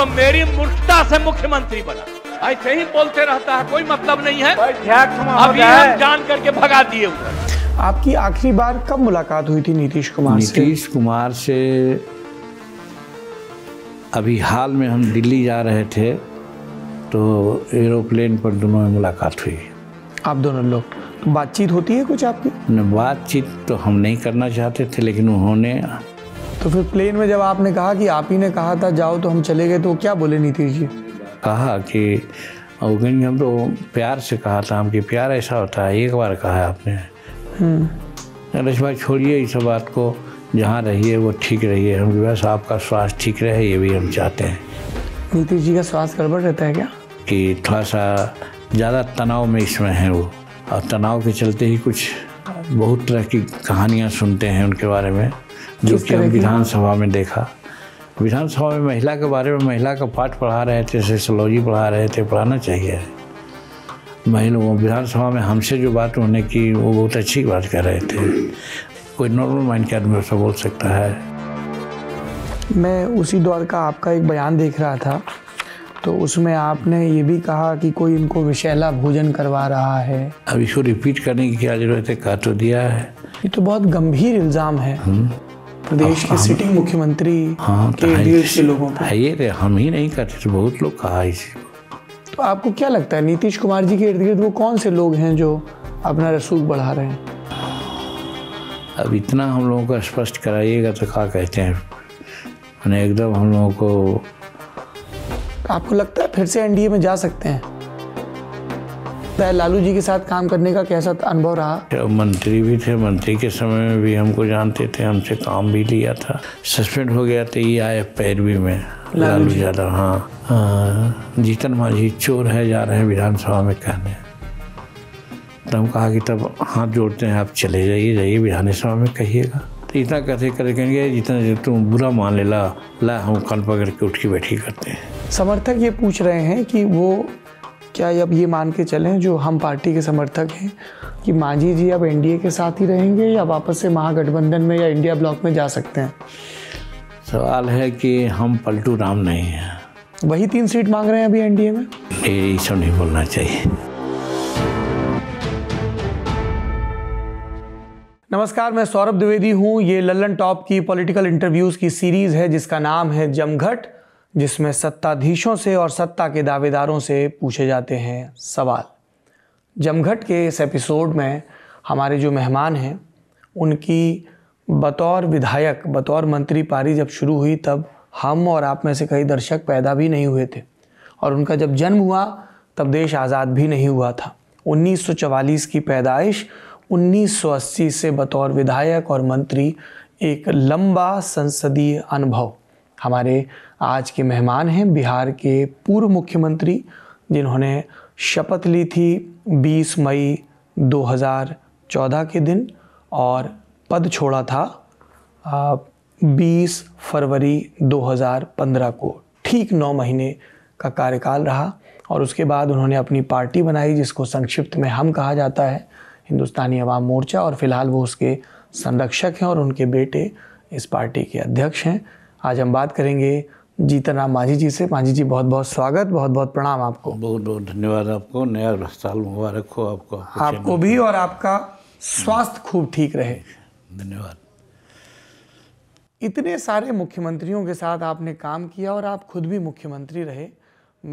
तो मेरी मूर्खता से मुख्यमंत्री बना ऐसे ही बोलते रहता है कोई मतलब नहीं है अभी हम जान करके भगा दिए उधर आपकी आखिरी बार कब मुलाकात हुई थी नीतीश कुमार नीतीश से? कुमार से अभी हाल में हम दिल्ली जा रहे थे तो एरोप्लेन पर दोनों में मुलाकात हुई आप दोनों लोग तो बातचीत होती है कुछ आपकी बातचीत तो हम नहीं करना चाहते थे लेकिन उन्होंने तो फिर प्लेन में जब आपने कहा कि आप ही ने कहा था जाओ तो हम चले गए तो क्या बोले नीतीश जी कहा कि और हम तो प्यार से कहा था हम कि प्यार ऐसा होता है एक बार कहा है आपने हम्म। रश भाई छोड़िए इस बात को जहाँ रहिए वो ठीक रहिए हम बस आपका स्वास्थ्य ठीक रहे ये भी हम चाहते हैं नीतीश जी का स्वास्थ्य गड़बड़ रहता है क्या कि थोड़ा सा ज़्यादा तनाव में इसमें है वो और तनाव के चलते ही कुछ बहुत तरह की कहानियाँ सुनते हैं उनके बारे में जो कि हम विधानसभा में देखा विधानसभा में महिला के बारे में महिला का पाठ पढ़ा रहे थे सोशोलॉजी पढ़ा रहे थे पढ़ाना चाहिए महिला विधानसभा में हमसे जो बात होने की वो बहुत अच्छी बात कर रहे थे कोई नॉर्मल माइंड के आदमी उससे बोल सकता है मैं उसी दौर का आपका एक बयान देख रहा था तो उसमें आपने ये भी कहा कि कोई इनको विशैला भोजन करवा रहा है अब इसको रिपीट करने की क्या जरूरत है कह तो दिया है ये तो बहुत गंभीर इल्ज़ाम है हम्म। प्रदेश के सिटिंग मुख्यमंत्री हाँ के के लोगों को ये हम ही नहीं करते बहुत लोग कहा इसी तो आपको क्या लगता है नीतीश कुमार जी के इर्द गिर्द वो कौन से लोग हैं जो अपना रसूख बढ़ा रहे हैं अब इतना हम लोगों को स्पष्ट कराइएगा तो क्या कहते हैं मैंने एकदम हम लोगों को आपको लगता है फिर से एनडीए में जा सकते हैं लगता है लालू जी के साथ काम करने का कैसा अनुभव रहा मंत्री भी थे मंत्री के समय में भी हमको जानते थे हमसे काम भी लिया था सस्पेंड हो गया तो ये आए भी में लालू यादव हाँ जीतन मांझी चोर है जा रहे हैं विधानसभा में कहने तो हम कहा कि तब हाथ जोड़ते हैं आप चले जाइए जाइए विधानसभा में कहिएगा तो इतना कहते करके कहेंगे जितना तुम बुरा मान ले ला ला हम कल पकड़ के उठ के बैठी करते हैं समर्थक ये पूछ रहे हैं कि वो क्या अब ये मान के चलें जो हम पार्टी के समर्थक हैं कि मांझी जी अब एनडीए के साथ ही रहेंगे या वापस से महागठबंधन में या इंडिया ब्लॉक में जा सकते हैं सवाल है कि हम पलटू राम नहीं हैं वही तीन सीट मांग रहे हैं अभी एनडीए में ये सब नहीं बोलना चाहिए नमस्कार मैं सौरभ द्विवेदी हूँ ये लल्लन टॉप की पॉलिटिकल इंटरव्यूज़ की सीरीज़ है जिसका नाम है जमघट जिसमें सत्ताधीशों से और सत्ता के दावेदारों से पूछे जाते हैं सवाल जमघट के इस एपिसोड में हमारे जो मेहमान हैं उनकी बतौर विधायक बतौर मंत्री पारी जब शुरू हुई तब हम और आप में से कई दर्शक पैदा भी नहीं हुए थे और उनका जब जन्म हुआ तब देश आज़ाद भी नहीं हुआ था 1944 की पैदाइश 1980 से बतौर विधायक और मंत्री एक लंबा संसदीय अनुभव हमारे आज के मेहमान हैं बिहार के पूर्व मुख्यमंत्री जिन्होंने शपथ ली थी 20 मई 2014 के दिन और पद छोड़ा था 20 फरवरी 2015 को ठीक नौ महीने का कार्यकाल रहा और उसके बाद उन्होंने अपनी पार्टी बनाई जिसको संक्षिप्त में हम कहा जाता है हिंदुस्तानी अवाम मोर्चा और फिलहाल वो उसके संरक्षक हैं और उनके बेटे इस पार्टी के अध्यक्ष हैं आज हम बात करेंगे जीतन तो राम मांझी जी से मांझी जी बहुत बहुत स्वागत बहुत बहुत प्रणाम आपको बहुत बहुत धन्यवाद आपको नया साल मुबारक हो आपको आपको, भी और आपका स्वास्थ्य खूब ठीक रहे धन्यवाद इतने सारे मुख्यमंत्रियों के साथ आपने काम किया और आप खुद भी मुख्यमंत्री रहे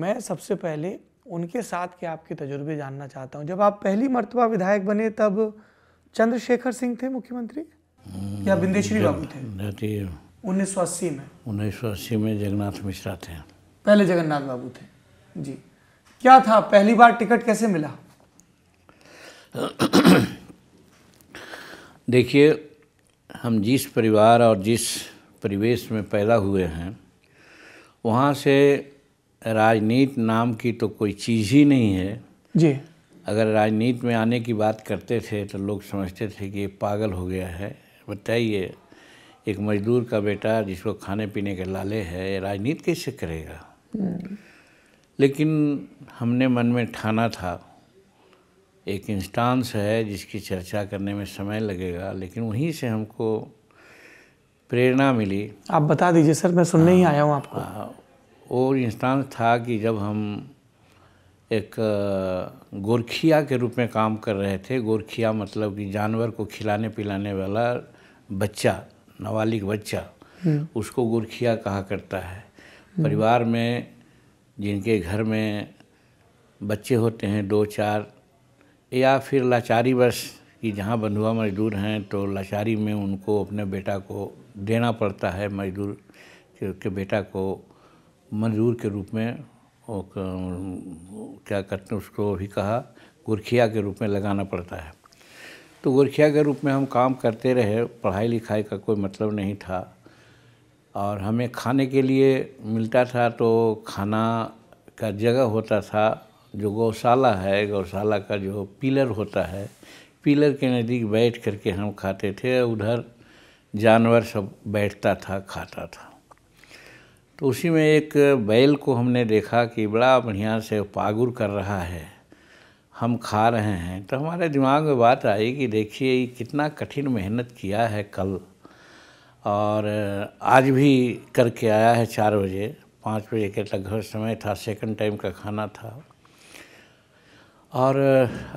मैं सबसे पहले उनके साथ के आपके तजुर्बे जानना चाहता हूँ जब आप पहली मरतबा विधायक बने तब चंद्रशेखर सिंह थे मुख्यमंत्री या बिंदेश्वरी बाबू थे उन्नीस में उन्नीस में जगन्नाथ मिश्रा थे पहले जगन्नाथ बाबू थे जी क्या था पहली बार टिकट कैसे मिला देखिए हम जिस परिवार और जिस परिवेश में पैदा हुए हैं वहाँ से राजनीति नाम की तो कोई चीज़ ही नहीं है जी अगर राजनीति में आने की बात करते थे तो लोग समझते थे कि ये पागल हो गया है बताइए एक मजदूर का बेटा जिसको खाने पीने के लाले है राजनीति कैसे करेगा हम्म। लेकिन हमने मन में ठाना था एक इंस्टांस है जिसकी चर्चा करने में समय लगेगा लेकिन वहीं से हमको प्रेरणा मिली आप बता दीजिए सर मैं सुनने ही हाँ। आया हूँ आपको और हाँ, वो इंस्टांस था कि जब हम एक गोरखिया के रूप में काम कर रहे थे गोरखिया मतलब कि जानवर को खिलाने पिलाने वाला बच्चा नाबालिग बच्चा हम्म। उसको गुरखिया कहा करता है परिवार हम्म। में जिनके घर में बच्चे होते हैं दो चार या फिर लाचारी बस कि जहाँ बंधुआ मजदूर हैं तो लाचारी में उनको अपने बेटा को देना पड़ता है मजदूर के बेटा को मजदूर के रूप में क्या करते उसको भी कहा गुरखिया के रूप में लगाना पड़ता है तो गोरखिया के रूप में हम काम करते रहे पढ़ाई लिखाई का कोई मतलब नहीं था और हमें खाने के लिए मिलता था तो खाना का जगह होता था जो गौशाला है गौशाला का जो पिलर होता है पिलर के नज़दीक बैठ कर के हम खाते थे उधर जानवर सब बैठता था खाता था तो उसी में एक बैल को हमने देखा कि बड़ा बढ़िया से पागुर कर रहा है हम खा रहे हैं तो हमारे दिमाग में बात आई कि देखिए कितना कठिन मेहनत किया है कल और आज भी करके आया है चार बजे पाँच बजे के लगभग समय था सेकंड टाइम का खाना था और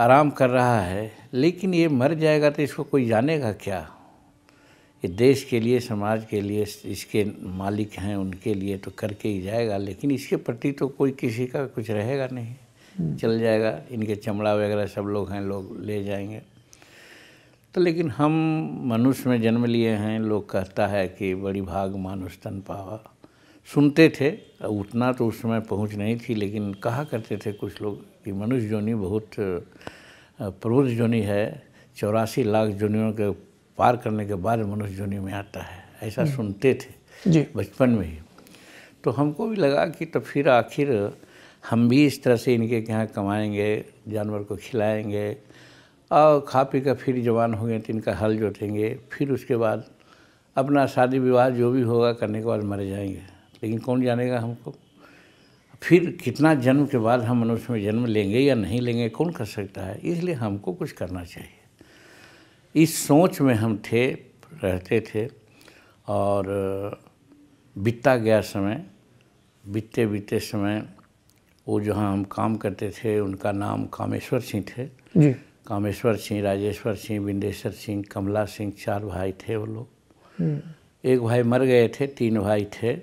आराम कर रहा है लेकिन ये मर जाएगा तो इसको कोई जानेगा क्या ये देश के लिए समाज के लिए इसके मालिक हैं उनके लिए तो करके ही जाएगा लेकिन इसके प्रति तो कोई किसी का कुछ रहेगा नहीं चल जाएगा इनके चमड़ा वगैरह सब लोग हैं लोग ले जाएंगे तो लेकिन हम मनुष्य में जन्म लिए हैं लोग कहता है कि बड़ी भाग मानुष तन पावा सुनते थे उतना तो उस समय पहुँच नहीं थी लेकिन कहा करते थे कुछ लोग कि मनुष्य जोनी बहुत प्रबुद्ध जोनी है चौरासी लाख जोनियों के पार करने के बाद मनुष्य जोनी में आता है ऐसा हम्म। सुनते थे बचपन में ही तो हमको भी लगा कि तो फिर आखिर हम भी इस तरह से इनके यहाँ कमाएंगे जानवर को खिलाएंगे और खा पी कर फिर जवान हो गए तो इनका हल जोतेंगे फिर उसके बाद अपना शादी विवाह जो भी होगा करने के बाद मर जाएंगे लेकिन कौन जानेगा हमको फिर कितना जन्म के बाद हम मनुष्य में जन्म लेंगे या नहीं लेंगे कौन कर सकता है इसलिए हमको कुछ करना चाहिए इस सोच में हम थे रहते थे और बीता गया समय बीते बीते समय वो जहाँ हम काम करते थे उनका नाम कामेश्वर सिंह थे जी कामेश्वर सिंह राजेश्वर सिंह बिंदेश्वर सिंह कमला सिंह चार भाई थे वो लोग हम्म। एक भाई मर गए थे तीन भाई थे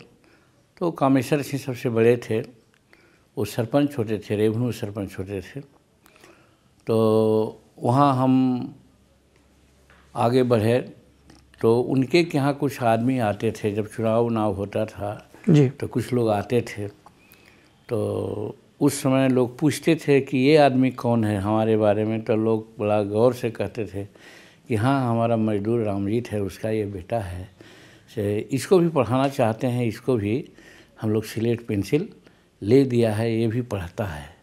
तो कामेश्वर सिंह सबसे बड़े थे वो सरपंच होते थे रेवनू सरपंच होते थे तो वहाँ हम आगे बढ़े तो उनके यहाँ कुछ आदमी आते थे जब चुनाव उनाव होता था जी तो कुछ लोग आते थे तो उस समय लोग पूछते थे कि ये आदमी कौन है हमारे बारे में तो लोग बड़ा गौर से कहते थे कि हाँ हमारा मजदूर रामजीत है उसका ये बेटा है से इसको भी पढ़ाना चाहते हैं इसको भी हम लोग सिलेट पेंसिल ले दिया है ये भी पढ़ता है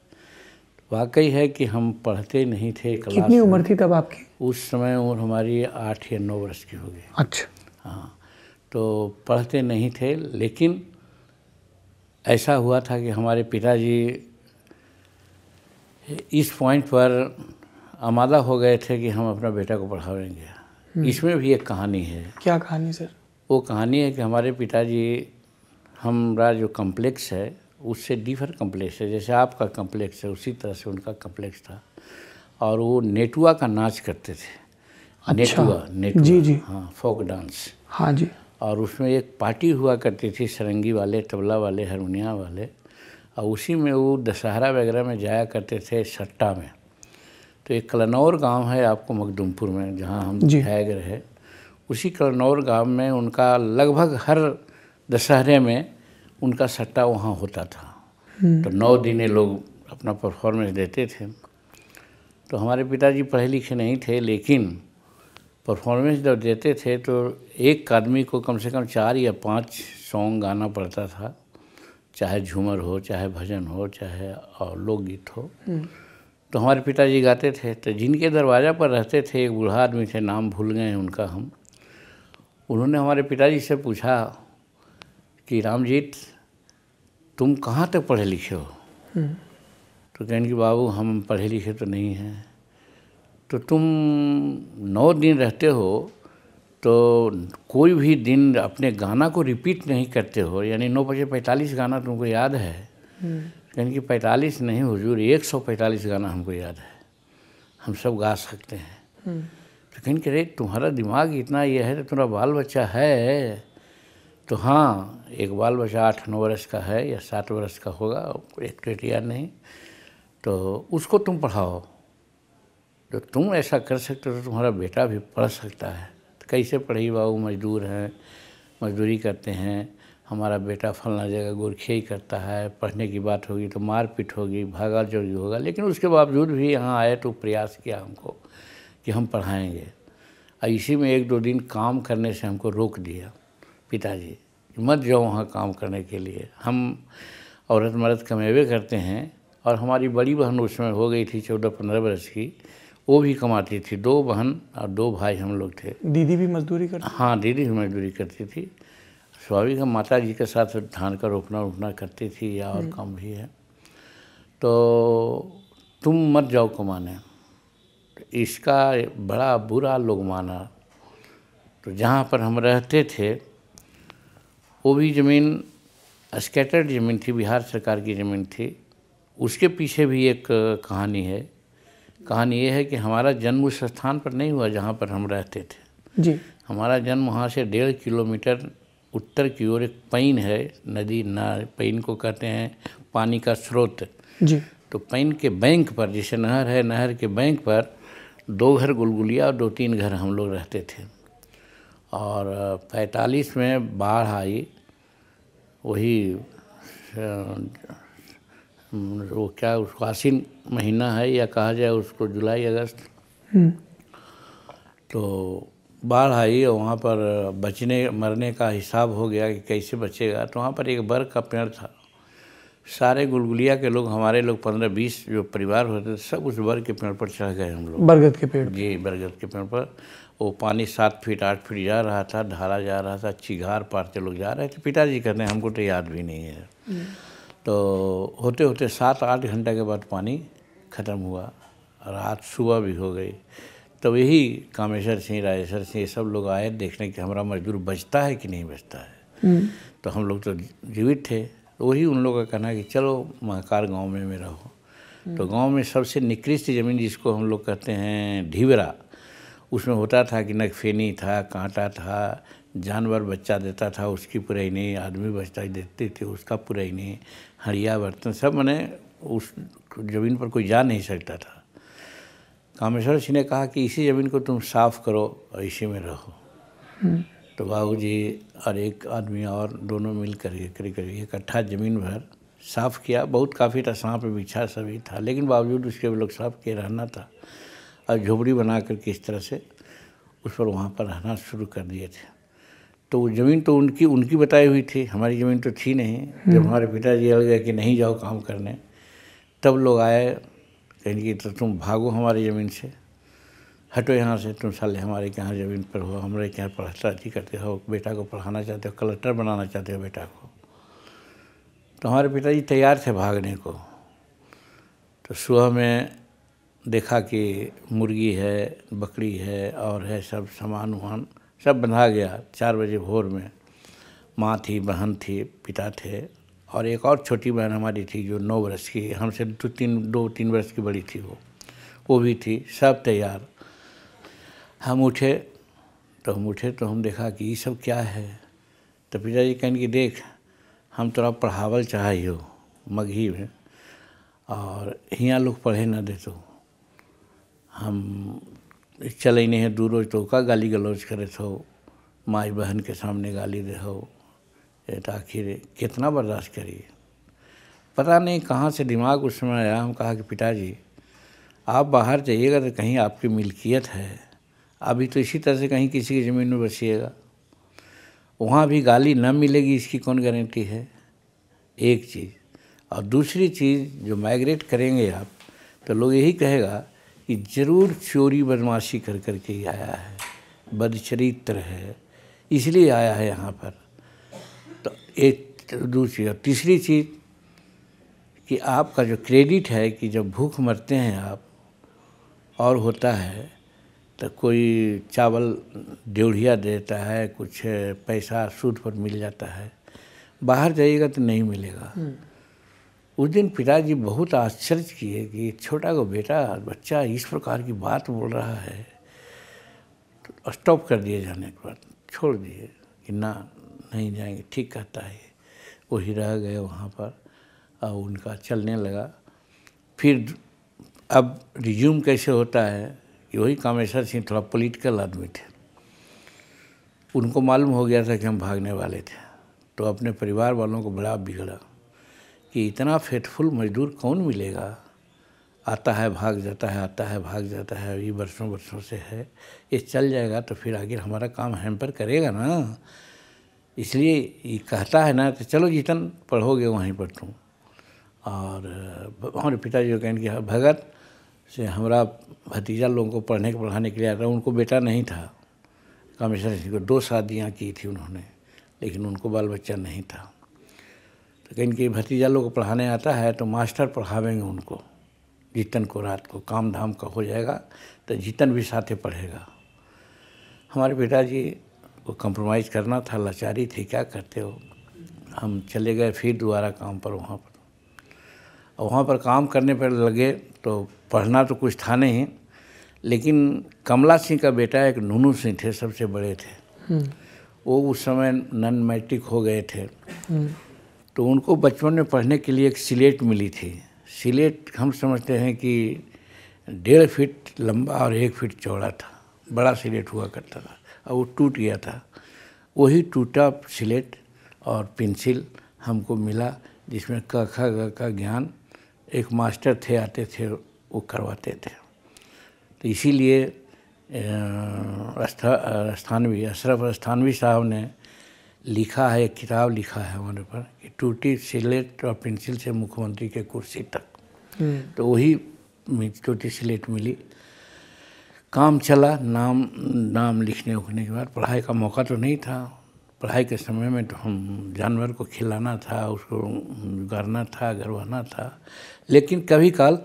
वाकई है कि हम पढ़ते नहीं थे क्लास कितनी उम्र थी तब आपकी उस समय उम्र हमारी आठ या नौ वर्ष की हो गई अच्छा हाँ तो पढ़ते नहीं थे लेकिन ऐसा हुआ था कि हमारे पिताजी इस पॉइंट पर आमादा हो गए थे कि हम अपना बेटा को पढ़ाएंगे हम्म। इसमें भी एक कहानी है क्या कहानी सर वो कहानी है कि हमारे पिताजी हमारा जो कम्प्लेक्स है उससे डिफर कम्प्लेक्स है जैसे आपका कम्प्लेक्स है उसी तरह से उनका कम्प्लेक्स था और वो नेटुआ का नाच करते थे अच्छा, नेटुआ नेटुआ जी जी हाँ फोक डांस हाँ जी और उसमें एक पार्टी हुआ करती थी सरंगी वाले तबला वाले हारमोनिया वाले और उसी में वो दशहरा वगैरह में जाया करते थे सट्टा में तो एक कलनौर गांव है आपको मखदुमपुर में जहां हम विधायक रहे उसी कलनौर गांव में उनका लगभग हर दशहरे में उनका सट्टा वहाँ होता था हम्म। तो नौ दिन लोग अपना परफॉर्मेंस देते थे तो हमारे पिताजी पढ़े लिखे नहीं थे लेकिन परफॉर्मेंस जब देते थे तो एक आदमी को कम से कम चार या पांच सॉन्ग गाना पड़ता था चाहे झूमर हो चाहे भजन हो चाहे और लोकगीत हो हम्म। तो हमारे पिताजी गाते थे तो जिनके दरवाज़ा पर रहते थे एक बूढ़ा आदमी थे नाम भूल गए हैं उनका हम उन्होंने हमारे पिताजी से पूछा कि रामजीत तुम कहाँ तक पढ़े लिखे हो हम्म। तो कहने कि बाबू हम पढ़े लिखे तो नहीं हैं तो तुम नौ दिन रहते हो तो कोई भी दिन अपने गाना को रिपीट नहीं करते हो यानी नौ बजे पैंतालीस गाना तुमको याद है हम्म। यानी कि पैंतालीस नहीं हुजूर एक सौ पैंतालीस गाना हमको याद है हम सब गा सकते हैं हम्म। तो कहीं कि अरे तुम्हारा दिमाग इतना यह है तो तुम्हारा बाल बच्चा है तो हाँ एक बाल बच्चा आठ नौ वर्ष का है या सात वर्ष का होगा एक क्रेट तो याद नहीं तो उसको तुम पढ़ाओ तो तुम ऐसा कर सकते हो तो तुम्हारा बेटा भी पढ़ सकता है तो कैसे पढ़ी बाबू मजदूर हैं मजदूरी करते हैं हमारा बेटा फलना जगह गोरखिया ही करता है पढ़ने की बात होगी तो मारपीट होगी भागा चोरी होगा लेकिन उसके बावजूद भी यहाँ आए तो प्रयास किया हमको कि हम पढ़ाएंगे और इसी में एक दो दिन काम करने से हमको रोक दिया पिताजी मत जाओ वहाँ काम करने के लिए हम औरत मर्द कमेवे करते हैं और हमारी बड़ी बहन उसमें हो गई थी चौदह पंद्रह बरस की वो भी कमाती थी दो बहन और दो भाई हम लोग थे दीदी भी मजदूरी करती हाँ दीदी भी मजदूरी करती थी स्वाभाविक हम माता जी के साथ धान का रोपना रोपना करती थी या और हम्म। काम भी है तो तुम मत जाओ कमाने इसका बड़ा बुरा लोग माना तो जहाँ पर हम रहते थे वो भी ज़मीन स्केटर्ड ज़मीन थी बिहार सरकार की ज़मीन थी उसके पीछे भी एक कहानी है कहानी ये है कि हमारा जन्म उस स्थान पर नहीं हुआ जहाँ पर हम रहते थे जी हमारा जन्म वहाँ से डेढ़ किलोमीटर उत्तर की ओर एक पैन है नदी न पैन को कहते हैं पानी का स्रोत जी तो पैन के बैंक पर जैसे नहर है नहर के बैंक पर दो घर गुलगुलिया और दो तीन घर हम लोग रहते थे और पैंतालीस में बाढ़ आई वही वो क्या उसको आसिन महीना है या कहा जाए उसको जुलाई अगस्त हम्म। तो बाढ़ आई और वहाँ पर बचने मरने का हिसाब हो गया कि कैसे बचेगा तो वहाँ पर एक बर का पेड़ था सारे गुलगुलिया के लोग हमारे लोग पंद्रह बीस जो परिवार होते थे सब उस बर के पेड़ पर चढ़ गए हम लोग बरगद के पेड़ जी बरगद के पेड़ पर वो पानी सात फीट आठ फीट जा रहा था ढाला जा रहा था चिघार पारते लोग जा रहे थे पिताजी कहते हैं हमको तो याद भी नहीं है हम्म। तो होते होते सात आठ घंटे के बाद पानी ख़त्म हुआ रात सुबह भी हो गई तो यही कामेश्वर सिंह राजेश्वर सिंह ये सब लोग आए देखने कि हमारा मजदूर बचता है कि नहीं बचता है हम्म। तो हम लोग तो जीवित थे तो वही उन लोगों का कहना कि चलो महाकार गांव में में रहो हम्म। तो गांव में सबसे निकृष्ट ज़मीन जिसको हम लोग कहते हैं ढीबरा उसमें होता था कि नकफेनी था कांटा था जानवर बच्चा देता था उसकी पुराई नहीं आदमी बच्चा देते थे उसका पुराई नहीं हरिया बर्तन सब मैंने उस ज़मीन पर कोई जा नहीं सकता था कामेश्वर सिंह ने कहा कि इसी ज़मीन को तुम साफ करो और इसी में रहो हम्म। तो बाबू जी और एक आदमी और दोनों मिल कर करीब करीब इकट्ठा ज़मीन भर साफ़ किया बहुत काफ़ी था सांप बिछा सभी था लेकिन बावजूद उसके लोग साफ किए रहना था और झोपड़ी बना करके इस तरह से उस पर वहाँ पर रहना शुरू कर दिए थे तो ज़मीन तो उनकी उनकी बताई हुई थी हमारी ज़मीन तो थी नहीं जब हम्म। हमारे पिताजी अलग गए कि नहीं जाओ काम करने तब लोग आए कहें कि तो तुम भागो हमारी ज़मीन से हटो यहाँ से तुम साले हमारे के यहाँ ज़मीन पर हो हमारे के यहाँ भ्रष्टाचारी करते हो बेटा को पढ़ाना चाहते हो कलेक्टर बनाना चाहते हो बेटा को तो हमारे पिताजी तैयार थे भागने को तो सुबह में देखा कि मुर्गी है बकरी है और है सब सामान वामान सब बंधा गया चार बजे भोर में माँ थी बहन थी पिता थे और एक और छोटी बहन हमारी थी जो नौ वर्ष की हमसे दो तीन दो तीन वर्ष की बड़ी थी वो वो भी थी सब तैयार हम उठे तो हम उठे तो हम देखा कि ये सब क्या है तो पिताजी कहें कि देख हम तोरा पढ़ावल चाहिए मगही में और हियाँ लोग पढ़े ना देते तो। हम चलैने हैं तो का गाली गलौज करे हो तो माँ बहन के सामने गाली दे हो तो आखिर कितना बर्दाश्त करिए पता नहीं कहाँ से दिमाग उस समय आया हम कहा कि पिताजी आप बाहर जाइएगा तो कहीं आपकी मिल्कियत है अभी तो इसी तरह से कहीं किसी की ज़मीन में बसिएगा वहाँ भी गाली न मिलेगी इसकी कौन गारंटी है एक चीज़ और दूसरी चीज़ जो माइग्रेट करेंगे आप तो लोग यही कहेगा कि ज़रूर चोरी बदमाशी कर कर के ही आया है बदचरित्र है इसलिए आया है यहाँ पर तो एक दूसरी और तीसरी चीज़ कि आपका जो क्रेडिट है कि जब भूख मरते हैं आप और होता है तो कोई चावल देवढ़िया देता है कुछ पैसा सूद पर मिल जाता है बाहर जाइएगा तो नहीं मिलेगा हम्म। उस दिन पिताजी बहुत आश्चर्य किए कि छोटा को बेटा बच्चा इस प्रकार की बात बोल रहा है तो स्टॉप कर दिए जाने के बाद छोड़ दिए कि ना नहीं जाएंगे ठीक कहता है वही रह गए वहाँ पर और उनका चलने लगा फिर अब रिज्यूम कैसे होता है कि वही कामेश्वर सिंह थोड़ा पॉलिटिकल आदमी थे उनको मालूम हो गया था कि हम भागने वाले थे तो अपने परिवार वालों को बड़ा बिगड़ा कि इतना फेटफुल मजदूर कौन मिलेगा आता है भाग जाता है आता है भाग जाता है ये बरसों बरसों से है ये चल जाएगा तो फिर आखिर हमारा काम हेम्पर करेगा ना इसलिए ये कहता है ना तो चलो जीतन पढ़ोगे वहीं पर तुम और हमारे पिताजी को कहने कि हाँ, भगत से हमारा भतीजा लोगों को पढ़ने के पढ़ाने के लिए आता उनको बेटा नहीं था कामेश्वर सिंह को दो शादियाँ की थी उन्होंने लेकिन उनको बाल बच्चा नहीं था लेकिन इनके भतीजा लोग पढ़ाने आता है तो मास्टर पढ़ावेंगे उनको जीतन को रात को काम धाम का हो जाएगा तो जीतन भी साथे पढ़ेगा हमारे पिताजी को कंप्रोमाइज़ करना था लाचारी थे क्या करते हो हम चले गए फिर दोबारा काम पर वहाँ पर और वहाँ पर काम करने पर लगे तो पढ़ना तो कुछ था नहीं लेकिन कमला सिंह का बेटा एक नूनू सिंह थे सबसे बड़े थे हम्म। वो उस समय नन मैट्रिक हो गए थे हम्म। तो उनको बचपन में पढ़ने के लिए एक सिलेट मिली थी सिलेट हम समझते हैं कि डेढ़ फीट लंबा और एक फीट चौड़ा था बड़ा सिलेट हुआ करता था और वो टूट गया था वही टूटा सिलेट और पेंसिल हमको मिला जिसमें क ख ग का ज्ञान एक मास्टर थे आते थे वो करवाते थे तो इसीलिए स्थानवी अशरफ स्थानवी साहब ने लिखा है किताब लिखा है हमारे पर कि टूटी सिलेट और पेंसिल से मुख्यमंत्री के कुर्सी तक हम्म। तो वही टूटी सिलेट मिली काम चला नाम नाम लिखने उखने के बाद पढ़ाई का मौका तो नहीं था पढ़ाई के समय में तो हम जानवर को खिलाना था उसको गारना था गरवाना था लेकिन कभी काल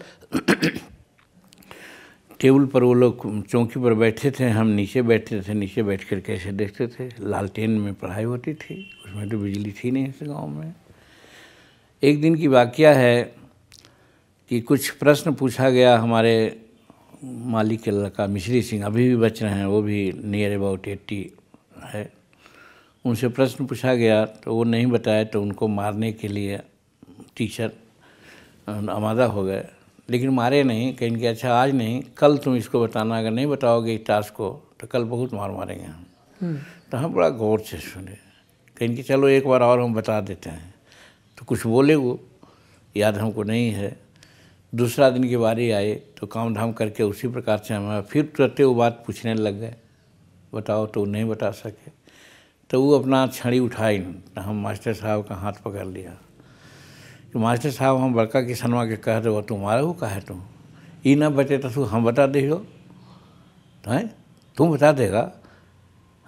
टेबल पर वो लोग चौकी पर बैठे थे हम नीचे बैठते थे नीचे बैठ कर कैसे देखते थे लालटेन में पढ़ाई होती थी उसमें तो बिजली थी नहीं इस गाँव में एक दिन की वाक्य है कि कुछ प्रश्न पूछा गया हमारे मालिक के लड़का मिश्री सिंह अभी भी बच रहे हैं वो भी नियर अबाउट एट्टी है उनसे प्रश्न पूछा गया तो वो नहीं बताया तो उनको मारने के लिए टीचर आमादा हो गए लेकिन मारे नहीं कहीं कि अच्छा आज नहीं कल तुम इसको बताना अगर नहीं बताओगे इस टास्क को तो कल बहुत मार मारेंगे हम हम्म। तो हम बड़ा गौर से सुने कहीं कि चलो एक बार और हम बता देते हैं तो कुछ बोले वो याद हमको नहीं है दूसरा दिन की बारी आई तो काम धाम करके उसी प्रकार से हमें फिर तुरंत वो बात पूछने लग गए बताओ तो नहीं बता सके तो वो अपना छड़ी उठाई तो हम मास्टर साहब का हाथ पकड़ लिया कि तो मास्टर साहब हम बड़का किसान के कह रहे हो तुम्हारा हो कहे तुम ये ना बचे तो हम बता दे तो हैं तुम बता देगा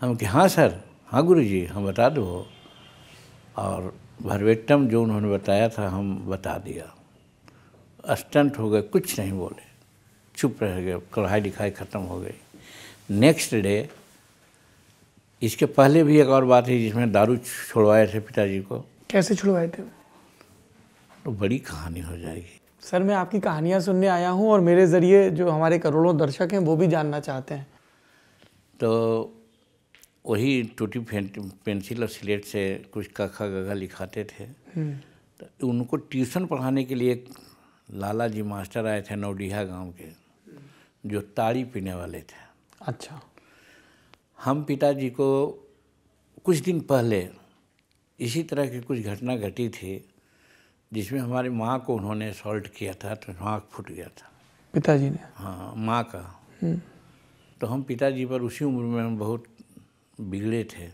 हम कि हाँ सर हाँ गुरु जी हम बता दो और भरवेटम जो उन्होंने बताया था हम बता दिया अस्टंट हो गए कुछ नहीं बोले चुप रह गए पढ़ाई लिखाई ख़त्म हो गई नेक्स्ट डे इसके पहले भी एक और बात है जिसमें दारू छुड़वाए थे पिताजी को कैसे छुड़वाए थे तो बड़ी कहानी हो जाएगी सर मैं आपकी कहानियाँ सुनने आया हूँ और मेरे ज़रिए जो हमारे करोड़ों दर्शक हैं वो भी जानना चाहते हैं तो वही टूटी पेंसिल और स्लेट से कुछ कखा गगा लिखाते थे हम्म। तो उनको ट्यूशन पढ़ाने के लिए लाला जी मास्टर आए थे नौडीहा गांव के जो ताड़ी पीने वाले थे अच्छा हम पिताजी को कुछ दिन पहले इसी तरह की कुछ घटना घटी थी जिसमें हमारी माँ को उन्होंने सॉल्ट किया था तो नाक फूट गया था पिताजी ने हाँ माँ का हम्म। तो हम पिताजी पर उसी उम्र में हम बहुत बिगड़े थे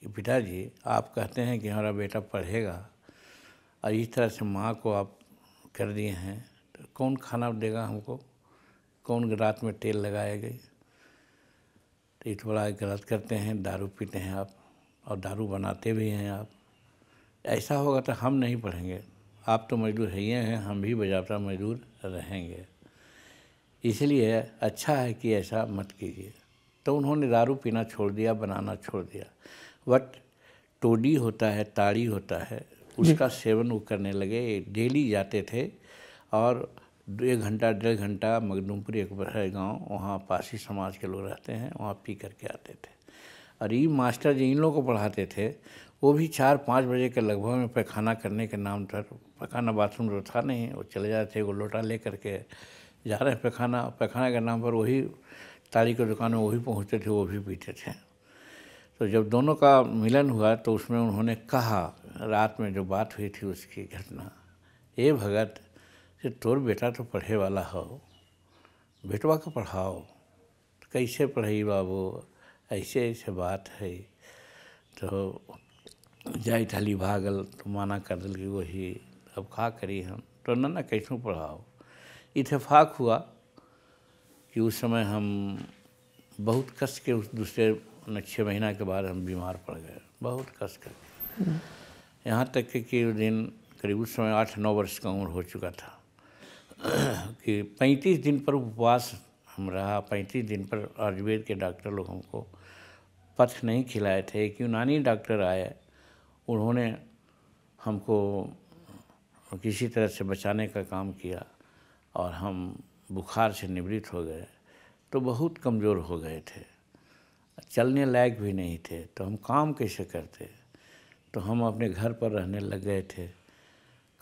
कि पिताजी आप कहते हैं कि हमारा बेटा पढ़ेगा और इस तरह से माँ को आप कर दिए हैं तो कौन खाना देगा हमको कौन रात में तेल लगाएगा तो ये थोड़ा तो गलत करते हैं दारू पीते हैं आप और दारू बनाते भी हैं आप ऐसा होगा तो हम नहीं पढ़ेंगे आप तो मजदूर है ही हैं हम भी बजापता मजदूर रहेंगे इसलिए अच्छा है कि ऐसा मत कीजिए तो उन्होंने दारू पीना छोड़ दिया बनाना छोड़ दिया बट टोडी होता है ताड़ी होता है उसका सेवन वो करने लगे डेली जाते थे और एक घंटा डेढ़ घंटा मखदूमपुर एक है गाँव वहाँ पासी समाज के लोग रहते हैं वहाँ पी करके आते थे और ये मास्टर जी इन लोगों को पढ़ाते थे वो भी चार पाँच बजे के लगभग में पैखाना करने के नाम था पैखाना बाथरूम जो था नहीं वो चले जाते थे वो लोटा ले करके जा रहे हैं पैखाना पैखाना के नाम पर वही ताली की दुकान में वही पहुँचते थे वो भी पीते थे तो जब दोनों का मिलन हुआ तो उसमें उन्होंने कहा रात में जो बात हुई थी उसकी घटना ये भगत कि तोर बेटा तो पढ़े वाला हो बेटवा का पढ़ाओ कैसे पढ़ी बाबू ऐसे ऐसे बात है तो जाए थाली भागल तो माना कर दिल कि वही अब खा करी हम तो न ना कैसों पढ़ाओ इतफाक हुआ कि उस समय हम बहुत कष्ट के उस दूसरे छः महीना के बाद हम बीमार पड़ गए बहुत कष्ट कर यहाँ तक कि, कि दिन करीब उस समय आठ नौ वर्ष का उम्र हो चुका था कि पैंतीस दिन पर उपवास हम रहा पैंतीस दिन पर आयुर्वेद के डॉक्टर लोग हमको पथ नहीं खिलाए थे एक यूनानी डॉक्टर आए उन्होंने हमको किसी तरह से बचाने का काम किया और हम बुखार से निवृत्त हो गए तो बहुत कमज़ोर हो गए थे चलने लायक भी नहीं थे तो हम काम कैसे करते तो हम अपने घर पर रहने लग गए थे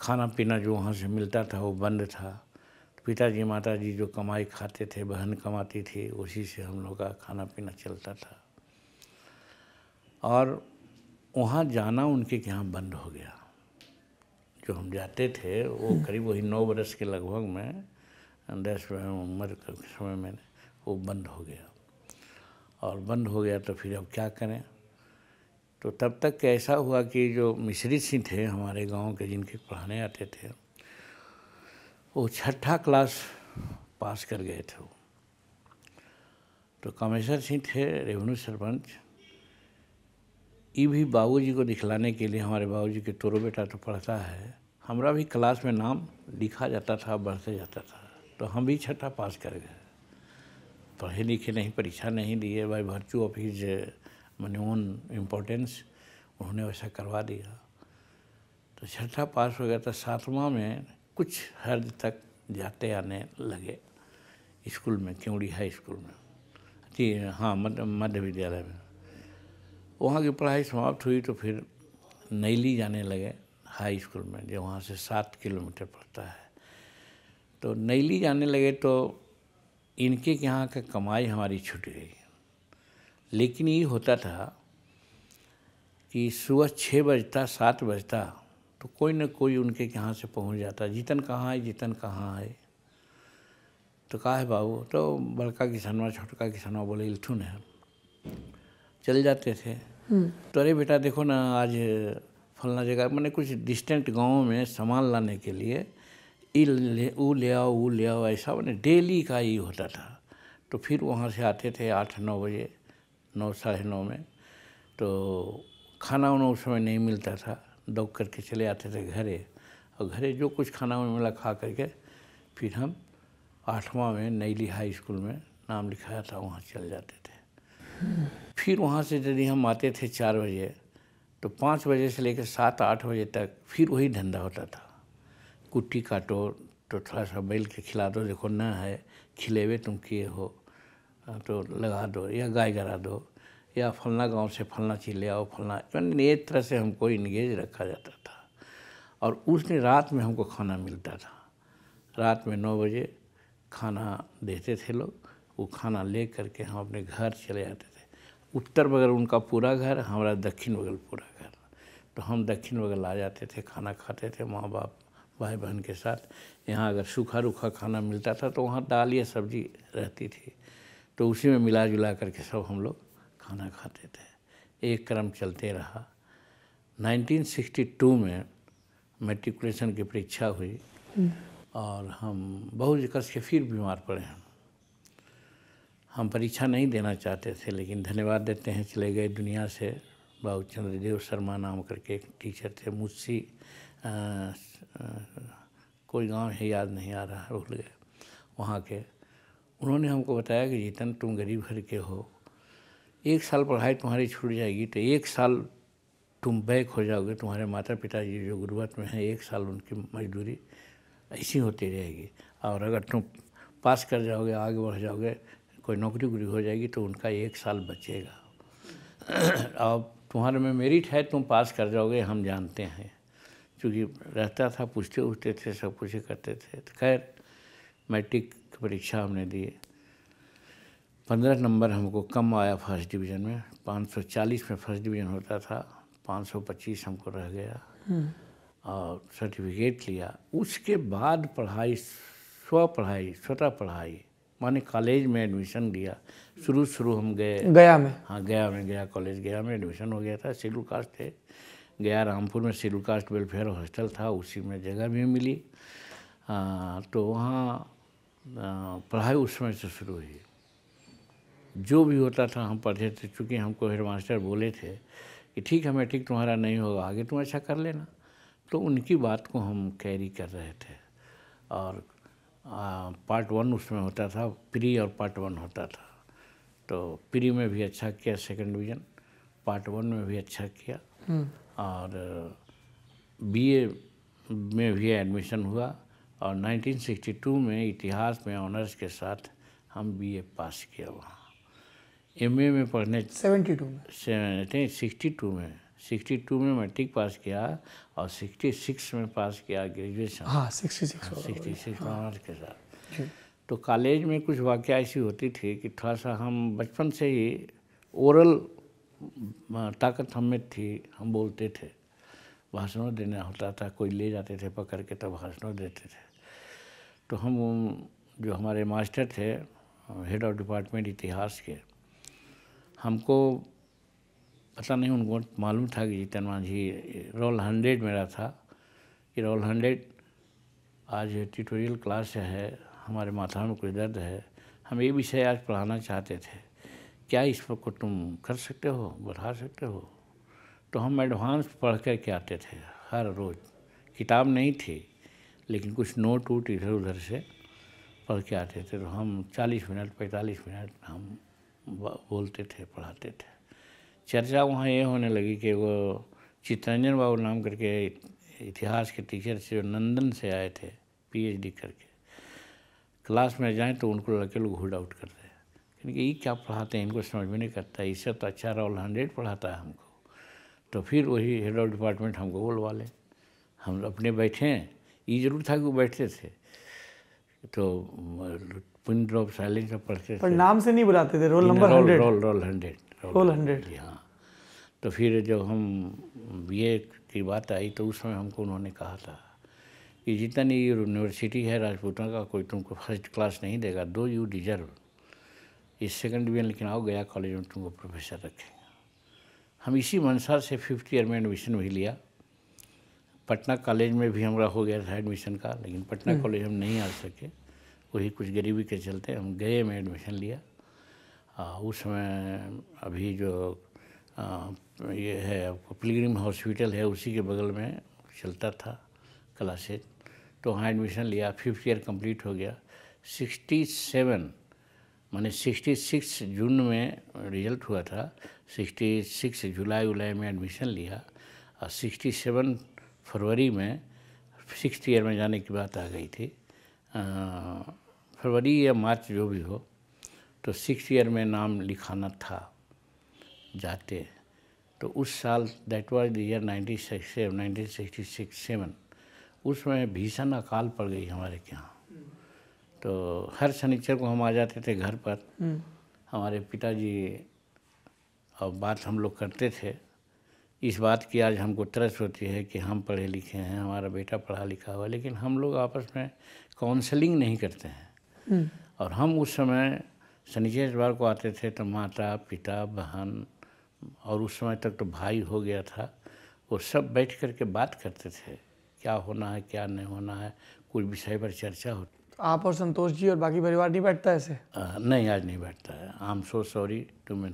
खाना पीना जो वहाँ से मिलता था वो बंद था पिताजी माता जी जो कमाई खाते थे बहन कमाती थी उसी से हम लोग का खाना पीना चलता था और वहाँ जाना उनके यहाँ बंद हो गया जो हम जाते थे वो हम्म। करीब वही नौ बरस के लगभग में दस उम्र के समय में वो बंद हो गया और बंद हो गया तो फिर अब क्या करें तो तब तक ऐसा हुआ कि जो मिश्री सिंह थे हमारे गांव के जिनके पढ़ाने आते थे वो छठा क्लास पास कर गए थे तो कमेश्वर सिंह थे रेवेन्यू सरपंच ये भी बाबूजी को दिखलाने के लिए हमारे बाबूजी के टोरो बेटा तो पढ़ता है हमारा भी क्लास में नाम लिखा जाता था बढ़ते जाता था तो हम भी छठा पास कर गए पढ़े लिखे नहीं परीक्षा नहीं दिए by virtue of his money own importance उन्होंने वैसा करवा दिया तो छठा पास हो गया था सातवां में कुछ हद तक जाते आने लगे स्कूल में क्योंड़ी हाई स्कूल में जी हाँ मध्य विद्यालय में वहाँ की पढ़ाई समाप्त हुई तो फिर नैली जाने लगे हाई स्कूल में जो वहाँ से सात किलोमीटर पड़ता है तो नैली जाने लगे तो इनके यहाँ का कमाई हमारी छूट गई लेकिन ये होता था कि सुबह छः बजता सात बजता तो कोई ना कोई उनके यहाँ से पहुँच जाता जितन कहाँ है जितन कहाँ है तो कहा है बाबू तो बड़का किसानवा छोटका किसानवा बोले इल्थुन है चल जाते थे तो अरे बेटा देखो ना आज फलना जगह मैंने कुछ डिस्टेंट गाँव में सामान लाने के लिए ई ले वो ले आओ वो ले आओ ऐसा मैंने डेली का ही होता था तो फिर वहाँ से आते थे आठ नौ बजे नौ साढ़े नौ में तो खाना उन्हें उस समय नहीं मिलता था दौड़ करके चले आते थे घरे और घरे जो कुछ खाना वाना मिला खा करके फिर हम आठवां में नईली हाई स्कूल में नाम लिखाया था वहाँ चल जाते थे फिर वहाँ से यदि हम आते थे चार बजे तो पाँच बजे से लेकर सात आठ बजे तक फिर वही धंधा होता था कुट्टी काटो तो थोड़ा सा बैल के खिला दो देखो न है खिलेवे तुम किए हो हाँ, तो लगा दो या गाय गरा दो या फलना गांव से फलना चीज ले आओ फलना मैंने एक तरह से हमको इंगेज रखा जाता था और उसने रात में हमको खाना मिलता था रात में नौ बजे खाना देते थे लोग वो खाना ले करके हम अपने घर चले जाते थे उत्तर बगल उनका पूरा घर हमारा दक्षिण बगल पूरा घर तो हम दक्षिण बगल आ जाते थे खाना खाते थे माँ बाप भाई बहन के साथ यहाँ अगर सूखा रूखा खाना मिलता था तो वहाँ दाल या सब्जी रहती थी तो उसी में मिला जुला करके सब हम लोग खाना खाते थे एक क्रम चलते रहा 1962 में मेट्रिकुलेशन की परीक्षा हुई हम्म। और हम बहुत कस के फिर बीमार पड़े हम हम परीक्षा नहीं देना चाहते थे लेकिन धन्यवाद देते हैं चले गए दुनिया से बाबू चंद्रदेव शर्मा नाम करके एक टीचर थे मुझसी कोई गांव है याद नहीं आ रहा भूल गए वहाँ के उन्होंने हमको बताया कि जीतन तुम गरीब घर के हो एक साल पढ़ाई तुम्हारी छूट जाएगी तो एक साल तुम बैक हो जाओगे तुम्हारे माता पिताजी जो गुरबत में हैं एक साल उनकी मजदूरी ऐसी होती रहेगी और अगर तुम पास कर जाओगे आगे बढ़ जाओगे कोई नौकरी वोकरी हो जाएगी तो उनका एक साल बचेगा अब तुम्हारे में मेरिट है तुम पास कर जाओगे हम जानते हैं क्योंकि रहता था पूछते उठते थे सब कुछ करते थे तो खैर मैट्रिक की परीक्षा हमने दी पंद्रह नंबर हमको कम आया फर्स्ट डिवीज़न में पाँच सौ चालीस में फर्स्ट डिवीज़न होता था पाँच सौ पच्चीस हमको रह गया हम्म। और सर्टिफिकेट लिया उसके बाद पढ़ाई स्व पढ़ाई स्वतः पढ़ाई मैंने कॉलेज में एडमिशन लिया शुरू शुरू हम गए गया में हाँ गया में गया कॉलेज गया में एडमिशन हो गया था शेड्यूल कास्ट थे गया रामपुर में शेड्यूल कास्ट वेलफेयर हॉस्टल था उसी में जगह भी मिली आ, हाँ, तो वहाँ पढ़ाई उस समय से शुरू हुई जो भी होता था हम पढ़ते थे चूँकि हमको हेड मास्टर बोले थे कि ठीक है मैट्रिक तुम्हारा नहीं होगा आगे तुम अच्छा कर लेना तो उनकी बात को हम कैरी कर रहे थे और पार्ट वन उसमें होता था प्री और पार्ट वन होता था तो प्री में भी अच्छा किया सेकंड डिवीज़न पार्ट वन में भी अच्छा किया हम्म। और बीए में भी एडमिशन हुआ और 1962 में इतिहास में ऑनर्स के साथ हम बीए पास किया वहाँ एमए में पढ़ने 72 में सिक्सटी टू में सिक्सटी टू में मैट्रिक पास किया और सिक्सटी सिक्स में पास किया ग्रेजुएशन हाँ सिक्सटी सिक्स हाँ, सिक्सटी सिक्स ऑनर्स हाँ। के साथ तो कॉलेज में कुछ वाक्य ऐसी होती थी कि थोड़ा सा हम बचपन से ही ओरल ताकत हम में थी हम बोलते थे भाषणों देना होता था कोई ले जाते थे पकड़ के तब भाषणों देते थे तो हम जो हमारे मास्टर थे हेड ऑफ डिपार्टमेंट इतिहास के हमको पता नहीं उनको मालूम था कि जीतन मांझी रोल हंड्रेड मेरा था कि रोल हंड्रेड आज ट्यूटोरियल क्लास है हमारे माथा में कोई दर्द है हम ये विषय आज पढ़ाना चाहते थे क्या इस पर को तुम कर सकते हो बढ़ा सकते हो तो हम एडवांस पढ़ कर के आते थे हर रोज़ किताब नहीं थी लेकिन कुछ नोट वोट इधर उधर से पढ़ के आते थे तो हम 40 मिनट 45 मिनट हम बोलते थे पढ़ाते थे चर्चा वहाँ ये होने लगी कि वो चित्रंजन बाबू नाम करके इतिहास के टीचर से नंदन से आए थे पीएचडी करके क्लास में जाएं तो उनको लड़के लोग हुड आउट कर रहे हैं क्योंकि ये क्या पढ़ाते हैं इनको समझ में नहीं करता इससे तो अच्छा रोल हंड्रेड पढ़ाता है हमको तो फिर वही हेड ऑफ डिपार्टमेंट हमको बुलवा लें हम अपने बैठे हैं ये जरूर था कि वो बैठते थे तो पिन ड्रॉप साइलेंस पढ़ते पर थे नाम से नहीं बुलाते थे roll number roll roll roll hundred roll hundred हाँ तो फिर जब हम बीए की बात आई तो उस समय हमको उन्होंने कहा था कि जितनी ये यूनिवर्सिटी है राजपूतों का कोई तुमको फर्स्ट क्लास नहीं देगा दो यू डिजर्व इस सेकंड डिवीजन लेकिन आओ गया कॉलेज में तुमको प्रोफेसर रखेगा हम इसी मनसा से फिफ्थ ईयर में एडमिशन भी लिया पटना कॉलेज में भी हमारा हो गया था एडमिशन का लेकिन पटना हम्म। कॉलेज हम नहीं आ सके वही कुछ गरीबी के चलते हम गए में एडमिशन लिया आ, उस समय अभी जो हाँ, ये है आपको हॉस्पिटल है उसी के बगल में चलता था क्लासेज तो वहाँ एडमिशन लिया फिफ्थ ईयर कंप्लीट हो गया सिक्सटी सेवन मैंने सिक्सटी सिक्स जून में रिजल्ट हुआ था सिक्सटी सिक्स जुलाई उलाई में एडमिशन लिया और सिक्सटी सेवन फरवरी में सिक्स ईयर में जाने की बात आ गई थी फरवरी या मार्च जो भी हो तो सिक्स ईयर में नाम लिखाना था जाते हैं तो उस साल that was the year nineteen seven nineteen sixty six seven उसमें भीषण अकाल पड़ गई हमारे यहाँ तो हर शनिचर को हम आ जाते थे घर पर हम्म। हमारे पिताजी और बात हम लोग करते थे इस बात की आज हमको तरस होती है कि हम पढ़े लिखे हैं हमारा बेटा पढ़ा लिखा हुआ लेकिन हम लोग आपस में काउंसलिंग नहीं करते हैं हम्म। और हम उस समय शनिचरवार को आते थे तो माता पिता बहन और उस समय तक तो भाई हो गया था वो सब बैठ कर के बात करते थे क्या होना है क्या नहीं होना है कुछ विषय पर चर्चा होती तो आप और संतोष जी और बाकी परिवार नहीं बैठता ऐसे आ, नहीं आज नहीं बैठता है I am so sorry to मैं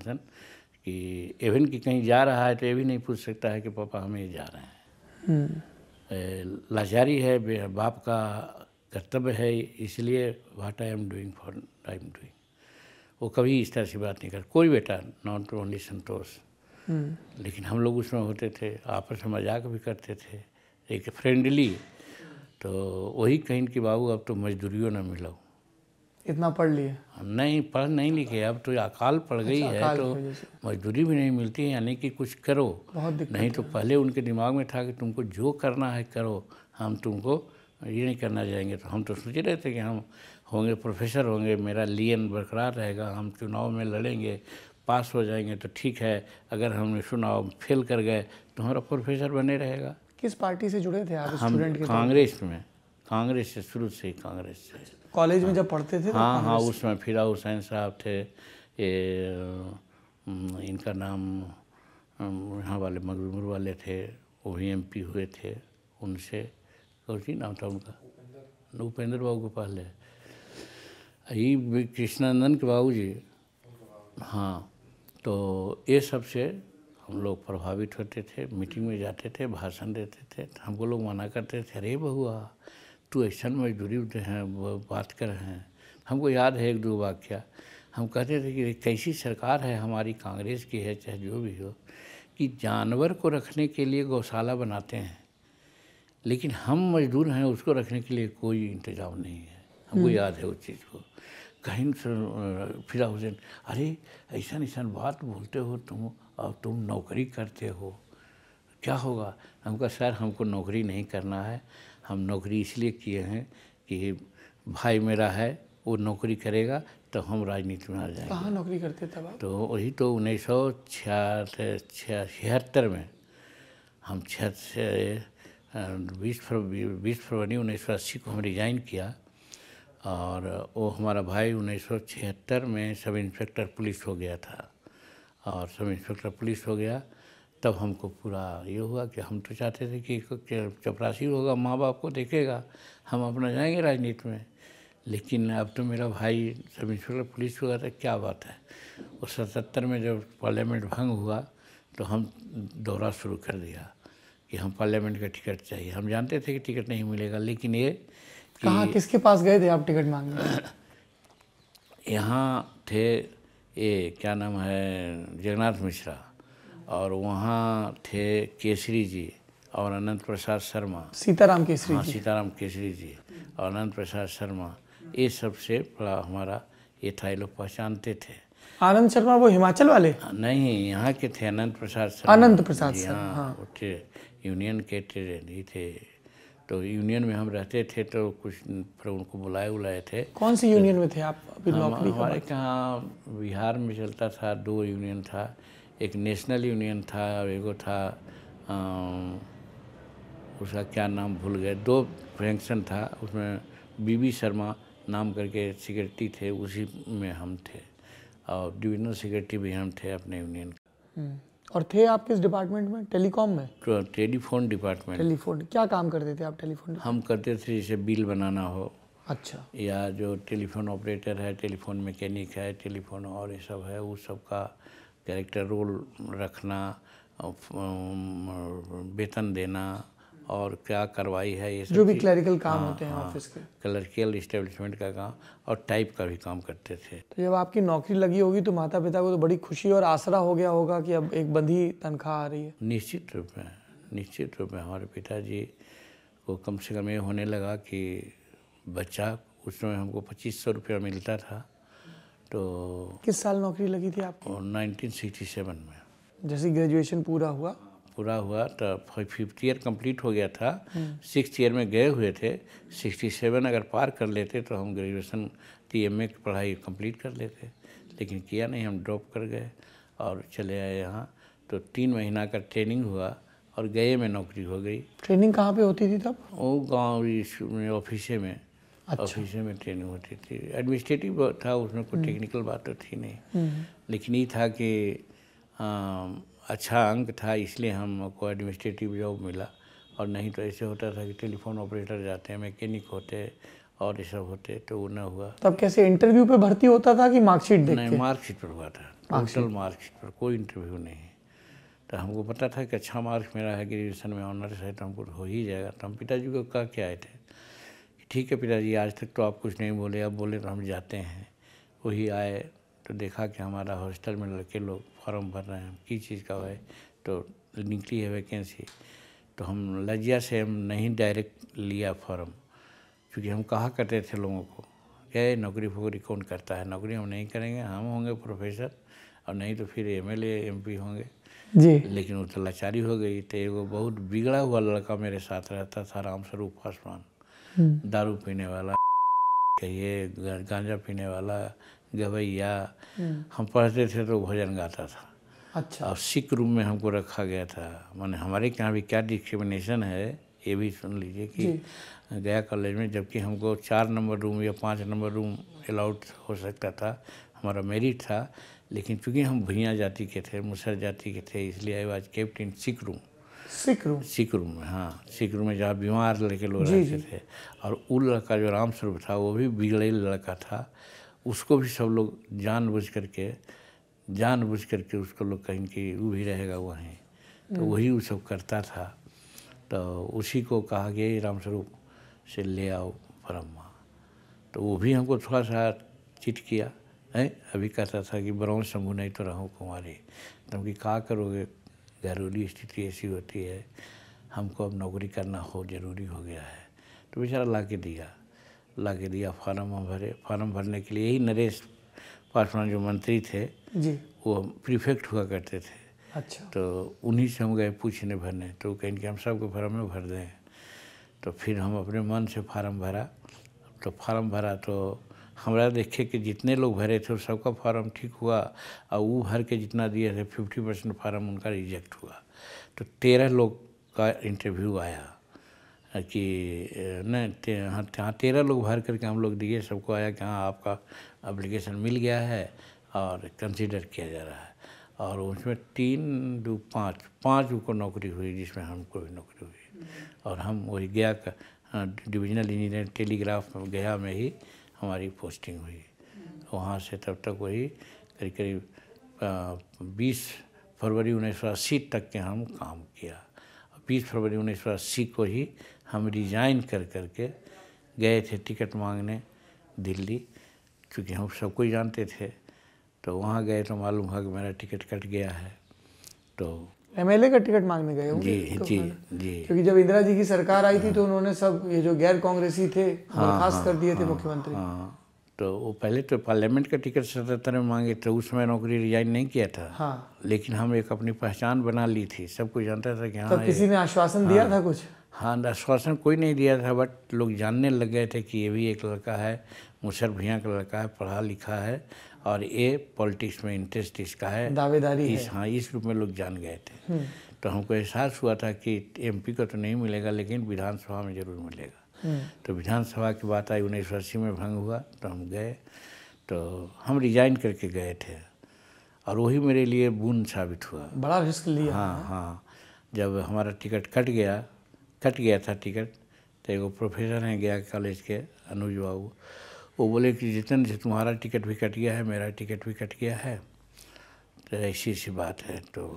कि एवन की कहीं जा रहा है तो ये भी नहीं पूछ सकता है कि पापा हम ये जा रहे हैं हम्म। लाचारी है बाप का कर्तव्य है इसलिए what I am doing for I am doing वो कभी इस तरह से बात नहीं कर कोई बेटा नॉट ओनली संतोष हम्म। लेकिन हम लोग उसमें होते थे आपस में मजाक भी करते थे एक फ्रेंडली तो वही कहीं कि बाबू अब तो मजदूरियों ना मिलो इतना पढ़ लिए नहीं पढ़ नहीं लिखे अब तो अकाल पड़ गई अच्छा, है तो मजदूरी भी नहीं मिलती है यानी कि कुछ करो नहीं तो पहले उनके दिमाग में था कि तुमको जो करना है करो हम तुमको ये नहीं करना चाहेंगे तो हम तो सोच रहे थे कि हम होंगे प्रोफेसर होंगे मेरा लियन बरकरार रहेगा हम चुनाव में लड़ेंगे पास हो जाएंगे तो ठीक है अगर हम चुनाव फेल कर गए तो हमारा प्रोफेसर बने रहेगा किस पार्टी से जुड़े थे आप हम कांग्रेस में कांग्रेस से शुरू से ही कांग्रेस से कॉलेज में जब पढ़ते थे हाँ हाँ उसमें फिरा हुसैन साहब थे ये इनका नाम यहाँ वाले मगरूर वाले थे वो भी एम हुए थे उनसे और नाम था उनका उपेंद्र बाबू गोपाल पहले ये कृष्णानंदन के बाबू जी हाँ तो ये सब से हम लोग प्रभावित होते थे मीटिंग में जाते थे भाषण देते थे तो हमको लोग मना करते थे अरे बहुआ तू ऐसा मजदूरी हैं बात कर रहे हैं हमको याद है एक दो वाक्य हम कहते थे कि कैसी सरकार है हमारी कांग्रेस की है चाहे जो भी हो कि जानवर को रखने के लिए गौशाला बनाते हैं लेकिन हम मजदूर हैं उसको रखने के लिए कोई इंतज़ाम नहीं है हमको हम्म। याद है उस चीज़ को कहीं फिदा हुसैन अरे ऐसा ऐसा बात बोलते हो तुम और तुम नौकरी करते हो क्या होगा हमका सर हमको नौकरी नहीं करना है हम नौकरी इसलिए किए हैं कि भाई मेरा है वो नौकरी करेगा तो हम राजनीति में आ जाएंगे कहाँ नौकरी करते थे तो वही तो उन्नीस सौ छिहत्तर में हम छिहत्तर बीस फरवरी बीस फरवरी उन्नीस सौ अस्सी को हम रिज़ाइन किया और वो हमारा भाई उन्नीस में सब इंस्पेक्टर पुलिस हो गया था और सब इंस्पेक्टर पुलिस हो गया तब हमको पूरा ये हुआ कि हम तो चाहते थे कि चपरासी होगा माँ बाप को देखेगा हम अपना जाएंगे राजनीति में लेकिन अब तो मेरा भाई सब इंस्पेक्टर पुलिस हुआ था तो क्या बात है और सतहत्तर में जब पार्लियामेंट भंग हुआ तो हम दौरा शुरू कर दिया कि हम पार्लियामेंट का टिकट चाहिए हम जानते थे कि टिकट नहीं मिलेगा लेकिन ये कहाँ किसके पास गए थे आप टिकट मांगने यहाँ थे ये क्या नाम है जगन्नाथ मिश्रा और वहाँ थे केसरी जी और अनंत प्रसाद शर्मा सीताराम केसरी हाँ सीताराम केसरी जी और अनंत प्रसाद शर्मा ये सबसे बड़ा हमारा ये था ये लोग पहचानते थे आनंद शर्मा वो हिमाचल वाले नहीं यहाँ के थे अनंत प्रसाद शर्मा अनंत प्रसाद शर्मा हाँ।, हाँ। यूनियन के थे तो यूनियन में हम रहते थे तो कुछ फिर उनको बुलाए बुलाए थे कौन सी यूनियन में थे आप अभी हम, हमारे यहाँ बिहार में चलता था दो यूनियन था एक नेशनल यूनियन था और एगो था उसका क्या नाम भूल गए दो फैंक्शन था उसमें बीबी शर्मा नाम करके सिक्रेटरी थे उसी में हम थे और डिविजनल सेक्रेटरी भी हम थे अपने यूनियन और थे आप किस डिपार्टमेंट में टेलीकॉम में टेलीफोन डिपार्टमेंट टेलीफोन क्या काम करते थे आप टेलीफोन हम करते थे जैसे बिल बनाना हो अच्छा या जो टेलीफोन ऑपरेटर है टेलीफोन मैकेनिक है टेलीफोन और ये सब है उस सब का कैरेक्टर रोल रखना वेतन देना और क्या कार्रवाई है ये सब जो भी क्लरिकल काम हाँ, होते हैं ऑफिस हाँ। के क्लरिकल इस्टेब्लिशमेंट का काम और टाइप का भी काम करते थे तो जब आपकी नौकरी लगी होगी तो माता पिता को तो बड़ी खुशी और आसरा हो गया होगा कि अब एक बंधी तनख्वाह आ रही है निश्चित रूप में निश्चित रूप में हमारे पिताजी को कम से कम ये होने लगा कि बच्चा उस समय हमको पच्चीस सौ रुपया मिलता था तो किस साल नौकरी लगी थी आपको 1967 में जैसे ग्रेजुएशन पूरा हुआ पूरा हुआ तो फिफ्थ ईयर कंप्लीट हो गया था सिक्स हाँ। ईयर में गए हुए थे सिक्सटी सेवन अगर पार कर लेते तो हम ग्रेजुएशन टी एम ए की पढ़ाई कंप्लीट कर लेते लेकिन किया नहीं हम ड्रॉप कर गए और चले आए यहाँ तो तीन महीना का ट्रेनिंग हुआ और गए में नौकरी हो गई ट्रेनिंग कहाँ पे होती थी तब वो गाँव ऑफिसे में अच्छा। ऑफिसे में ट्रेनिंग होती थी एडमिनिस्ट्रेटिव था उसमें कोई टेक्निकल हम्म। बात तो थी नहीं हम्म। लेकिन ये था कि अच्छा अंक था इसलिए हमको एडमिनिस्ट्रेटिव जॉब मिला और नहीं तो ऐसे होता था कि टेलीफोन ऑपरेटर जाते हैं मैकेनिक होते और ये सब होते तो वो न हुआ तब कैसे इंटरव्यू पे भर्ती होता था कि मार्कशीट देख नहीं मार्कशीट पर हुआ था टोटल मार्कशीट पर कोई इंटरव्यू नहीं तो हमको पता था कि अच्छा मार्क्स मेरा है ग्रेजुएशन में ऑनर्स है तो हमको हो ही जाएगा तो हम पिताजी को कहा के आए थे ठीक है पिताजी आज तक तो आप कुछ नहीं बोले अब बोले तो हम जाते हैं वही आए तो देखा कि हमारा हॉस्टल में लड़के लोग फॉर्म भर रहे हैं किस चीज़ का है तो निकली है वैकेंसी तो हम लज्जिया से हम नहीं डायरेक्ट लिया फॉर्म क्योंकि हम कहा करते थे लोगों को क्या नौकरी फोकरी कौन करता है नौकरी हम नहीं करेंगे हम होंगे प्रोफेसर और नहीं तो फिर एम एल होंगे जी लेकिन वो तो लाचारी हो गई तो एगो बहुत बिगड़ा हुआ लड़का मेरे साथ रहता था राम स्वरूप पासवान हम्म। दारू पीने वाला कहिए गांजा पीने वाला गवैया हम्म। हम पढ़ते थे तो भजन गाता था अच्छा और सिख रूम में हमको रखा गया था मैंने हमारे यहाँ भी क्या डिस्क्रिमिनेशन है ये भी सुन लीजिए कि गया कॉलेज में जबकि हमको चार नंबर रूम या पाँच नंबर रूम अलाउड हो सकता था हमारा मेरिट था लेकिन चूँकि हम भुइया जाति के थे मुसर जाति के थे इसलिए I was kept in sick room sick room sick room में हाँ सिख रूम में जहाँ बीमार लड़के लोग रहते थे और वो लड़का जो रामस्वरूप था वो भी बिगड़े लड़का था उसको भी सब लोग जान बुझ करके जान बुझ करके उसको लोग कहें कि वो भी रहेगा वहीं तो हम्म। वही वो सब करता था तो उसी को कहा कि रामस्वरूप से ले आओ ब्रह्मा तो वो भी हमको थोड़ा सा चिट किया है अभी कहता था कि ब्रह्म शंभु नहीं तो रहो कुमारी तो हम कि कहा करोगे घरेलू स्थिति ऐसी होती है हमको अब नौकरी करना हो जरूरी हो गया है तो बेचारा ला के दिया ला के दिया फार्म भरे फार्म भरने के लिए ही नरेश पासवान जो मंत्री थे जी वो प्रीफेक्ट हुआ करते थे अच्छा तो उन्हीं से हम गए पूछने भरने तो कहें कि हम सबको फार्म में भर दें तो फिर हम अपने मन से फार्म भरा तो फार्म भरा तो हमारा देखे कि जितने लोग भरे थे सबका फार्म ठीक हुआ और वो भर के जितना दिए थे फिफ्टी परसेंट फार्म उनका रिजेक्ट हुआ तो तेरह लोग का इंटरव्यू आया कि न ते, हाँ हाँ तेरह लोग भर करके हम लोग दिए सबको आया कि हाँ आपका अप्लीकेशन मिल गया है और कंसिडर किया जा रहा है और उसमें तीन दो पाँच पाँच को नौकरी हुई जिसमें हमको भी नौकरी हुई और हम वही गया का डिविजनल इंजीनियर टेलीग्राफ गया में ही हमारी पोस्टिंग हुई वहाँ से तब तक वही करीब करीब बीस फरवरी उन्नीस सौ अस्सी तक के हम काम किया बीस फरवरी उन्नीस सौ अस्सी को ही हम रिजाइन कर कर के गए थे टिकट मांगने दिल्ली क्योंकि हम सब कोई जानते थे तो वहाँ गए तो मालूम हुआ कि मेरा टिकट कट गया है तो एमएलए का टिकट मांगने गए होंगे जी तो जी जी क्योंकि जब इंदिरा जी की सरकार आई थी तो हाँ। उन्होंने सब ये जो गैर कांग्रेसी थे हाँ, बर्खास्त हाँ, कर दिए थे हाँ, मुख्यमंत्री हाँ, तो वो पहले तो पार्लियामेंट का टिकट सतहत्तर में मांगे थे तो उस समय नौकरी रिजाइन नहीं किया था हाँ। लेकिन हम एक अपनी पहचान बना ली थी सबको जानता था कि हाँ तो किसी ने आश्वासन हाँ, दिया था कुछ हाँ आश्वासन कोई नहीं दिया था बट लोग जानने लग गए थे कि ये भी एक लड़का है मुशर भैया का लड़का है पढ़ा लिखा है और ये पॉलिटिक्स में इंटरेस्ट इसका है दावेदारी इस हाँ इस रूप में लोग जान गए थे हम्म। तो हमको एहसास हुआ था कि एमपी को तो नहीं मिलेगा लेकिन विधानसभा में जरूर मिलेगा हम्म। तो विधानसभा की बात आई उन्नीस सौ अस्सी में भंग हुआ तो हम गए तो हम रिजाइन करके गए थे और वही मेरे लिए बूंद साबित हुआ बड़ा रिस्क लिया हाँ हाँ जब हमारा टिकट कट गया कट गया था टिकट तो एगो प्रोफेसर हैं गया कॉलेज के अनुज बाबू वो बोले कि जितने जी तुम्हारा टिकट भी कट गया है मेरा टिकट भी कट गया है तो ऐसी ऐसी बात है तो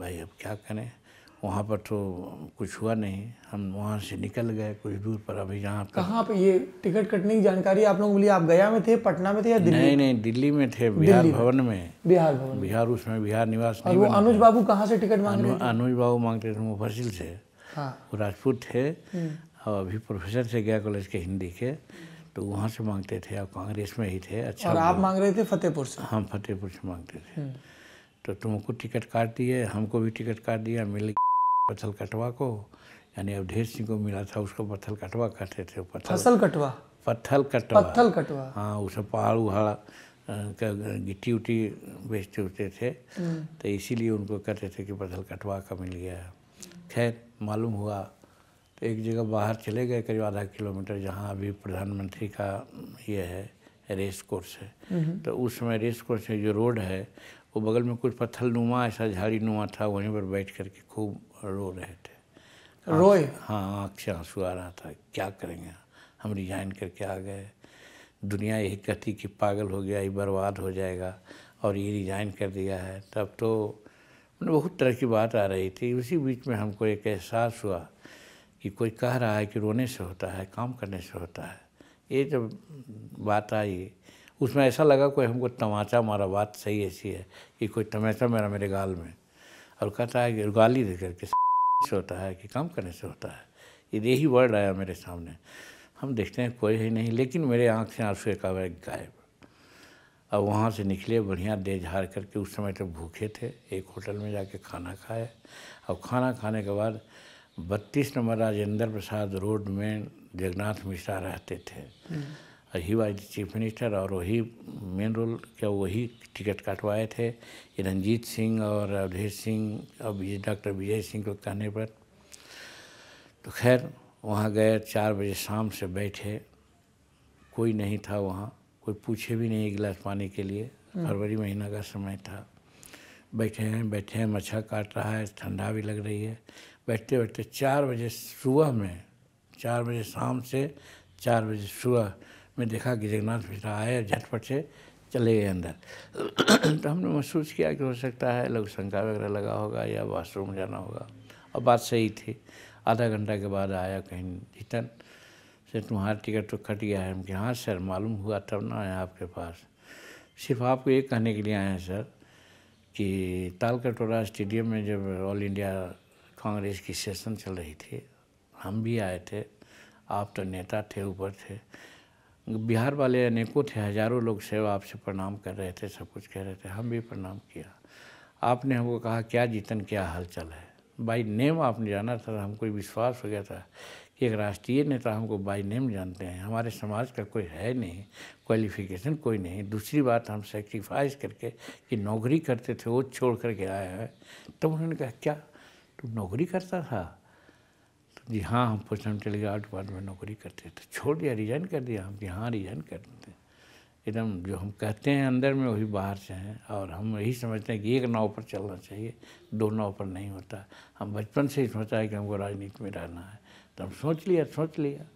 भाई अब क्या करें वहाँ पर तो कुछ हुआ नहीं हम वहाँ से निकल गए कुछ दूर पर अभी जहाँ पर कहाँ पर ये टिकट कटने की जानकारी आप लोगों को मिली आप गया में थे पटना में थे या दिल्ली नहीं नहीं दिल्ली में थे बिहार भवन में बिहार भवन बिहार उसमें बिहार निवास और वो अनुज बाबू कहाँ से टिकट मांग रहे अनुज बाबू मांगते थे मुफसिल से हाँ। वो राजपूत थे हम्म। और अभी प्रोफेसर थे गया कॉलेज के हिंदी के तो वहाँ से मांगते थे आप कांग्रेस में ही थे अच्छा आप मांग रहे थे फतेहपुर से हम फतेहपुर से मांगते थे हम्म। तो तुमको टिकट काट दिए हमको भी टिकट काट दिया मिल पथल कटवा को यानी अवधेश सिंह को मिला था उसको पत्थल कटवा कहते थे पत्थल कटवा पत्थल कटवा पत्थल कटवा हाँ उसे पहाड़ उहाड़ का गिट्टी उट्टी बेचते उठते थे हम्म। तो इसीलिए उनको कहते थे कि पत्थल कटवा का मिल गया है खैर मालूम हुआ तो एक जगह बाहर चले गए करीब आधा किलोमीटर जहाँ अभी प्रधानमंत्री का ये है रेस कोर्स है हम्म। तो उस समय रेस कोर्स है जो रोड है वो बगल में कुछ पत्थर नुमा ऐसा झाड़ी नुमा था वहीं पर बैठ कर के खूब रो रहे थे रोए हाँ आँख से आंसू आ रहा था क्या करेंगे हम रिजाइन करके आ गए दुनिया यही कहती कि पागल हो गया ये बर्बाद हो जाएगा और ये रिजाइन कर दिया है तब तो मतलब बहुत तरह की बात आ रही थी उसी बीच में हमको एक एहसास हुआ कि कोई कह रहा है कि रोने से होता है काम करने से होता है ये जब बात आई उसमें ऐसा लगा कोई हमको तमाचा मारा बात सही ऐसी है कि कोई तमाचा मेरा मेरे गाल में और कहता है कि गाली दे करके से होता है कि काम करने से होता है ये यही वर्ड आया मेरे सामने हम देखते हैं कोई ही नहीं लेकिन मेरे आँख से आंसू एक गायब अब वहाँ से निकले बढ़िया दे झार करके उस समय तो भूखे थे एक होटल में जाके खाना खाए और खाना खाने के बाद बत्तीस नंबर राजेंद्र प्रसाद रोड में जगन्नाथ मिश्रा रहते थे hmm. He was chief minister और वही मेन रोल का वही टिकट काटवाए थे रंजीत सिंह और अवधेश सिंह और डॉक्टर विजय सिंह को कहने पर तो खैर वहाँ गए चार बजे शाम से बैठे कोई नहीं था वहाँ कोई पूछे भी नहीं गिलास पानी के लिए हम्म। फरवरी महीना का समय था बैठे हैं बैठे हैं मच्छर काट रहा है ठंडा भी लग रही है बैठते बैठते चार बजे सुबह में चार बजे शाम से चार बजे सुबह मैं देखा कि जगन्नाथ मिश्रा आए झटपट से चले गए अंदर तो हमने महसूस किया कि हो सकता है लघु शंका वगैरह लगा होगा या वाशरूम जाना होगा और बात सही थी आधा घंटा के बाद आया कहीं जीतन से तुम्हारा टिकट तो कट गया है हम कि हाँ सर मालूम हुआ तब ना आया आपके पास सिर्फ आपको ये कहने के लिए आए हैं सर कि तालकटोरा स्टेडियम में जब ऑल इंडिया कांग्रेस की सेशन चल रही थी हम भी आए थे आप तो नेता थे ऊपर थे बिहार वाले अनेकों थे हज़ारों लोग सेवा आपसे प्रणाम कर रहे थे सब कुछ कह रहे थे हम भी प्रणाम किया आपने हमको कहा क्या जीतन क्या हलचल है बाई नेम आपने जाना था तो हमको विश्वास हो गया था कि एक राष्ट्रीय नेता हमको बाई नेम जानते हैं हमारे समाज का कोई है नहीं क्वालिफिकेशन कोई नहीं दूसरी बात हम सेक्रीफाइस करके कि नौकरी करते थे वो छोड़ करके आए हैं तब तो उन्होंने कहा क्या तू नौकरी करता था जी हाँ हम चले गए टेलीग्राफ डिपार्टमेंट में नौकरी करते थे छोड़ दिया रिज़ाइन कर दिया हम कि हाँ रिज़ाइन कर देते एकदम जो हम कहते हैं अंदर में वही बाहर से हैं और हम यही समझते हैं कि एक नाव पर चलना चाहिए दो नाव पर नहीं होता हम बचपन से ही सोचा है कि हमको राजनीति में रहना है तो हम सोच लिया सोच लिया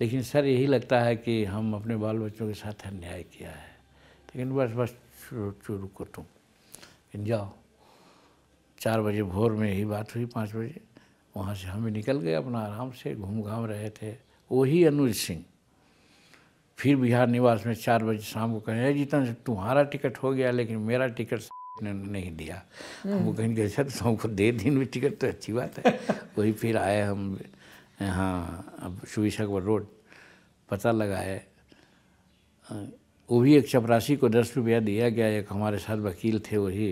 लेकिन सर यही लगता है कि हम अपने बाल बच्चों के साथ अन्याय किया है लेकिन बस बस शुरू को तुम जाओ चार बजे भोर में यही बात हुई पाँच बजे वहाँ से हम भी निकल गए अपना आराम से घूम घाम रहे थे वही अनुज सिंह फिर बिहार निवास में चार बजे शाम को कहें जीतन तुम्हारा टिकट हो गया लेकिन मेरा टिकट ने नहीं दिया हमको हम्म। कहीं अच्छा तो हमको दे दिन भी टिकट तो अच्छी बात है वही फिर आए हम यहाँ अब सुबीस अकबर रोड पता लगाए वो भी एक चपरासी को दस रुपया दिया गया एक हमारे साथ वकील थे वही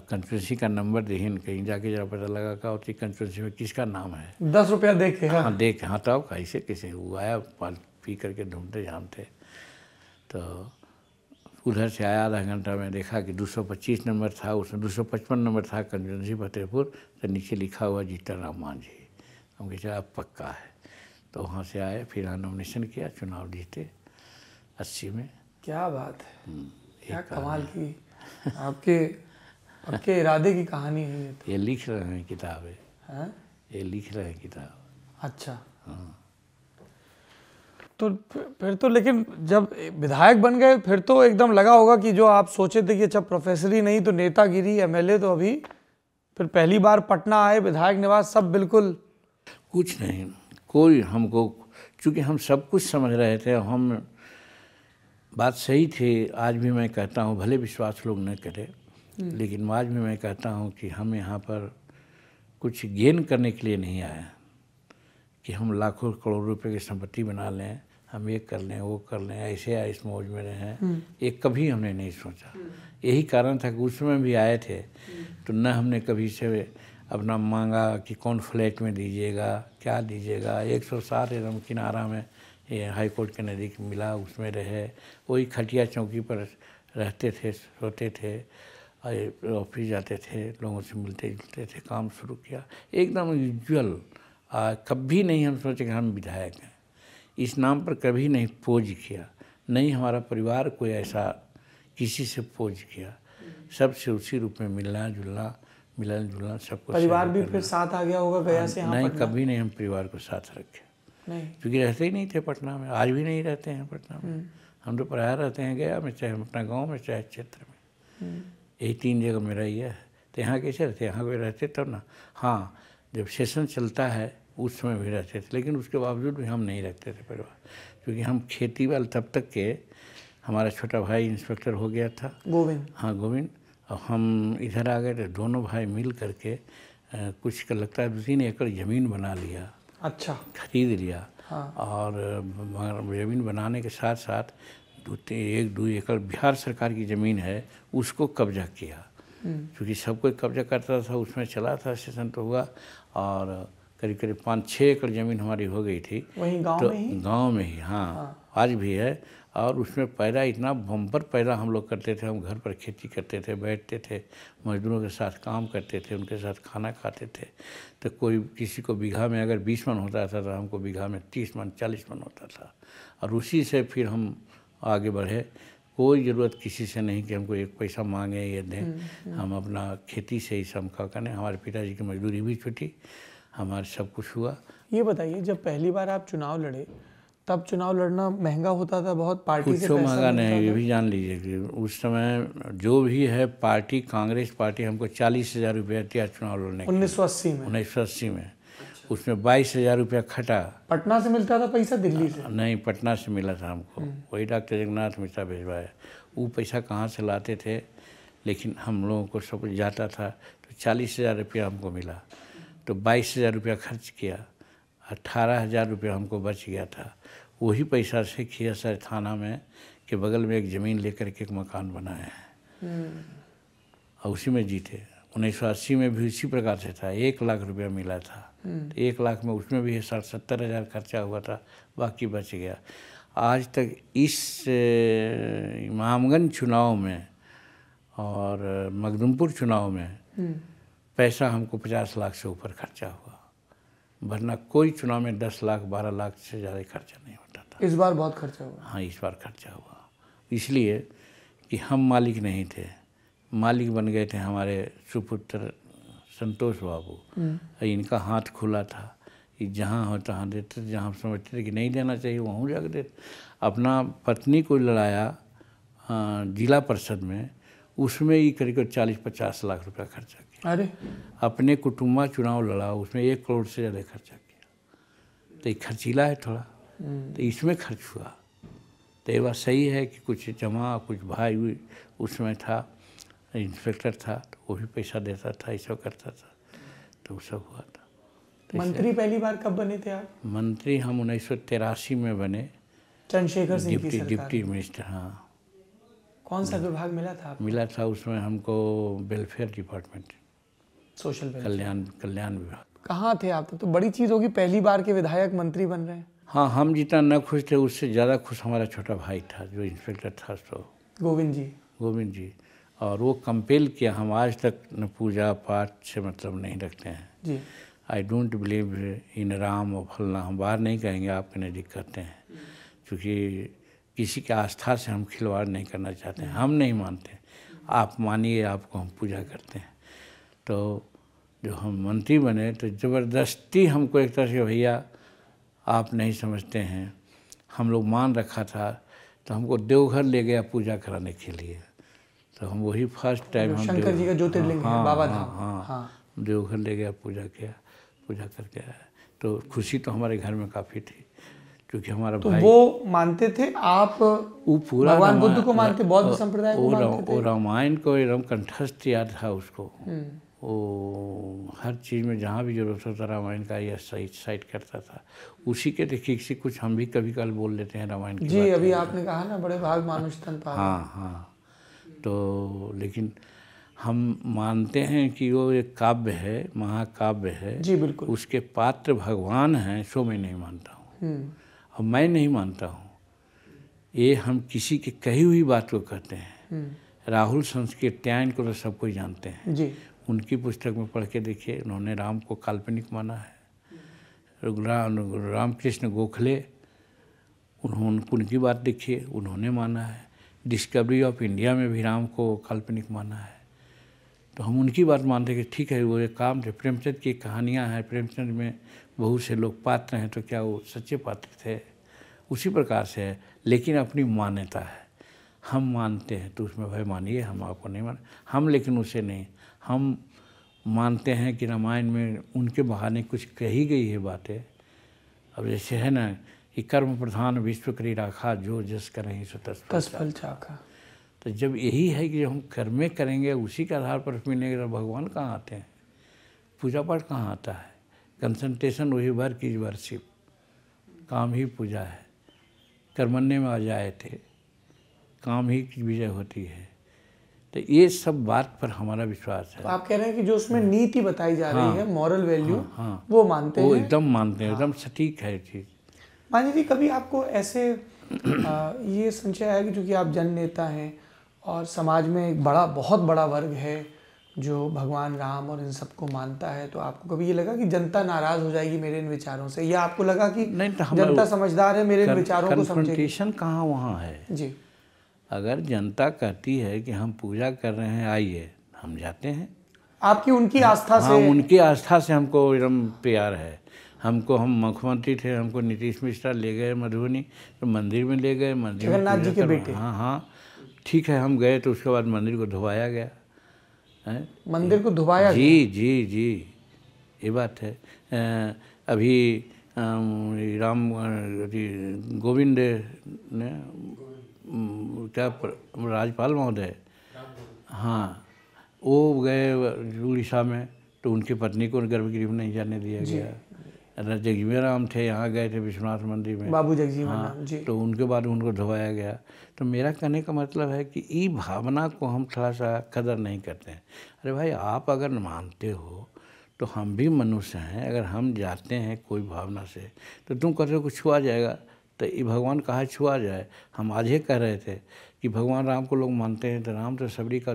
कंस्टिटेंसी का नंबर दे कहीं जाके जरा पता लगा का होती कंस्टिटेंसी में किसका नाम है दस रुपया देख के हाँ देख हाँ तो कैसे कैसे वो आया पाल पी करके ढूंढते जानते तो उधर से आया आधा घंटा में देखा कि 225 नंबर था उसमें 255 नंबर था कंस्टिटेंसी फतेहपुर तो नीचे लिखा हुआ जीतन राम मांझी हम कह अब पक्का है तो वहाँ से आए फिर यहाँ नॉमिनेशन किया चुनाव जीते अस्सी में क्या बात है हम्म, क्या कमाल की आपके आपके इरादे की कहानी है ये तो ये लिख रहे हैं किताब है हाँ? ये लिख रहे हैं किताब अच्छा हाँ तो फिर तो लेकिन जब विधायक बन गए फिर तो एकदम लगा होगा कि जो आप सोचे थे कि अच्छा प्रोफेसर ही नहीं तो नेतागिरी एमएलए तो अभी फिर पहली बार पटना आए विधायक निवास सब बिल्कुल कुछ नहीं कोई हमको क्योंकि हम सब कुछ समझ रहे थे हम बात सही थी आज भी मैं कहता हूँ भले विश्वास लोग न करें हम्म। लेकिन आज भी मैं कहता हूँ कि हम यहाँ पर कुछ गेन करने के लिए नहीं आए कि हम लाखों करोड़ रुपए की संपत्ति बना लें हम ये कर लें वो कर लें ऐसे इस मौज में रहें हम्म। ये कभी हमने नहीं सोचा हम्म। यही कारण था कि उस समय भी आए थे तो न हमने कभी से अपना मांगा कि कौन फ्लैट में दीजिएगा क्या दीजिएगा एक सौ सात एकदम किनारा में ये हाईकोर्ट के नज़दीक मिला उसमें रहे वही खटिया चौकी पर रहते थे सोते थे ऑफिस जाते थे लोगों से मिलते जुलते थे काम शुरू किया एकदम यूजल कभी नहीं हम सोचे कि हम विधायक हैं इस नाम पर कभी नहीं पोज किया नहीं हमारा परिवार कोई ऐसा किसी से पोज किया सबसे उसी रूप में मिलना जुलना मिलन जुलना सब कुछ परिवार भी फिर साथ आ गया होगा गया से नहीं कभी नहीं हम परिवार को साथ रखे क्योंकि रहते ही नहीं थे पटना में आज भी नहीं रहते हैं पटना में हम्म। हम तो पराया रहते हैं गया में चाहे अपना गाँव में चाहे क्षेत्र में हम्म। यही तीन जगह मेरा ये है तो यहाँ कैसे रहते यहाँ पे रहते तब तो ना हाँ जब सेशन चलता है उस समय भी रहते थे लेकिन उसके बावजूद भी हम नहीं रखते थे परिवार क्योंकि हम खेती वाले तब तक के हमारा छोटा भाई इंस्पेक्टर हो गया था गोविंद हाँ गोविंद और हम इधर आ गए थे तो दोनों भाई मिल करके कुछ कर लगता है दो तीन एकड़ ज़मीन बना लिया अच्छा खरीद लिया हाँ। और ज़मीन बनाने के साथ साथ दो तीन एक दो एकड़ बिहार सरकार की ज़मीन है उसको कब्जा किया हम्म। क्योंकि सब कोई कब्जा करता था उसमें चला था सेशन तो हुआ और करीब करीब पाँच छः एकड़ ज़मीन हमारी हो गई थी वहीं गांव तो में ही गांव में ही हाँ, हाँ आज भी है और उसमें पैदा इतना बम्पर पैदा हम लोग करते थे हम घर पर खेती करते थे बैठते थे मजदूरों के साथ काम करते थे उनके साथ खाना खाते थे तो कोई किसी को बीघा में अगर बीस मन होता था तो हमको बीघा में तीस मन चालीस मन होता था और उसी से फिर हम आगे बढ़े कोई ज़रूरत किसी से नहीं कि हमको एक पैसा मांगे ये दें हम अपना खेती से ही का करें हमारे पिताजी की मजदूरी भी छुटी हमारे सब कुछ हुआ ये बताइए जब पहली बार आप चुनाव लड़े तब चुनाव लड़ना महंगा होता था बहुत पार्टी कुछ तो महंगा नहीं ये भी जान लीजिए कि उस समय जो भी है पार्टी कांग्रेस पार्टी हमको चालीस हज़ार रुपया दिया चुनाव लड़ने उन्नीस सौ अस्सी में उन्नीस सौ अस्सी में उसमें बाईस हज़ार रुपया खटा पटना से मिलता था पैसा दिल्ली से नहीं पटना से मिला था हमको हम्म। वही डॉक्टर जगन्नाथ मिश्रा भिजवाया वो पैसा कहाँ से लाते थे लेकिन हम लोगों को सब जाता था तो चालीस हज़ार रुपया हमको मिला तो बाईस हज़ार रुपया खर्च किया अट्ठारह हज़ार रुपया हमको बच गया था वही पैसा से खियासर थाना में के बगल में एक ज़मीन लेकर के एक मकान बनाया है हम्म। और उसी में जीते उन्नीस सौ अस्सी में भी उसी प्रकार से था एक लाख रुपया मिला था हम्म। एक लाख में उसमें भी साठ सत्तर हज़ार खर्चा हुआ था बाकी बच गया आज तक इस इमामगंज चुनाव में और मखदुमपुर चुनाव में हम्म। पैसा हमको पचास लाख से ऊपर खर्चा हुआ वरना कोई चुनाव में दस लाख बारह लाख से ज़्यादा खर्चा नहीं होता था इस बार बहुत खर्चा हुआ हाँ इस बार खर्चा हुआ इसलिए कि हम मालिक नहीं थे मालिक बन गए थे हमारे सुपुत्र संतोष बाबू हम्म। इनका हाथ खुला था कि जहाँ हो तहाँ देते थे जहाँ समझते थे कि नहीं देना चाहिए वहाँ जाकर देते अपना पत्नी को लड़ाया जिला परिषद में उसमें ही करीब चालीस पचास लाख रुपया खर्चा किया अरे अपने कुटुम्बा चुनाव लड़ा उसमें एक करोड़ से ज़्यादा खर्चा किया तो ये खर्चीला है थोड़ा हम्म। तो इसमें खर्च हुआ तो ये बात सही है कि कुछ जमा कुछ भाई उसमें था इंस्पेक्टर था तो वो भी पैसा देता था ऐसा करता था तो सब हुआ था तो मंत्री पहली बार कब बने थे आप मंत्री हम उन्नीस सौ में बने Chandrashekhar Singh deputy deputy minister हाँ कौन सा विभाग मिला था आपको? मिला था उसमें हमको वेलफेयर डिपार्टमेंट सोशल कल्याण कल्याण विभाग कहाँ थे आप तो, तो बड़ी चीज़ होगी पहली बार के विधायक मंत्री बन रहे हैं हाँ हम जितना न खुश थे उससे ज़्यादा खुश हमारा छोटा भाई था जो इंस्पेक्टर था तो गोविंद जी गोविंद जी और वो कंपेल किया हम आज तक पूजा पाठ से मतलब नहीं रखते हैं I don't believe in Ram और फलना हम बाहर नहीं कहेंगे आपके नज़दीक करते हैं क्योंकि किसी की आस्था से हम खिलवाड़ नहीं करना चाहते हैं हम नहीं मानते आप मानिए आपको हम पूजा करते हैं तो जो हम मंत्री बने तो ज़बरदस्ती हमको एक तरह से भैया आप नहीं समझते हैं हम लोग मान रखा था तो हमको देवघर ले गया पूजा कराने के लिए तो हम वही फर्स्ट टाइम हम शंकर जी का ज्योतिर्लिंग हाँ, बाबा धाम हाँ, हाँ, हाँ। देवघर ले गया पूजा किया पूजा करके आया तो खुशी तो हमारे घर में काफ़ी थी क्योंकि हमारा तो भाई वो मानते थे आप वो पूरा भगवान बुद्ध को मानते बौद्ध संप्रदाय को मानते थे रामायण को एकदम कंठस्थ याद था उसको हम्म। वो हर चीज़ में जहाँ भी जरूरत होता रामायण का या साइड साइड करता था उसी के देखिए से कुछ हम भी कभी कल बोल लेते हैं रामायण जी अभी आपने कहा ना बड़े भाग मानुष तन हाँ हाँ तो लेकिन हम मानते हैं कि वो एक काव्य है महाकाव्य है जी बिल्कुल उसके पात्र भगवान हैं सो मैं नहीं मानता हूँ हम्म। और मैं नहीं मानता हूँ ये हम किसी के कही हुई बात को कहते हैं हम्म। राहुल संस्कृत्यायन को तो सब कोई जानते हैं जी उनकी पुस्तक में पढ़ के देखिए उन्होंने राम को काल्पनिक माना है रामकृष्ण गोखले उन्होंने उनकी बात देखिए उन्होंने माना है डिस्कवरी ऑफ इंडिया में भी राम को काल्पनिक माना है तो हम उनकी बात मानते कि ठीक है वो एक काम थे प्रेमचंद की कहानियाँ हैं प्रेमचंद में बहुत से लोग पात्र हैं तो क्या वो सच्चे पात्र थे उसी प्रकार से है लेकिन अपनी मान्यता है हम मानते हैं तो उसमें भाई मानिए हम आपको नहीं मान हम लेकिन उसे नहीं हम मानते हैं कि रामायण में उनके बहाने कुछ कही गई है बातें अब जैसे है ना कि कर्म प्रधान विश्व करी राखा जो जिस करें सो तस्फल चाखा तो जब यही है कि जो हम कर्मे करेंगे उसी के आधार पर मिलेंगे तो भगवान कहाँ आते हैं पूजा पाठ कहाँ आता है कंसंट्रेशन वही वर्क इज वर्शिप काम ही पूजा है कर्मण्य में आ जाए थे काम ही की विजय होती है तो ये सब बात पर हमारा विश्वास है तो आप कह रहे हैं कि जो उसमें हाँ। नीति बताई जा हाँ, रही है मॉरल वैल्यू हाँ, हाँ, वो मानते हैं वो एकदम मानते हैं हाँ। एकदम सटीक है चीज़ मान लीजिए कभी आपको ऐसे आ, ये संचय है कि चूँकि आप जन नेता हैं और समाज में एक बड़ा बहुत बड़ा वर्ग है जो भगवान राम और इन सबको मानता है तो आपको कभी ये लगा कि जनता नाराज हो जाएगी मेरे इन विचारों से या आपको लगा कि नहीं जनता समझदार है मेरे कर, इन विचारों को समझेगी कहाँ वहाँ है जी अगर जनता कहती है कि हम पूजा कर रहे हैं आइए हम जाते हैं आपकी उनकी हाँ, आस्था हाँ, से उनकी आस्था से हमको एकदम प्यार है हमको हम मुख्यमंत्री थे हमको नीतीश मिश्रा ले गए मधुबनी तो मंदिर में ले गए मंदिर जगन्नाथ जी के बेटे हाँ हाँ ठीक है हम गए तो उसके बाद मंदिर को धोवाया गया है मंदिर को धोवाया जी जी जी ये बात है अभी राम गोविंद ने क्या राजपाल महोदय हाँ वो गए उड़ीसा में तो उनकी पत्नी को गर्भगृह नहीं जाने दिया गया जगजीवी राम थे यहाँ गए थे विश्वनाथ मंदिर में बाबू जगजी हाँ, जी तो उनके बाद उनको धोवाया गया तो मेरा कहने का मतलब है कि ई भावना को हम थोड़ा सा कदर नहीं करते हैं अरे भाई आप अगर मानते हो तो हम भी मनुष्य हैं अगर हम जाते हैं कोई भावना से तो तुम कहते हो कुछ छुआ जाएगा तो ये भगवान कहा छुआ जाए हम आज ही कह रहे थे कि भगवान राम को लोग मानते हैं तो राम तो सबरी का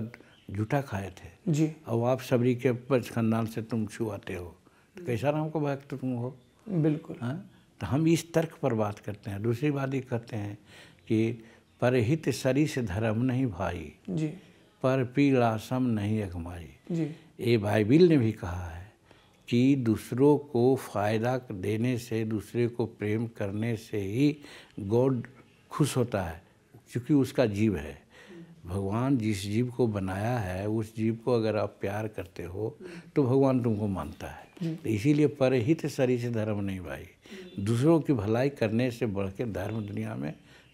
जूठा खाए थे जी और आप सबरी के खानदान से तुम छुआते हो तो कैसा राम को भक्त तुम हो बिल्कुल हाँ तो हम इस तर्क पर बात करते हैं दूसरी बात ये कहते हैं कि परहित से धर्म नहीं भाई जी पर पीड़ा सम नहीं अखमाई जी ये बाइबिल ने भी कहा है कि दूसरों को फ़ायदा देने से दूसरे को प्रेम करने से ही गॉड खुश होता है क्योंकि उसका जीव है भगवान जिस जीव को बनाया है उस जीव को अगर आप प्यार करते हो तो भगवान तुमको मानता है इसीलिए परहित सरी से धर्म नहीं भाई दूसरों की भलाई करने से बढ़ के धर्म दुनिया में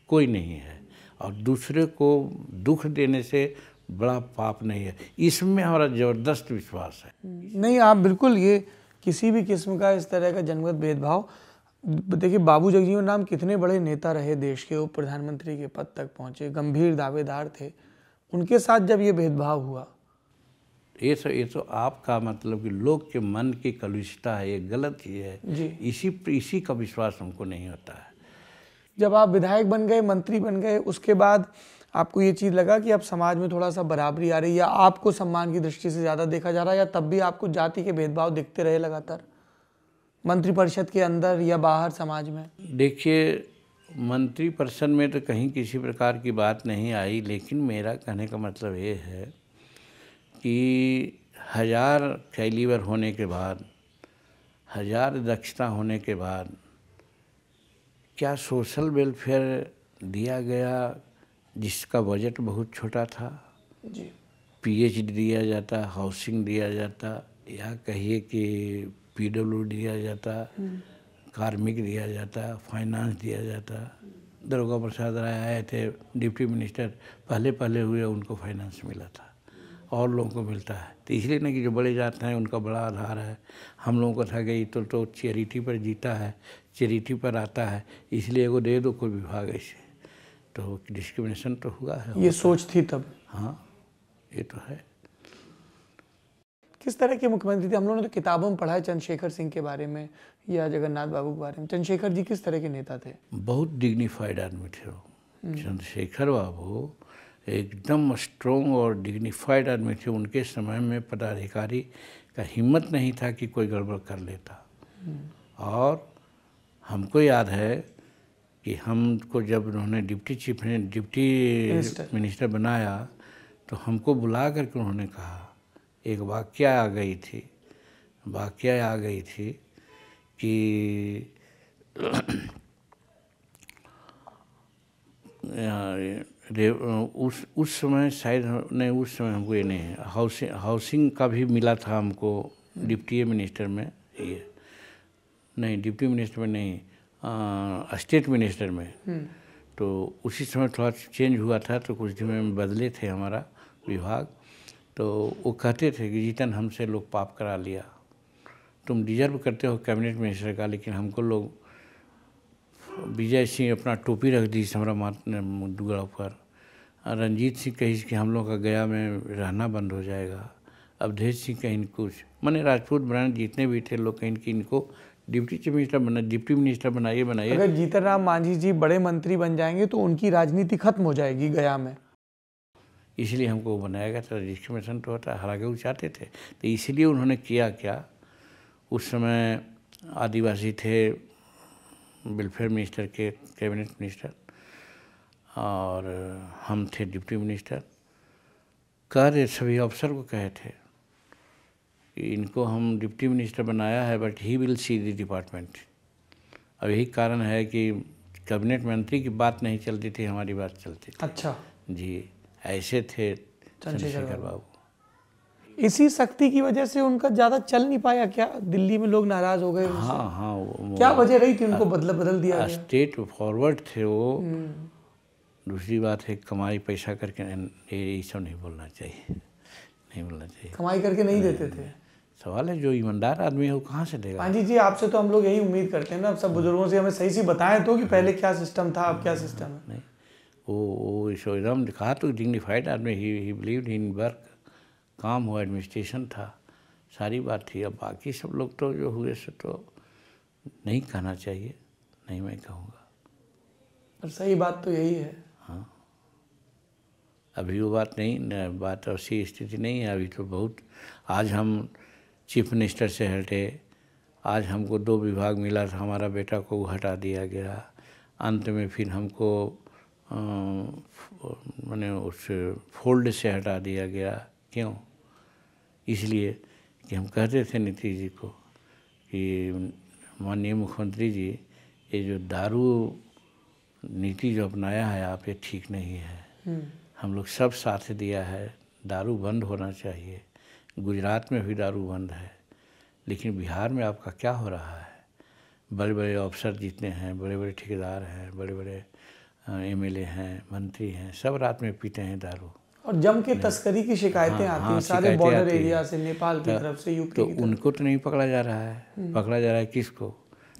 कोई नहीं है और दूसरे को दुख देने से बड़ा पाप नहीं है इसमें हमारा ज़बरदस्त विश्वास है नहीं आप बिल्कुल ये किसी भी किस्म का इस तरह का जन्मगत भेदभाव देखिए बाबू जगजीवन नाम कितने बड़े नेता रहे देश के वो प्रधानमंत्री के पद तक पहुँचे गंभीर दावेदार थे उनके साथ जब ये भेदभाव हुआ ये सो ये तो आपका मतलब कि लोग के मन की कलुषता है ये गलत ही है इसी इसी का विश्वास हमको नहीं होता है जब आप विधायक बन गए मंत्री बन गए उसके बाद आपको ये चीज़ लगा कि अब समाज में थोड़ा सा बराबरी आ रही है या आपको सम्मान की दृष्टि से ज़्यादा देखा जा रहा है या तब भी आपको जाति के भेदभाव दिखते रहे लगातार मंत्रिपरिषद परिषद के अंदर या बाहर समाज में देखिए मंत्री परिषद में तो कहीं किसी प्रकार की बात नहीं आई लेकिन मेरा कहने का मतलब ये है कि हज़ार कैलीवर होने के बाद हज़ार दक्षता होने के बाद क्या सोशल वेलफेयर दिया गया जिसका बजट बहुत छोटा था जी पीएचडी दिया जाता हाउसिंग दिया जाता या कहिए कि पीडब्ल्यू दिया जाता हम्म। कार्मिक दिया जाता फाइनेंस दिया जाता दुर्गा प्रसाद राय आए थे डिप्टी मिनिस्टर पहले पहले हुए उनको फाइनेंस मिला था और लोगों को मिलता है तो इसलिए ना कि जो बड़े जाते हैं उनका बड़ा आधार है हम लोगों को था कि तो तो चैरिटी पर जीता है चैरिटी पर आता है इसलिए वो दे दो कोई विभाग ऐसे तो डिस्क्रिमिनेशन तो हुआ है ये सोच थी तब हाँ ये तो है किस तरह के मुख्यमंत्री थे हम लोगों ने तो किताबों में पढ़ा है चंद्रशेखर सिंह के बारे में या जगन्नाथ बाबू के बारे में चंद्रशेखर जी किस तरह के नेता थे बहुत डिग्निफाइड आदमी थे वो हम्म। चंद्रशेखर बाबू एकदम स्ट्रॉन्ग और डिग्निफाइड आदमी थे उनके समय में पदाधिकारी का हिम्मत नहीं था कि कोई गड़बड़ कर लेता और हमको याद है कि हमको जब उन्होंने डिप्टी चीफ ने डिप्टी मिनिस्टर बनाया तो हमको बुला करके उन्होंने कहा एक वाक्य आ गई थी वाक्य आ गई थी कि उस उस समय शायद नहीं उस समय हमको ये नहीं हाउसिंग हाउसिंग का भी मिला था हमको डिप्टी मिनिस्टर में ये नहीं डिप्टी मिनिस्टर में नहीं स्टेट मिनिस्टर में हम्म। तो उसी समय थोड़ा चेंज हुआ था तो कुछ दिन में बदले थे हमारा विभाग तो वो कहते थे कि जीतन हमसे लोग पाप करा लिया तुम डिजर्व करते हो कैबिनेट मिनिस्टर का लेकिन हमको लोग विजय सिंह अपना टोपी रख दी हमारा मात ने दुगड़ा पर रंजीत सिंह कही कि हम लोग का गया में रहना बंद हो जाएगा अवधेश सिंह कहीं कुछ मैंने राजपूत ब्रांड जितने भी थे लोग कहीं कि इनको डिप्टी चीफ मिनिस्टर बना डिप्टी मिनिस्टर बनाइए बनाइए अगर जीतनराम मांझी जी बड़े मंत्री बन जाएंगे तो उनकी राजनीति खत्म हो जाएगी गया में इसलिए हमको बनाया गया था रजिस्ट्रेशन तो होता हरा वो चाहते थे तो इसलिए उन्होंने किया क्या उस समय आदिवासी थे वेलफेयर मिनिस्टर के कैबिनेट मिनिस्टर और uh, हम थे डिप्टी मिनिस्टर कार्य सभी अफसर को कहे थे कि इनको हम डिप्टी मिनिस्टर बनाया है but he will see the department अब यही कारण है कि कैबिनेट मंत्री की बात नहीं चलती थी हमारी बात चलती थी अच्छा जी ऐसे थे चंद्रशेखर बाबू इसी शक्ति की वजह से उनका ज्यादा चल नहीं पाया क्या दिल्ली में लोग नाराज हो गए हाँ हाँ वो, क्या वजह रही थी उनको बदला बदल दिया स्टेट फॉरवर्ड थे वो हम्म। दूसरी बात है कमाई पैसा करके ये सब नहीं बोलना चाहिए नहीं बोलना चाहिए कमाई करके नहीं देते थे सवाल है जो ईमानदार आदमी है वो कहाँ से देगा हाँ जी जी आपसे तो हम लोग यही उम्मीद करते हैं ना सब हम्म। बुजुर्गों से हमें सही सही बताएं तो कि हम्म। पहले क्या सिस्टम था अब क्या सिस्टम है नहीं वो वो ईश्वरम कहा तो डिग्निफाइड आदमी ही बिलीव इन वर्क काम हुआ एडमिनिस्ट्रेशन था सारी बात थी अब बाकी सब लोग तो जो हुए से तो नहीं कहना चाहिए नहीं मैं कहूँगा और सही बात तो यही है हाँ अभी वो बात नहीं बात ऐसी स्थिति नहीं है अभी तो बहुत आज हम चीफ मिनिस्टर से हटे आज हमको दो विभाग मिला था हमारा बेटा को हटा दिया गया अंत में फिर हमको मैंने उस फोल्ड से हटा दिया गया क्यों इसलिए कि हम कहते थे नीतीश जी को कि माननीय मुख्यमंत्री जी ये जो दारू नीति जो अपनाया है आप ये ठीक नहीं है हम्म। हम लोग सब साथ दिया है दारू बंद होना चाहिए गुजरात में भी दारू बंद है लेकिन बिहार में आपका क्या हो रहा है बड़े बड़े अफसर जितने हैं बड़े बड़े ठेकेदार हैं बड़े बड़े एमएलए हैं मंत्री हैं सब रात में पीते हैं दारू और जम के तस्करी की शिकायतें हाँ, आती हाँ, हैं सारे बॉर्डर एरिया से नेपाल की तो तरफ से यूपी तो उनको तो नहीं पकड़ा जा रहा है हम्म। पकड़ा जा रहा है किसको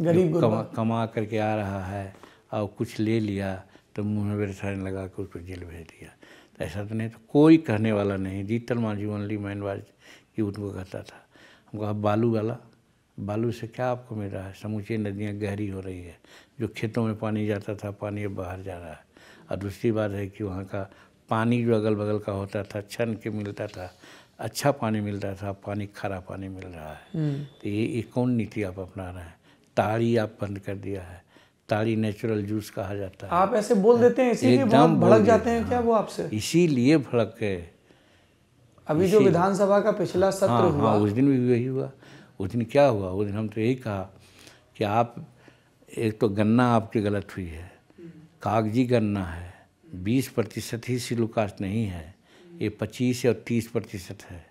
गरीब कमा करके आ रहा है और कुछ ले लिया तो मुँह में बेरे लगा कर उसको जेल भेज दिया तो ऐसा तो नहीं तो कोई कहने वाला नहीं जीतल मांझी ओनली वाज की उनको कहता था हम कहा बालू वाला बालू से क्या आपको मिल रहा है समूची नदियाँ गहरी हो रही है जो खेतों में पानी जाता था पानी अब बाहर जा रहा है और दूसरी बात है कि वहाँ का पानी जो अगल बगल का होता था छन के मिलता था अच्छा पानी मिलता था पानी खरा पानी मिल रहा है हम्म। तो ये, एक कौन नीति आप अपना रहे हैं ताड़ी आप बंद कर दिया है ताड़ी नेचुरल जूस कहा जाता है आप ऐसे बोल देते हैं इसीलिए भड़क जाते हैं क्या हाँ। वो आपसे इसीलिए भड़क गए अभी जो विधानसभा का पिछला सत्र हाँ, हाँ हुआ हाँ, उस दिन भी यही हुआ उस दिन क्या हुआ उस दिन हम तो यही कहा कि आप एक तो गन्ना आपकी गलत हुई है कागजी गन्ना है बीस प्रतिशत ही सिलोकास्ट नहीं है ये पच्चीस या तीस प्रतिशत है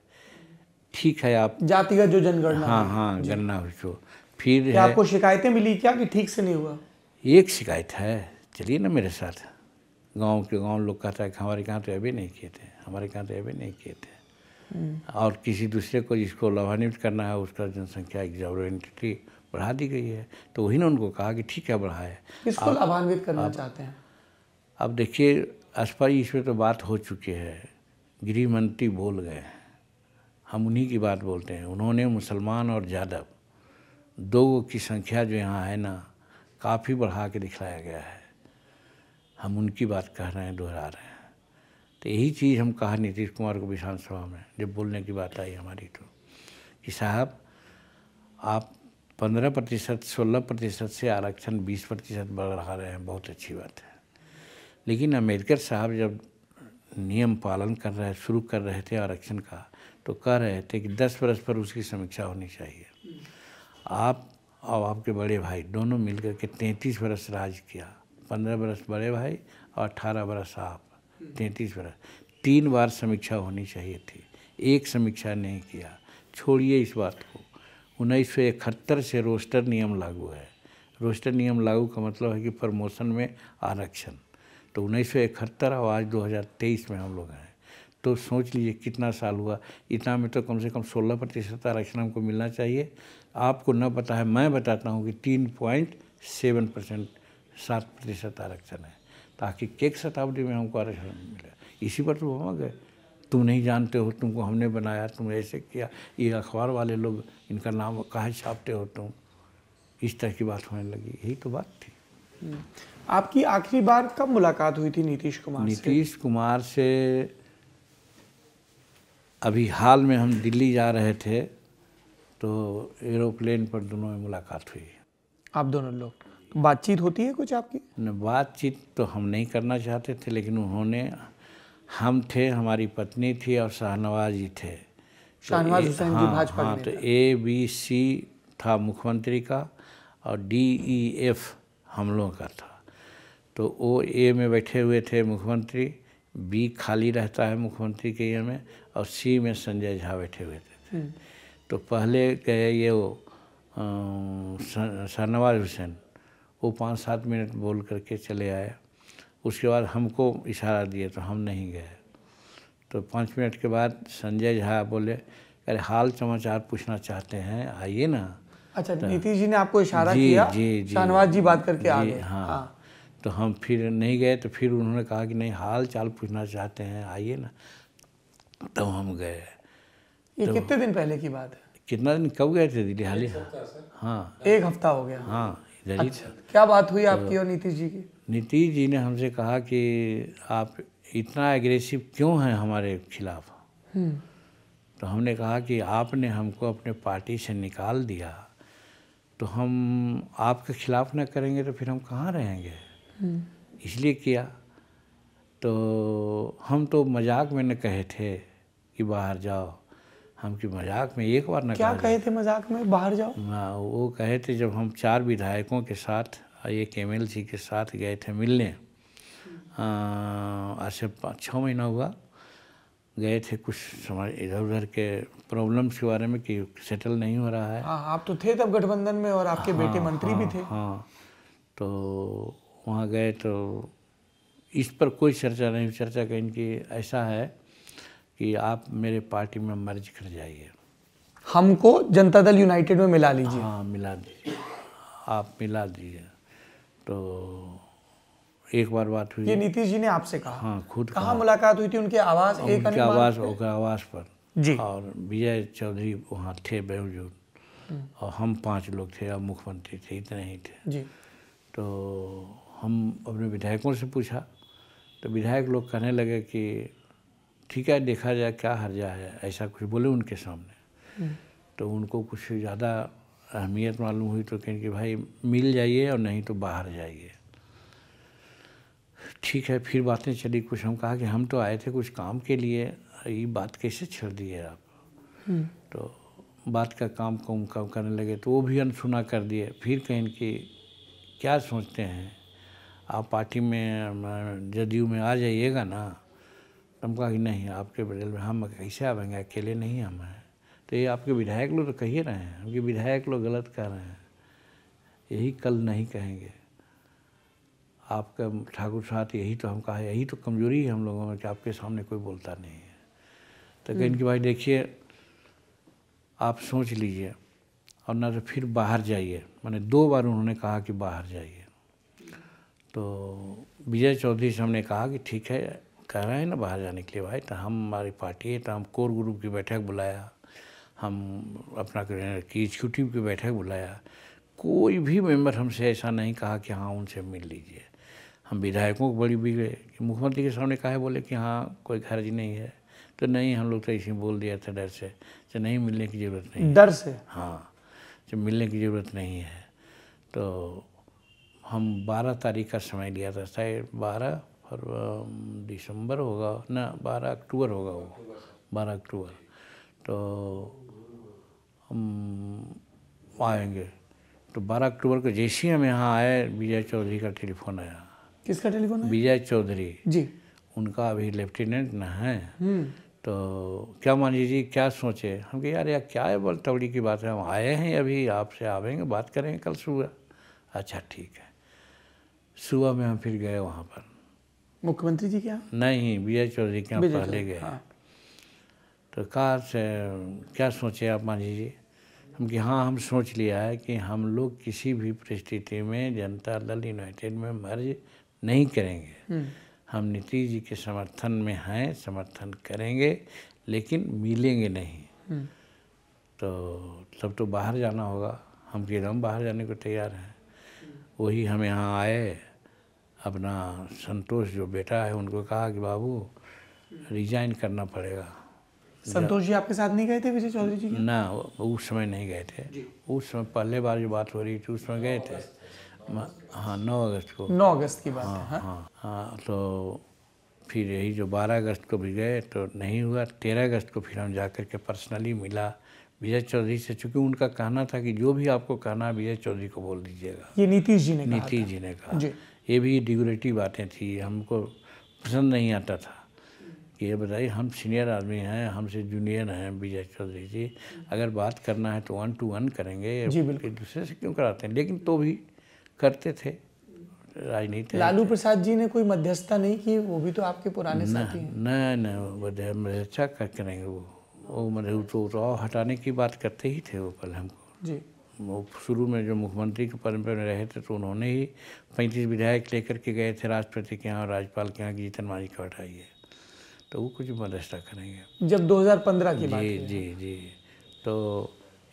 ठीक है आप जाति का जो जनगणना हाँ हाँ गणना जो फिर है, आपको शिकायतें मिली क्या कि ठीक से नहीं हुआ एक शिकायत है चलिए ना मेरे साथ गांव के गांव लोग कहता है कि हमारे कहाँ तो भी नहीं किए थे हमारे कहाँ तो भी नहीं किए थे हम्म। और किसी दूसरे को जिसको लाभान्वित करना है उसका जनसंख्या एग्जामिटी बढ़ा दी गई है तो वही ने उनको कहा कि ठीक है बढ़ाए किसको लाभान्वित करना चाहते हैं अब देखिए असपाई इस पर तो बात हो चुकी है गृह मंत्री बोल गए हैं हम उन्हीं की बात बोलते हैं उन्होंने मुसलमान और यादव दो की संख्या जो यहाँ है ना काफ़ी बढ़ा के दिखलाया गया है हम उनकी बात कह रहे हैं दोहरा रहे हैं तो यही चीज़ हम कहा नीतीश कुमार को विधानसभा में जब बोलने की बात आई हमारी तो कि साहब आप पंद्रह प्रतिशत सोलह प्रतिशत से आरक्षण बीस प्रतिशत बढ़ा रहे हैं बहुत अच्छी बात है लेकिन अम्बेडकर साहब जब नियम पालन कर रहे शुरू कर रहे थे आरक्षण का तो कह रहे थे कि दस वर्ष पर उसकी समीक्षा होनी चाहिए आप और आपके बड़े भाई दोनों मिलकर के तैंतीस वर्ष राज किया पंद्रह वर्ष बड़े भाई और अठारह वर्ष आप तैंतीस वर्ष तीन बार समीक्षा होनी चाहिए थी एक समीक्षा नहीं किया छोड़िए इस बात को उन्नीस सौ इकहत्तर से रोस्टर नियम लागू है रोस्टर नियम लागू का मतलब है कि प्रमोशन में आरक्षण तो उन्नीस और आज 2023 में हम लोग हैं तो सोच लीजिए कितना साल हुआ इतना में तो कम से कम सोलह प्रतिशत आरक्षण हमको मिलना चाहिए आपको न पता है मैं बताता हूँ कि तीन पॉइंट सेवन परसेंट सात प्रतिशत आरक्षण है ताकि एक शताब्दी में हमको आरक्षण मिले इसी पर तो हम गए तुम नहीं जानते हो तुमको हमने बनाया तुम ऐसे किया ये अखबार वाले लोग इनका नाम कहाँ छापते हो तुम इस तरह की बात होने लगी यही तो बात थी हम्म। आपकी आखिरी बार कब मुलाकात हुई थी नीतीश कुमार नीतीश से? कुमार से अभी हाल में हम दिल्ली जा रहे थे तो एरोप्लेन पर दोनों में मुलाकात हुई आप दोनों लोग तो बातचीत होती है कुछ आपकी न बातचीत तो हम नहीं करना चाहते थे लेकिन उन्होंने हम थे हमारी पत्नी थी और तो शाहनवाज जी थे शाहनवाज हुसैन हाँ, जी भाजपा हाँ, तो ए बी सी था मुख्यमंत्री का और डी ई एफ हम लोगों का था तो ओ ए में बैठे हुए थे मुख्यमंत्री बी खाली रहता है मुख्यमंत्री के ये में और सी में संजय झा बैठे हुए थे हम्म। तो पहले गए ये वो शाहनवाज हुसैन वो पाँच सात मिनट बोल करके चले आए उसके बाद हमको इशारा दिए तो हम नहीं गए तो पाँच मिनट के बाद संजय झा बोले अरे हाल समाचार पूछना चाहते हैं आइए ना अच्छा तो, नीतीश जी ने आपको इशारा जी, किया जी, जी, जी बात करके आ गए हाँ, हाँ। तो हम फिर नहीं गए तो फिर उन्होंने कहा कि नहीं हाल चाल पूछना चाहते हैं आइए ना तब तो हम गए ये तो, कितने दिन पहले की बात है कितना दिन कब गए थे दिल्ली हाल ही हाँ एक हफ्ता हो गया हाँ इधर ही अच्छा, क्या बात हुई तो, आपकी और नीतीश जी की नीतीश जी ने हमसे कहा कि आप इतना एग्रेसिव क्यों हैं हमारे खिलाफ हम्म। तो हमने कहा कि आपने हमको अपने पार्टी से निकाल दिया तो हम आपके खिलाफ ना करेंगे तो फिर हम कहाँ रहेंगे इसलिए किया तो हम तो मजाक में न कहे थे कि बाहर जाओ हम कि मजाक में एक बार न क्या कहे थे मजाक में बाहर जाओ हाँ वो कहे थे जब हम चार विधायकों के साथ एक एम एल के साथ गए थे मिलने आज से पाँच छः महीना हुआ गए थे कुछ समय इधर उधर के प्रॉब्लम्स के बारे में कि सेटल नहीं हो रहा है आ, हाँ, आप तो थे तब गठबंधन में और आपके हाँ, बेटे मंत्री हाँ, भी थे हाँ तो वहाँ गए तो इस पर कोई चर्चा नहीं चर्चा का इनकी ऐसा है कि आप मेरे पार्टी में मर्ज कर जाइए हमको जनता दल यूनाइटेड में मिला लीजिए हाँ मिला दीजिए आप मिला दीजिए तो एक बार बात हुई ये नीतीश जी ने आपसे कहा हाँ खुद कहाँ मुलाकात हुई थी उनके आवाज़ एक उनके आवाज उनके आवाज पर जी और विजय चौधरी वहाँ थे बेवजूद हम्म। और हम पांच लोग थे और मुख्यमंत्री थे इतने ही थे जी तो हम अपने विधायकों से पूछा तो विधायक लोग कहने लगे कि ठीक है देखा जाए क्या हर्जा है ऐसा कुछ बोले उनके सामने हम्म। तो उनको कुछ ज़्यादा अहमियत मालूम हुई तो कहें कि भाई मिल जाइए और नहीं तो बाहर जाइए ठीक है फिर बातें चली कुछ हम कहा कि हम तो आए थे कुछ काम के लिए ये बात कैसे छेड़ दिए आप हम्म। तो बात का काम कम कम करने लगे तो वो भी अनसुना कर दिए फिर कहें कि क्या सोचते हैं आप पार्टी में जदयू में आ जाइएगा ना तो हम कहा कि नहीं आपके बदल में हम कैसे आवेंगे अकेले नहीं हम हैं तो ये आपके विधायक लोग तो कह ही रहे हैं उनके विधायक लोग गलत कह रहे हैं यही कल नहीं कहेंगे आपका ठाकुर साथ यही तो हम कहा यही तो कमजोरी है हम लोगों में कि आपके सामने कोई बोलता नहीं है तो कह कि भाई देखिए आप सोच लीजिए और ना तो फिर बाहर जाइए मैंने दो बार उन्होंने कहा कि बाहर जाइए तो विजय चौधरी से हमने कहा कि ठीक है कह रहे हैं ना बाहर जाने के लिए भाई तो हम हमारी पार्टी है तो हम कोर ग्रुप की बैठक बुलाया हम अपना की एग्जीक्यूटिव की बैठक बुलाया कोई भी मेंबर हमसे ऐसा नहीं कहा कि हाँ उनसे मिल लीजिए हम विधायकों को बड़ी बिगड़े कि मुख्यमंत्री के सामने कहा है बोले कि हाँ कोई खर्च नहीं है तो नहीं हम लोग तो इसी बोल दिया था डर से तो नहीं मिलने की ज़रूरत नहीं डर से हाँ तो मिलने की ज़रूरत नहीं है तो हम 12 तारीख का समय लिया था शायद बारह दिसंबर होगा ना बारह अक्टूबर होगा वो बारह अक्टूबर तो हम आएंगे तो बारह अक्टूबर को जैसे ही हम यहाँ आए विजय चौधरी का टेलीफोन आया किसका टेलीफोन विजय चौधरी जी उनका अभी लेफ्टिनेंट ना है हम्म। तो क्या मान लीजिए क्या सोचे हम कहे यार यार क्या है बोल तवड़ी की बात है हम आए हैं अभी आपसे आवेंगे बात करेंगे कल सुबह अच्छा ठीक है सुबह में हम फिर गए वहाँ पर मुख्यमंत्री जी क्या नहीं बी एच चौधरी के पहले गए हाँ। तो कहा से क्या सोचे आप मांझी जी हम कि हाँ हम सोच लिया है कि हम लोग किसी भी परिस्थिति में जनता दल यूनाइटेड में मर्ज नहीं करेंगे हम्म। हम नीतीश जी के समर्थन में हैं समर्थन करेंगे लेकिन मिलेंगे नहीं हम्म। तो तब तो बाहर जाना होगा हम एकदम बाहर जाने को तैयार हैं वही हम यहाँ आए अपना संतोष जो बेटा है उनको कहा कि बाबू रिजाइन करना पड़ेगा संतोष जी आपके साथ नहीं गए थे विजय चौधरी जी ना उस समय नहीं गए थे उस समय पहले बार जो बात हो रही थी उस समय गए थे हाँ नौ अगस्त को नौ अगस्त की बात हाँ हाँ हाँ, हाँ तो फिर यही जो बारह अगस्त को भी गए तो नहीं हुआ तेरह अगस्त को फिर हम जाकर के पर्सनली मिला विजय चौधरी से चूंकि उनका कहना था कि जो भी आपको कहना है विजय चौधरी को बोल दीजिएगा ये नीतीश जी ने नीतीश जी ने कहा ये भी डिगोरेटिव बातें थी हमको पसंद नहीं आता था कि ये बताइए हम सीनियर आदमी हैं हमसे जूनियर हैं विजय चौधरी जी अगर बात करना है तो वन टू वन करेंगे एक दूसरे से क्यों कराते हैं लेकिन तो भी करते थे राजनीति लालू प्रसाद जी ने कोई मध्यस्थता नहीं की वो भी तो आपके पुराने साथी हैं न न मध्यस्थता अच्छा करेंगे वो वो मैंने तो राव हटाने की बात करते ही थे वो पल हमको जी वो शुरू में जो मुख्यमंत्री के पद में रहे थे तो उन्होंने ही पैंतीस विधायक लेकर के गए थे राष्ट्रपति के यहाँ राज्यपाल के यहाँ जीतन मारी को हटाइए तो वो कुछ मदस्ता करेंगे जब 2015 की बात जी जी जी तो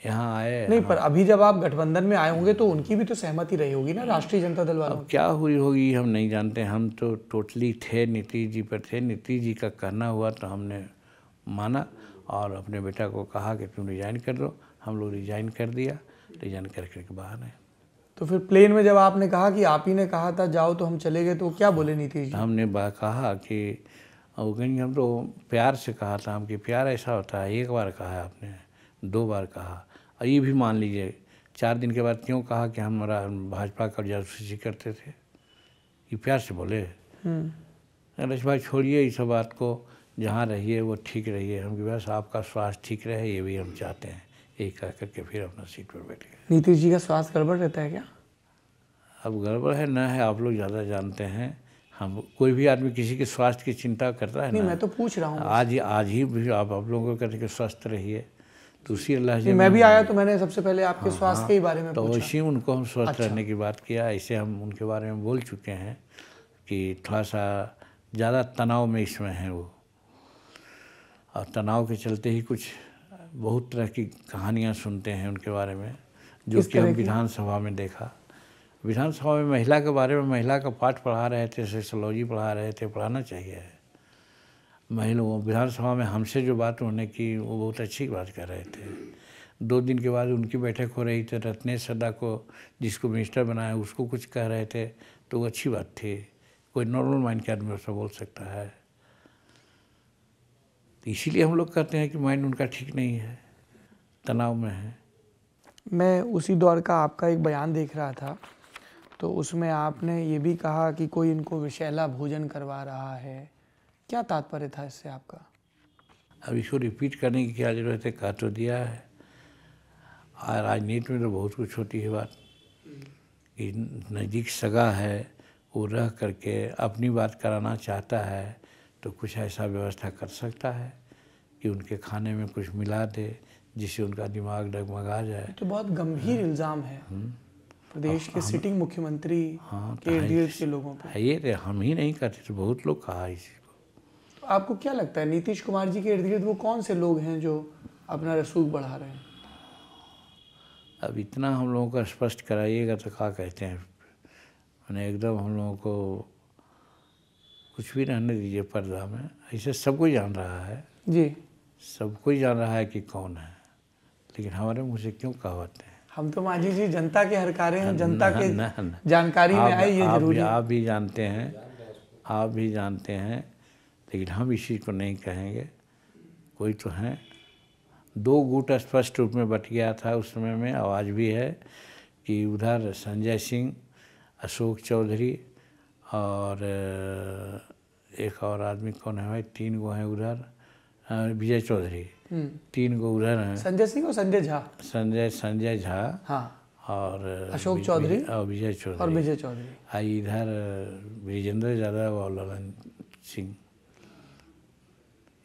यहाँ आए नहीं हाँ। पर अभी जब आप गठबंधन में आए होंगे तो उनकी भी तो सहमति रही होगी ना राष्ट्रीय जनता दल वालों क्या हुई होगी हम नहीं जानते हम तो टोटली थे नीतीश जी पर थे नीतीश जी का कहना हुआ तो हमने माना और अपने बेटा को कहा कि तुम रिज़ाइन कर दो हम लोग रिज़ाइन कर दिया रिज़ाइन कर करके बाहर आए तो फिर प्लेन में जब आपने कहा कि आप ही ने कहा था जाओ तो हम चले गए तो क्या बोले नीतीश हमने कहा कि वो कहीं हम तो प्यार से कहा था हम कि प्यार ऐसा होता है एक बार कहा है आपने दो बार कहा और ये भी मान लीजिए चार दिन के बाद क्यों कहा कि हमारा भाजपा का जासूसी करते थे ये प्यार से बोले हम्म। अरे भाई छोड़िए इस बात को जहाँ रहिए वो ठीक रहिए हम कि बस आपका स्वास्थ्य ठीक रहे ये भी हम चाहते हैं यही कह करके फिर अपना सीट पर बैठ गए नीतीश जी का स्वास्थ्य गड़बड़ रहता है क्या अब गड़बड़ है ना है आप लोग ज़्यादा जानते हैं हम कोई भी आदमी किसी के स्वास्थ्य की चिंता करता है नहीं मैं तो पूछ रहा हूँ आज आज ही भी आप आप लोगों को कहते कि स्वस्थ रहिए दूसरी अल्लाह जी मैं भी आया तो मैंने सबसे पहले आपके हाँ, स्वास्थ्य हाँ। के बारे में तो इसी उनको हम स्वस्थ अच्छा। रहने की बात किया ऐसे हम उनके बारे में बोल चुके हैं कि थोड़ा सा ज़्यादा तनाव में इसमें हैं वो और तनाव के चलते ही कुछ बहुत तरह की कहानियाँ सुनते हैं उनके बारे में जो कि हम विधानसभा में देखा विधानसभा में महिला के बारे में महिला का पाठ पढ़ा रहे थे सोशोलॉजी पढ़ा रहे थे पढ़ाना चाहिए महिला विधानसभा में हमसे जो बात होने की वो बहुत अच्छी बात कर रहे थे दो दिन के बाद उनकी बैठक हो रही थी रत्नेश सदा को जिसको मिनिस्टर बनाया उसको कुछ कह रहे थे तो वो अच्छी बात थी कोई नॉर्मल माइंड के आदमी उससे बोल सकता है तो इसीलिए हम लोग कहते हैं कि माइंड उनका ठीक नहीं है तनाव में है मैं उसी दौर का आपका एक बयान देख रहा था तो उसमें आपने ये भी कहा कि कोई इनको विषैला भोजन करवा रहा है क्या तात्पर्य था इससे आपका अब इसको रिपीट करने की क्या जरूरत है कहा तो दिया है और राजनीति में तो बहुत कुछ होती है बात कि नज़दीक सगा है वो रह करके अपनी बात कराना चाहता है तो कुछ ऐसा व्यवस्था कर सकता है कि उनके खाने में कुछ मिला दे जिससे उनका दिमाग डगमगा जाए तो बहुत गंभीर हाँ। इल्ज़ाम है हम्म। प्रदेश के सिटिंग मुख्यमंत्री हाँ तो के इर्द के लोगों पर ये तो हम ही नहीं करते तो बहुत लोग कहा इसी को तो आपको क्या लगता है नीतीश कुमार जी के इर्द गिर्द वो कौन से लोग हैं जो अपना रसूख बढ़ा रहे हैं अब इतना हम लोगों का स्पष्ट कराइएगा तो क्या कहते हैं मैंने एकदम हम लोगों को कुछ भी रहने दीजिए पर्दा में ऐसे सबको जान रहा है जी सबको जान रहा है कि कौन है लेकिन हमारे मुँह से क्यों कहावते हैं हम तो माझी जी जनता के कार्य हैं जनता के ना, जानकारी में आए ये जरूरी आप भी जानते हैं आप भी जानते हैं लेकिन हम इस चीज़ को नहीं कहेंगे कोई तो हैं दो गुट स्पष्ट रूप में बट गया था उस समय में आवाज़ भी है कि उधर संजय सिंह अशोक चौधरी और एक और आदमी कौन है भाई तीन गो हैं उधर विजय चौधरी हम्म। तीन गो उधर हैं संजय सिंह और संजय झा संजय संजय झा हाँ। और अशोक चौधरी और विजय चौधरी और विजय चौधरी आई इधर विजेंद्र यादव और ललन सिंह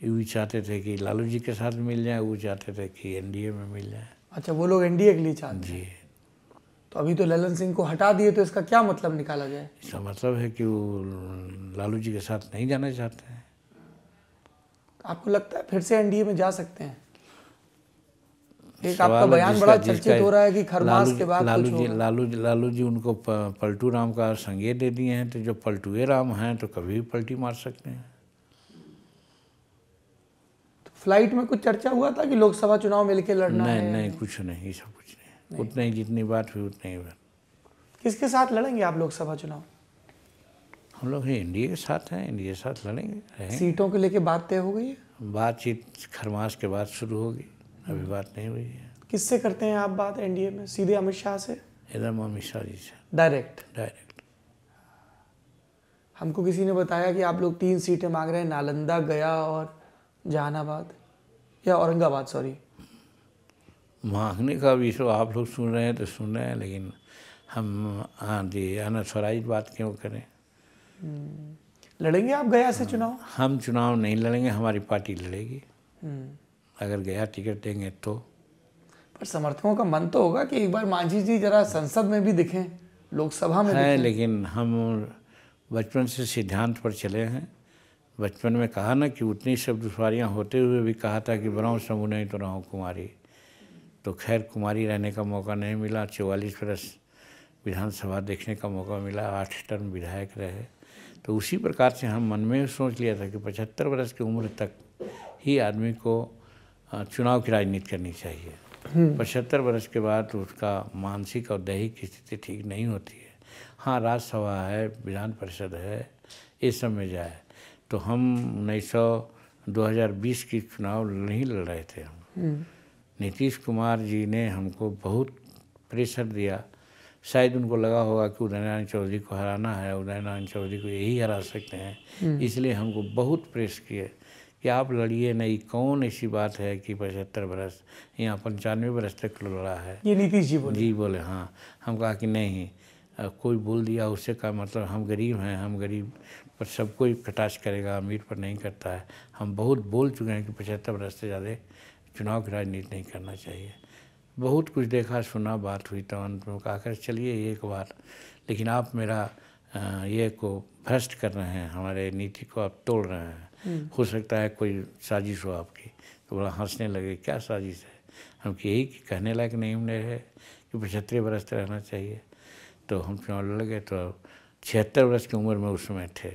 यू चाहते थे कि लालू जी के साथ मिल जाए वो चाहते थे कि एनडीए में मिल जाए अच्छा वो लोग एनडीए के लिए चाहते जी तो अभी तो ललन सिंह को हटा दिए तो इसका क्या मतलब निकाला जाए इसका मतलब है कि वो लालू जी के साथ नहीं जाना चाहते हैं आपको लगता है फिर से एनडीए में जा सकते हैं एक आपका बयान बड़ा चर्चित हो रहा है कि खरमास के बाद लालू जी लालू जी लालू जी उनको पलटू राम का संज्ञे दे दिए हैं तो जो पलटुए राम हैं तो कभी भी पलटी मार सकते हैं तो फ्लाइट में कुछ चर्चा हुआ था कि लोकसभा चुनाव मिलकर लड़ना नहीं है नहीं कुछ नहीं सब कुछ नहीं उतने ही जितनी बात हुई उतनी ही बात किसके साथ लड़ेंगे आप लोकसभा चुनाव हम लोग ए के साथ हैं ए के साथ लड़ेंगे सीटों को लेके बात तय हो गई है बातचीत खरमाश के बाद शुरू होगी अभी बात नहीं हुई है किससे करते हैं आप बात एनडीए में सीधे अमित शाह से एकदम अमित शाह जी से डायरेक्ट डायरेक्ट हमको किसी ने बताया कि आप लोग तीन सीटें मांग रहे हैं नालंदा गया और जहानाबाद या औरंगाबाद सॉरी मांगने का भी सो तो आप लोग सुन रहे हैं तो सुन रहे हैं लेकिन हम हाँ जी अनस्वराइज बात क्यों करें हम्म। लड़ेंगे आप गया से चुनाव हाँ, हम चुनाव नहीं लड़ेंगे हमारी पार्टी लड़ेगी हम्म। अगर गया टिकट देंगे तो पर समर्थकों का मन तो होगा कि एक बार मांझी जी जरा संसद में भी दिखें लोकसभा में है लेकिन हम बचपन से सिद्धांत पर चले हैं बचपन में कहा ना कि उतनी सब दुश्वारियाँ होते हुए भी कहा था कि बनाओ समूह नहीं तो रहो कुमारी तो खैर कुमारी रहने का मौका नहीं मिला चौवालीस वर्ष विधानसभा देखने का मौका मिला आठ टर्म विधायक रहे तो उसी प्रकार से हम मन में सोच लिया था कि पचहत्तर वर्ष की उम्र तक ही आदमी को चुनाव की राजनीति करनी चाहिए हम्म। पचहत्तर वर्ष के बाद उसका मानसिक और दैहिक स्थिति ठीक नहीं होती है हाँ राज्यसभा है विधान परिषद है ये सब में जाए तो हम उन्नीस सौ बीस की चुनाव नहीं लड़ रहे थे हम हम्म। नीतीश कुमार जी ने हमको बहुत प्रेशर दिया शायद उनको लगा होगा कि उदय नारायण चौधरी को हराना है उदय नारायण चौधरी को यही हरा सकते हैं हम्म। इसलिए हमको बहुत प्रेस किए कि आप लड़िए नहीं कौन ऐसी बात है कि पचहत्तर बरस या पंचानवे बरस तक लड़ा है ये नीतीश जी बोले जी बोले हाँ हम कहा कि नहीं कोई बोल दिया उससे का मतलब हम गरीब हैं हम गरीब पर सब कोई कटाश करेगा अमीर पर नहीं करता है हम बहुत बोल चुके हैं कि पचहत्तर बरस से ज़्यादा चुनाव की राजनीति नहीं करना चाहिए बहुत कुछ देखा सुना बात हुई तो उनको कहा चलिए एक बार लेकिन आप मेरा ये को भ्रष्ट कर रहे हैं हमारे नीति को आप तोड़ रहे हैं हम्म। हो सकता है कोई साजिश हो आपकी तो बड़ा हंसने लगे क्या साजिश है हम यही कहने लायक नहीं हमने है कि पचहत्तर बरस रहना चाहिए तो हम चुनाव लड़ गए तो छिहत्तर वर्ष की उम्र में उस समय थे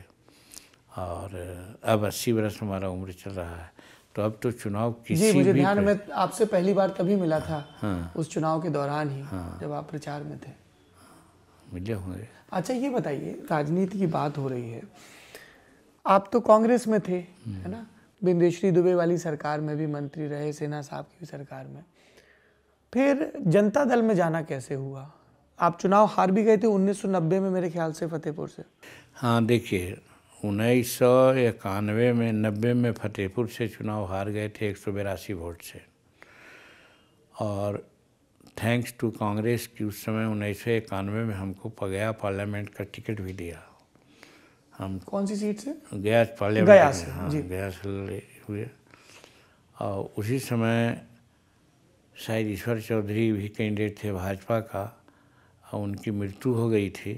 और अब अस्सी वर्ष हमारा उम्र चल रहा है तो अब तो चुनाव किसी जी मुझे ध्यान में आपसे पहली बार तभी मिला था हाँ, उस चुनाव के दौरान ही हाँ, जब आप प्रचार में थे मिले होंगे अच्छा ये बताइए राजनीति की बात हो रही है आप तो कांग्रेस में थे हम्म। है ना बिंदेश्वरी दुबे वाली सरकार में भी मंत्री रहे सेना साहब की सरकार में फिर जनता दल में जाना कैसे हुआ आप चुनाव हार भी गए थे 1990 में मेरे ख्याल से फतेहपुर से हाँ देखिए उन्नीस सौ इक्यानवे में नब्बे में फतेहपुर से चुनाव हार गए थे एक सौ बिरासी वोट से और थैंक्स टू कांग्रेस की उस समय उन्नीस सौ इक्यानवे में हमको गया पार्लियामेंट का टिकट भी दिया हम कौन सी सीट से गया पार्लियामेंट गया से, हाँ गया हुए और उसी समय शायद ईश्वर चौधरी भी कैंडिडेट थे भाजपा का और उनकी मृत्यु हो गई थी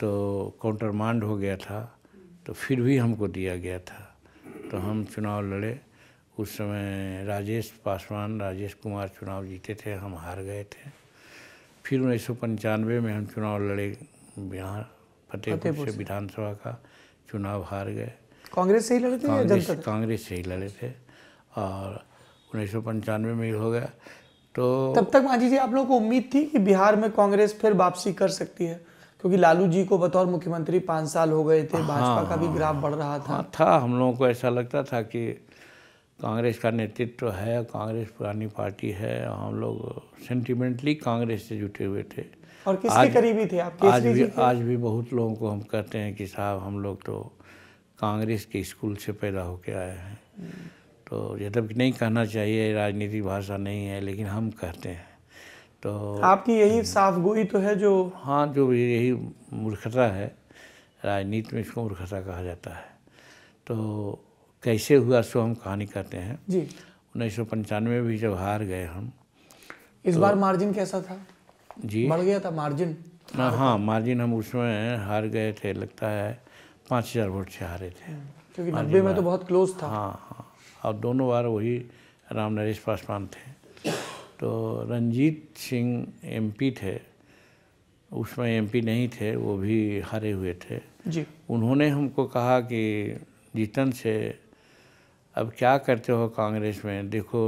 तो काउंटरमांड हो गया था तो फिर भी हमको दिया गया था तो हम चुनाव लड़े उस समय राजेश पासवान राजेश कुमार चुनाव जीते थे हम हार गए थे फिर उन्नीस में हम चुनाव लड़े बिहार फतेहपुर से विधानसभा का चुनाव हार गए कांग्रेस से ही लड़े थे कांग्रेस से ही लड़े थे और उन्नीस में ही हो गया तो तब तक मांझी जी आप लोगों को उम्मीद थी कि बिहार में कांग्रेस फिर वापसी कर सकती है क्योंकि लालू जी को बतौर मुख्यमंत्री पाँच साल हो गए थे हाँ, भाजपा का भी हाँ। ग्राफ बढ़ रहा था हाँ, था हम लोगों को ऐसा लगता था कि कांग्रेस का नेतृत्व है कांग्रेस पुरानी पार्टी है हम लोग सेंटिमेंटली कांग्रेस से जुटे हुए थे और किसके आज, करीबी थे आप आज भी थे? आज भी बहुत लोगों को हम कहते हैं कि साहब हम लोग तो कांग्रेस के स्कूल से पैदा होके आए हैं हम्म। तो यद्यपि नहीं कहना चाहिए राजनीतिक भाषा नहीं है लेकिन हम कहते हैं तो आपकी यही साफ गोई तो है जो हाँ जो यही मूर्खता है राजनीति में इसको मूर्खता कहा जाता है तो कैसे हुआ सो हम कहानी कहते हैं जी उन्नीस सौ पंचानवे भी जब हार गए हम इस तो, बार मार्जिन कैसा था जी बढ़ गया था मार्जिन हाँ हाँ मार्जिन हम उसमें हार गए थे लगता है पाँच हज़ार वोट से हारे थे हम्म, क्योंकि नब्बे में तो बहुत क्लोज था हाँ हाँ और दोनों बार वही राम नरेश पासवान थे तो रंजीत सिंह एमपी थे उसमें एमपी नहीं थे वो भी हारे हुए थे जी उन्होंने हमको कहा कि जीतन से अब क्या करते हो कांग्रेस में देखो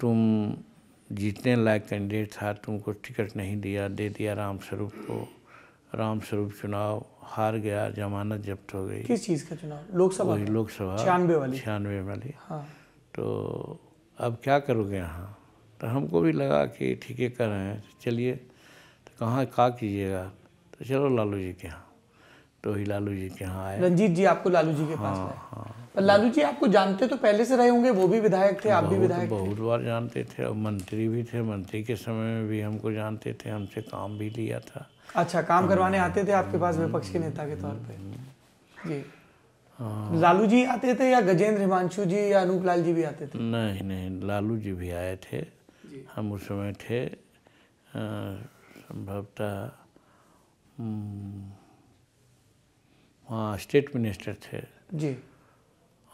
तुम जीतने लायक कैंडिडेट था तुमको टिकट नहीं दिया दे दिया रामस्वरूप को रामस्वरूप चुनाव हार गया जमानत जब्त हो गई किस चीज़ का चुनाव लोकसभा लोकसभा छियानवे वाली छियानवे वाली हाँ। तो अब क्या करोगे यहाँ तो हमको भी लगा कि ठीक है कर रहे हैं चलिए तो कहाँ का कीजिएगा तो चलो लालू जी के यहाँ तो ही लालू जी के यहाँ आए रंजीत जी आपको लालू जी के हाँ, पास हाँ, हाँ, लालू जी आपको जानते तो पहले से रहे होंगे वो भी विधायक थे आप भी विधायक बहुत बार जानते थे और मंत्री भी थे मंत्री के समय में भी हमको जानते थे हमसे काम भी लिया था अच्छा काम हाँ। करवाने आते थे आपके पास विपक्ष के नेता के तौर पर हाँ। जी हाँ। लालू जी आते थे या गजेंद्र हिमांशु जी या अनूप लाल जी भी आते थे नहीं नहीं लालू जी भी आए थे हम उस समय थे संभवतः वहाँ स्टेट मिनिस्टर थे जी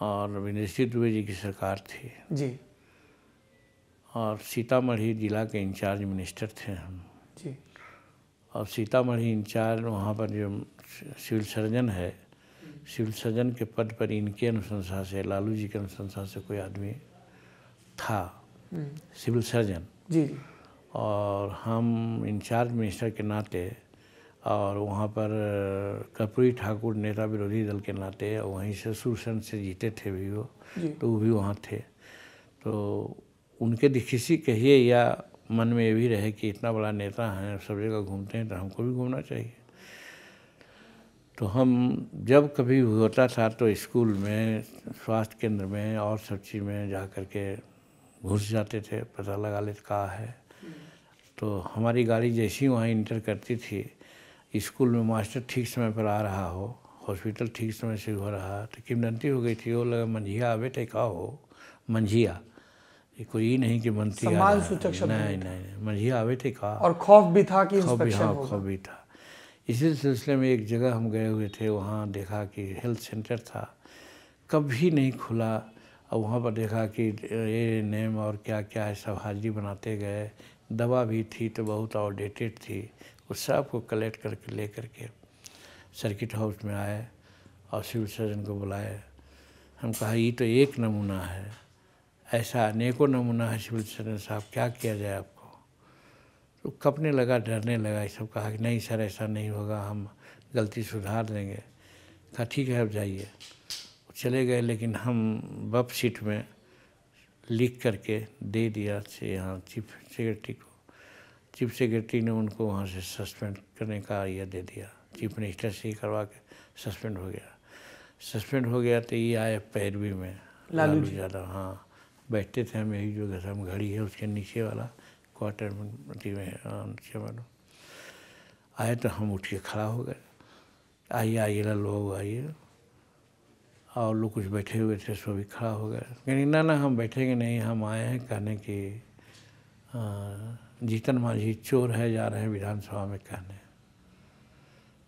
और विनिश्चित दुबे जी की सरकार थी जी और सीतामढ़ी जिला के इंचार्ज मिनिस्टर थे हम जी और सीतामढ़ी इंचार्ज वहाँ पर जो सिविल सर्जन है सिविल सर्जन के पद पर इनके अनुशंसा से लालू जी के अनुशंसा से कोई आदमी था सिविल सर्जन जी और हम इंचार्ज मिनिस्टर के नाते और वहाँ पर कर्पूरी ठाकुर नेता विरोधी दल के नाते वहीं से सुरसन से जीते थे भी वो तो वो भी वहाँ थे तो उनके दिखिसी कहिए या मन में ये भी रहे कि इतना बड़ा नेता हैं सब जगह घूमते हैं तो हमको भी घूमना चाहिए तो हम जब कभी होता था तो स्कूल में स्वास्थ्य केंद्र में और सब चीज़ में जा कर के घुस जाते थे पता लगा लेते कहा है तो हमारी गाड़ी जैसी वहाँ इंटर करती थी स्कूल में मास्टर ठीक समय पर आ रहा हो हॉस्पिटल ठीक समय से हो रहा तो किमनती हो गई थी वो लगा मंझिया आवे थे कहा हो मंझिया ये कोई ये नहीं कि मंत्री नहीं नहीं नहीं मंझिया आवे थे कहा और खौफ भी था कि खौफ भी हाँ खौफ भी था इसी सिलसिले में एक जगह हम गए हुए थे वहाँ देखा कि हेल्थ सेंटर था कभी नहीं खुला और वहाँ पर देखा कि ये नेम और क्या क्या है सब हाजिरी बनाते गए दवा भी थी तो बहुत आउटडेटेड थी उस सब को कलेक्ट करके ले करके सर्किट हाउस में आए और सिविल सर्जन को बुलाए हम कहा ये तो एक नमूना है ऐसा अनेकों नमूना है सिविल सर्जन साहब क्या किया जाए आपको तो कपने लगा डरने लगा ये सब कहा कि नहीं सर ऐसा नहीं होगा हम गलती सुधार देंगे कहा ठीक है आप जाइए चले गए लेकिन हम बप सीट में लिख करके दे दिया से यहाँ चीफ सेक्रेटरी को चीफ सेक्रेटरी ने उनको वहाँ से सस्पेंड करने का आइडिया दे दिया चीफ मिनिस्टर से ही करवा के सस्पेंड हो गया सस्पेंड हो गया तो ये आए पैरवी में लालू यादव हाँ बैठते थे हम यही जो हम घड़ी है उसके नीचे वाला क्वार्टर में नीचे हाँ, आए तो हम उठ के खड़ा हो गए आइए आइए लालू आइए और लोग कुछ बैठे हुए थे सो भी खड़ा हो गया कहीं ना ना हम बैठेंगे नहीं हम आए हैं कहने कि जीतन मांझी चोर है जा रहे हैं विधानसभा में कहने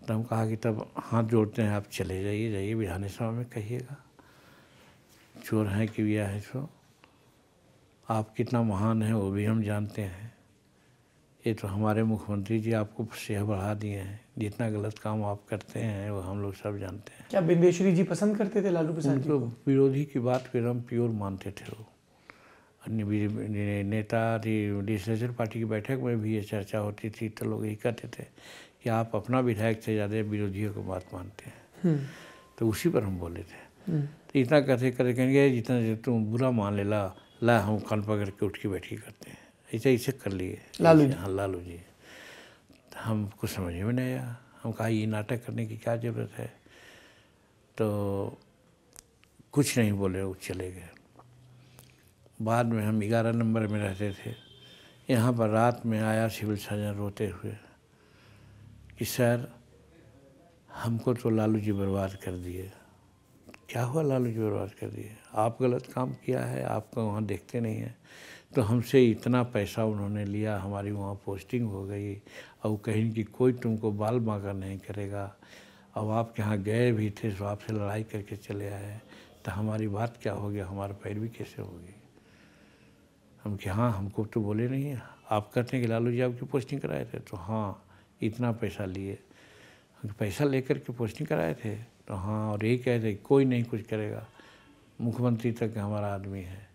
तो हम कहा कि तब हाथ जोड़ते हैं आप चले जाइए जाइए विधानसभा में कहिएगा चोर हैं कि भैया है सो आप कितना महान हैं वो भी हम जानते हैं ये तो हमारे मुख्यमंत्री जी आपको सेह बढ़ा दिए हैं जितना गलत काम आप करते हैं वो हम लोग सब जानते हैं क्या बिंदेश्वरी जी पसंद करते थे लालू प्रसाद जी लोग विरोधी की बात फिर हम प्योर मानते थे वो अन्य नेता लेजिस्लेचर पार्टी की बैठक में भी ये चर्चा होती थी तो लोग यही कहते थे कि आप अपना विधायक से ज़्यादा विरोधियों को बात मानते हैं हम्म। तो उसी पर हम बोले थे हम्म। तो इतना कहते कहते कहेंगे जितना तुम बुरा मान ले ला ला हम कान पकड़ के उठ के के करते हैं ऐसे ऐसे कर लिए लालू जी हाँ लालू जी तो हमको समझ में नहीं आया हम कहा ये नाटक करने की क्या ज़रूरत है तो कुछ नहीं बोले वो चले गए बाद में हम ग्यारह नंबर में रहते थे यहाँ पर रात में आया सिविल सर्जन रोते हुए कि सर हमको तो लालू जी बर्बाद कर दिए क्या हुआ लालू जी बर्बाद कर दिए आप गलत काम किया है आपको वहाँ देखते नहीं हैं तो हमसे इतना पैसा उन्होंने लिया हमारी वहाँ पोस्टिंग हो गई और कहीं कि कोई तुमको बाल बांका नहीं करेगा अब आपके यहाँ गए भी थे सो तो आपसे लड़ाई करके चले आए तो हमारी बात क्या होगी हमारा पैरवी कैसे होगी हम कि हाँ हमको तो बोले नहीं आप कहते हैं कि लालू जी आपकी पोस्टिंग कराए थे तो हाँ इतना पैसा लिए पैसा लेकर के पोस्टिंग कराए थे तो हाँ और यही कह रहे कोई नहीं कुछ करेगा मुख्यमंत्री तक हमारा आदमी है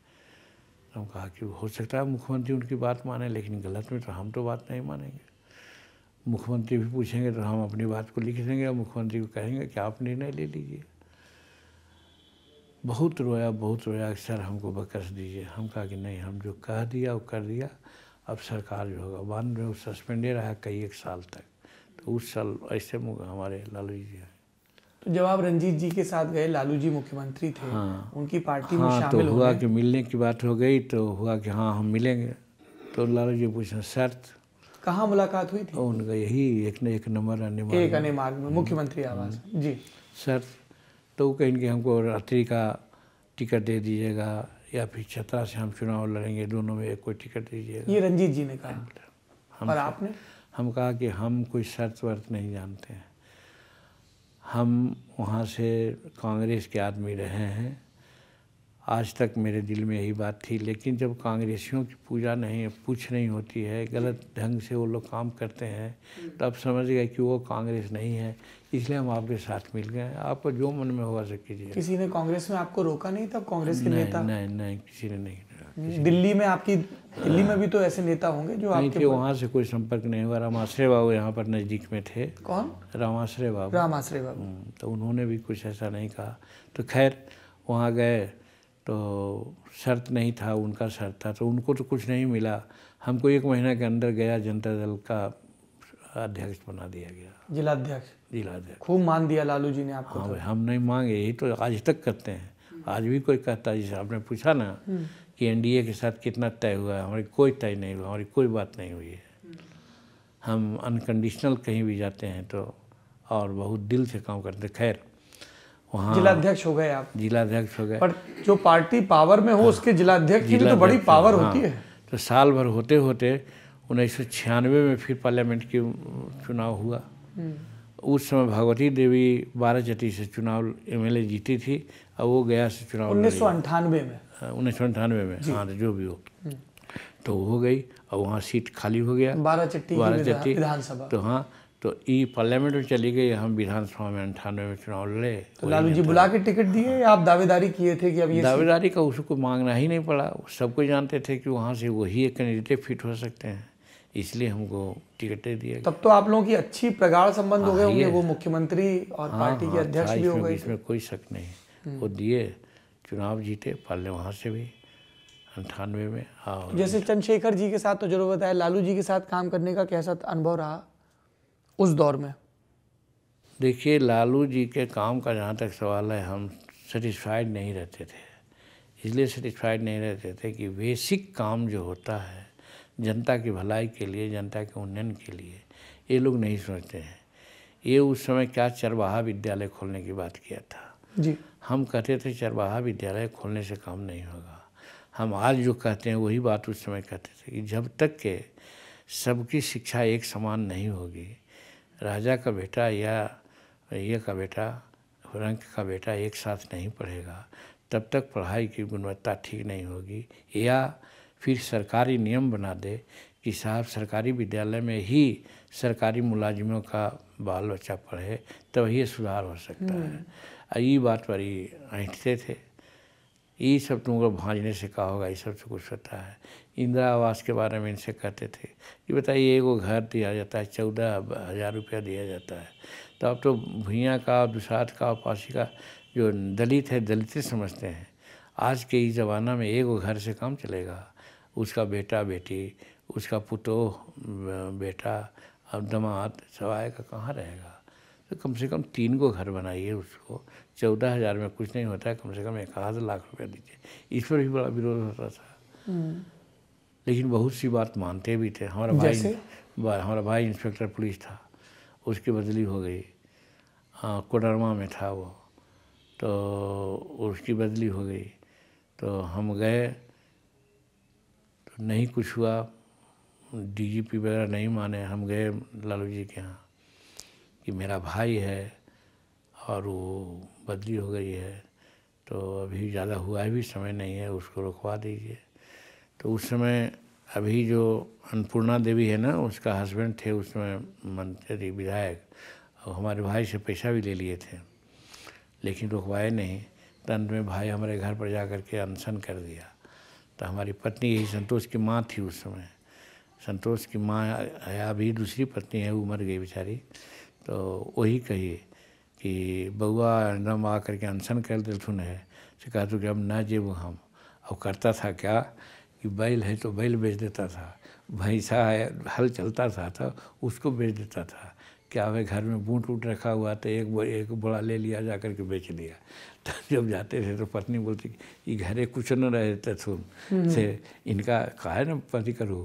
हम कहा कि हो सकता है मुख्यमंत्री उनकी बात माने लेकिन गलत में तो हम तो बात नहीं मानेंगे मुख्यमंत्री भी पूछेंगे तो हम अपनी बात को लिख देंगे और मुख्यमंत्री को कहेंगे कि आप निर्णय ले लीजिए बहुत रोया बहुत रोया सर हमको बकस दीजिए हम कहा कि नहीं हम जो कह दिया वो कर दिया अब सरकार जो होगा वन में वो सस्पेंडेड रहा कई एक साल तक तो उस साल ऐसे हमारे लालू जी तो जब आप रंजीत जी के साथ गए लालू जी मुख्यमंत्री थे हाँ, उनकी पार्टी हाँ, में तो शामिल तो हुआ कि मिलने की बात हो गई तो हुआ कि हाँ हम मिलेंगे तो लालू जी पूछे शर्त कहाँ मुलाकात हुई थी उनका यही एक न एक नंबर अन्य एक मार्ग में मुख्यमंत्री आवास हम्म। जी शर्त तो वो कहेंगे हमको रात्रि का टिकट दे दीजिएगा या फिर छतरा से हम चुनाव लड़ेंगे दोनों में एक कोई टिकट दीजिएगा ये रंजीत जी ने कहा और आपने हम कहा कि हम कोई शर्त वर्त नहीं जानते हैं हम वहाँ से कांग्रेस के आदमी रहे हैं आज तक मेरे दिल में यही बात थी लेकिन जब कांग्रेसियों की पूजा नहीं पूछ नहीं होती है गलत ढंग से वो लोग काम करते हैं तो समझ गए कि वो कांग्रेस नहीं है इसलिए हम आपके साथ मिल गए आपको जो मन में हुआ सब कीजिए किसी ने कांग्रेस में आपको रोका नहीं था कांग्रेस के नेता नहीं नहीं किसी ने नहीं दिल्ली में आपकी दिल्ली में भी तो ऐसे नेता होंगे जो आपके वहाँ से कोई संपर्क नहीं हुआ राम आश्रय बाबू यहाँ पर नज़दीक में थे कौन राम आश्रय बाबू राम आश्रय बाबू हम्म, तो उन्होंने भी कुछ ऐसा नहीं कहा तो खैर वहाँ गए तो शर्त नहीं था उनका शर्त था तो उनको तो कुछ नहीं मिला हमको एक महीना के अंदर गया जनता दल का अध्यक्ष बना दिया गया जिलाध्यक्ष अध्यक्ष खूब मान दिया लालू जी ने आपको हाँ तो। भाई हम नहीं मांगे यही तो आज तक करते हैं आज भी कोई कहता है जैसे आपने पूछा ना हम्म। कि एनडीए के साथ कितना तय हुआ है हमारी कोई तय नहीं हुआ हमारी कोई बात नहीं हुई है हम अनकंडीशनल कहीं भी जाते हैं तो और बहुत दिल से काम करते खैर वहाँ जिलाध्यक्ष हो गए आप जिलाध्यक्ष हो गए पर जो पार्टी पावर में हो हाँ, उसके जिलाध्यक्ष जिला की तो बड़ी हाँ, पावर हाँ, होती है तो साल भर होते होते उन्नीस में फिर पार्लियामेंट की चुनाव हुआ हम्म। उस समय भगवती देवी बारह से चुनाव एमएलए जीती थी और वो गया से चुनाव उन्नीस में उन्नीस सौ अंठानवे में हाँ जो भी हो हम्म। तो हो गई और वहाँ सीट खाली हो गया बारह चट्टी बारह चट्टी विधानसभा तो हाँ तो ई पार्लियामेंट में चली गई हम विधानसभा में अंठानवे में चुनाव लड़े तो लालू जी बुला के टिकट दिए या आप दावेदारी किए थे कि अब ये दावेदारी का उसको मांगना ही नहीं पड़ा सबको जानते थे कि वहाँ से वही एक कैंडिडेट फिट हो सकते हैं इसलिए हमको टिकट दे दिया तब तो आप लोगों की अच्छी प्रगाढ़ संबंध हो हाँ, गए होंगे वो मुख्यमंत्री और हाँ, पार्टी के हाँ, अध्यक्ष भी हो गए इसमें कोई शक नहीं हम्म। वो दिए चुनाव जीते वहाँ से भी अंठानवे में और जैसे चंद्रशेखर जी के साथ तो जरूर बताया लालू जी के साथ काम करने का कैसा अनुभव रहा उस दौर में देखिए लालू जी के काम का जहाँ तक सवाल है हम सेटिस्फाइड नहीं रहते थे इसलिए सेटिस्फाइड नहीं रहते थे कि बेसिक काम जो होता है जनता की भलाई के लिए जनता के उन्नयन के लिए ये लोग नहीं सोचते हैं ये उस समय क्या चरवाहा विद्यालय खोलने की बात किया था जी हम कहते थे चरवाहा विद्यालय खोलने से काम नहीं होगा हम आज जो कहते हैं वही बात उस समय कहते थे कि जब तक के सबकी शिक्षा एक समान नहीं होगी राजा का बेटा या ये का बेटा रंग का बेटा एक साथ नहीं पढ़ेगा तब तक पढ़ाई की गुणवत्ता ठीक नहीं होगी या फिर सरकारी नियम बना दे कि साहब सरकारी विद्यालय में ही सरकारी मुलाजिमों का बाल बच्चा पढ़े तब तो ये सुधार हो सकता हम्म। है ये बात वाली ऐंठते थे ये सब तुमको भाजने से कहा होगा ये सब से तो कुछ होता है इंदिरा आवास के बारे में इनसे कहते थे कि बताइए एगो घर दिया जाता है चौदह हज़ार रुपया दिया जाता है तो अब तो भूया का दुसात का पासी का जो दलित है दलित समझते हैं आज के इस ज़माना में वो घर से काम चलेगा उसका बेटा बेटी उसका पुतोह बेटा अब दमाद सवाए का कहाँ रहेगा तो कम से कम तीन को घर बनाइए उसको चौदह हज़ार में कुछ नहीं होता है कम से कम एक आध लाख रुपया दीजिए इस पर भी बड़ा विरोध होता था हम्म। लेकिन बहुत सी बात मानते भी थे हमारा भाई हमारा भाई इंस्पेक्टर पुलिस था उसकी बदली हो गई कोडरमा में था वो तो उसकी बदली हो गई तो हम गए तो नहीं कुछ हुआ डीजीपी वगैरह नहीं माने हम गए लालू जी के यहाँ कि मेरा भाई है और वो बदली हो गई है तो अभी ज़्यादा हुआ भी समय नहीं है उसको रुकवा दीजिए तो उस समय अभी जो अन्नपूर्णा देवी है ना उसका हस्बैंड थे उसमें मंत्री विधायक और हमारे भाई से पैसा भी ले लिए थे लेकिन रुकवाए नहीं तंत में भाई हमारे घर पर जा कर के अनशन कर दिया तो हमारी पत्नी यही संतोष की माँ थी उस समय संतोष की माँ अभी दूसरी पत्नी है वो मर गई बेचारी तो वही कहिए कि बउआ नम आ करके अनशन कर देथुन है से कहा तो कि अब ना जेब हम और करता था क्या कि बैल है तो बैल बेच देता था भैंसा है हल चलता था तो उसको बेच देता था क्या वह घर में बूट उट रखा हुआ तो एक एक बड़ा ले लिया जा करके बेच लिया तो जब जाते थे तो पत्नी बोलती ये घरे कुछ न रहते सुन हम्म। से इनका कहा है ना पति करो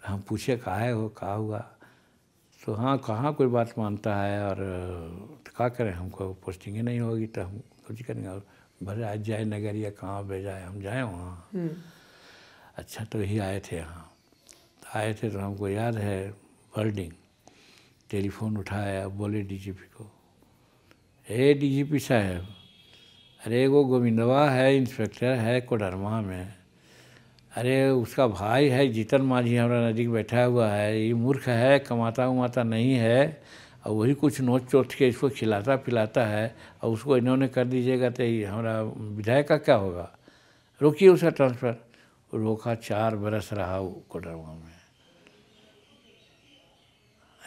तो हम पूछे कहा है हो कहा हुआ तो हाँ कहाँ कोई बात मानता है और तो क्या करें हमको पोस्टिंग ही नहीं होगी तो हम कुछ करेंगे और भले आज जाए नगर या कहाँ भेजा है हम जाए वहाँ हम्म। अच्छा तो ही आए थे यहाँ तो आए थे तो हमको याद है बर्डिंग टेलीफोन उठाया बोले डीजीपी को ए डीजीपी साहब अरे वो गोविंदवा है इंस्पेक्टर है कोडरमा में अरे उसका भाई है जीतन माझी हमारा नज़दीक बैठा हुआ है ये मूर्ख है कमाता उमाता नहीं है और वही कुछ नोच चोट के इसको खिलाता पिलाता है और उसको इन्होंने कर दीजिएगा तो हमारा विधायक का क्या होगा रोकिए उसका ट्रांसफ़र रोका चार बरस रहा वो कोडरमा में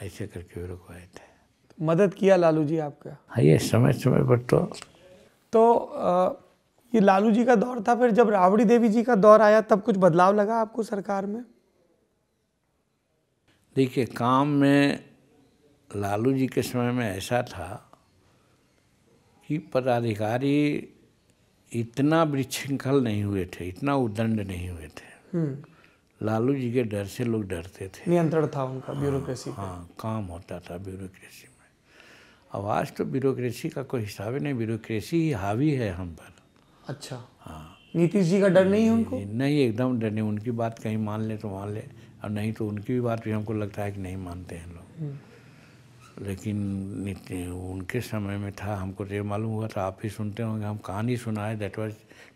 ऐसे करके भी रुकवाए थे मदद किया लालू जी आपका हाँ ये समय समय पर तो, तो आ... ये लालू जी का दौर था फिर जब राबड़ी देवी जी का दौर आया तब कुछ बदलाव लगा आपको सरकार में देखिए काम में लालू जी के समय में ऐसा था कि पदाधिकारी इतना विशृंखल नहीं हुए थे इतना उदंड नहीं हुए थे हम्म। लालू जी के डर से लोग डरते थे नियंत्रण था उनका हाँ, ब्यूरोक्रेसी हाँ, हाँ काम होता था ब्यूरोक्रेसी में अब आज तो ब्यूरोक्रेसी का कोई हिसाब ही नहीं ब्यूरोक्रेसी ही हावी है हम पर अच्छा हाँ नीतीश जी का डर नहीं है उनको नहीं एकदम डर नहीं उनकी बात कहीं मान ले तो मान ले और नहीं तो उनकी भी बात भी हमको लगता है कि नहीं मानते हैं लोग हम्म। लेकिन उनके समय में था हमको तो ये मालूम हुआ था आप ही सुनते होंगे हम कहानी सुनाए देट वॉज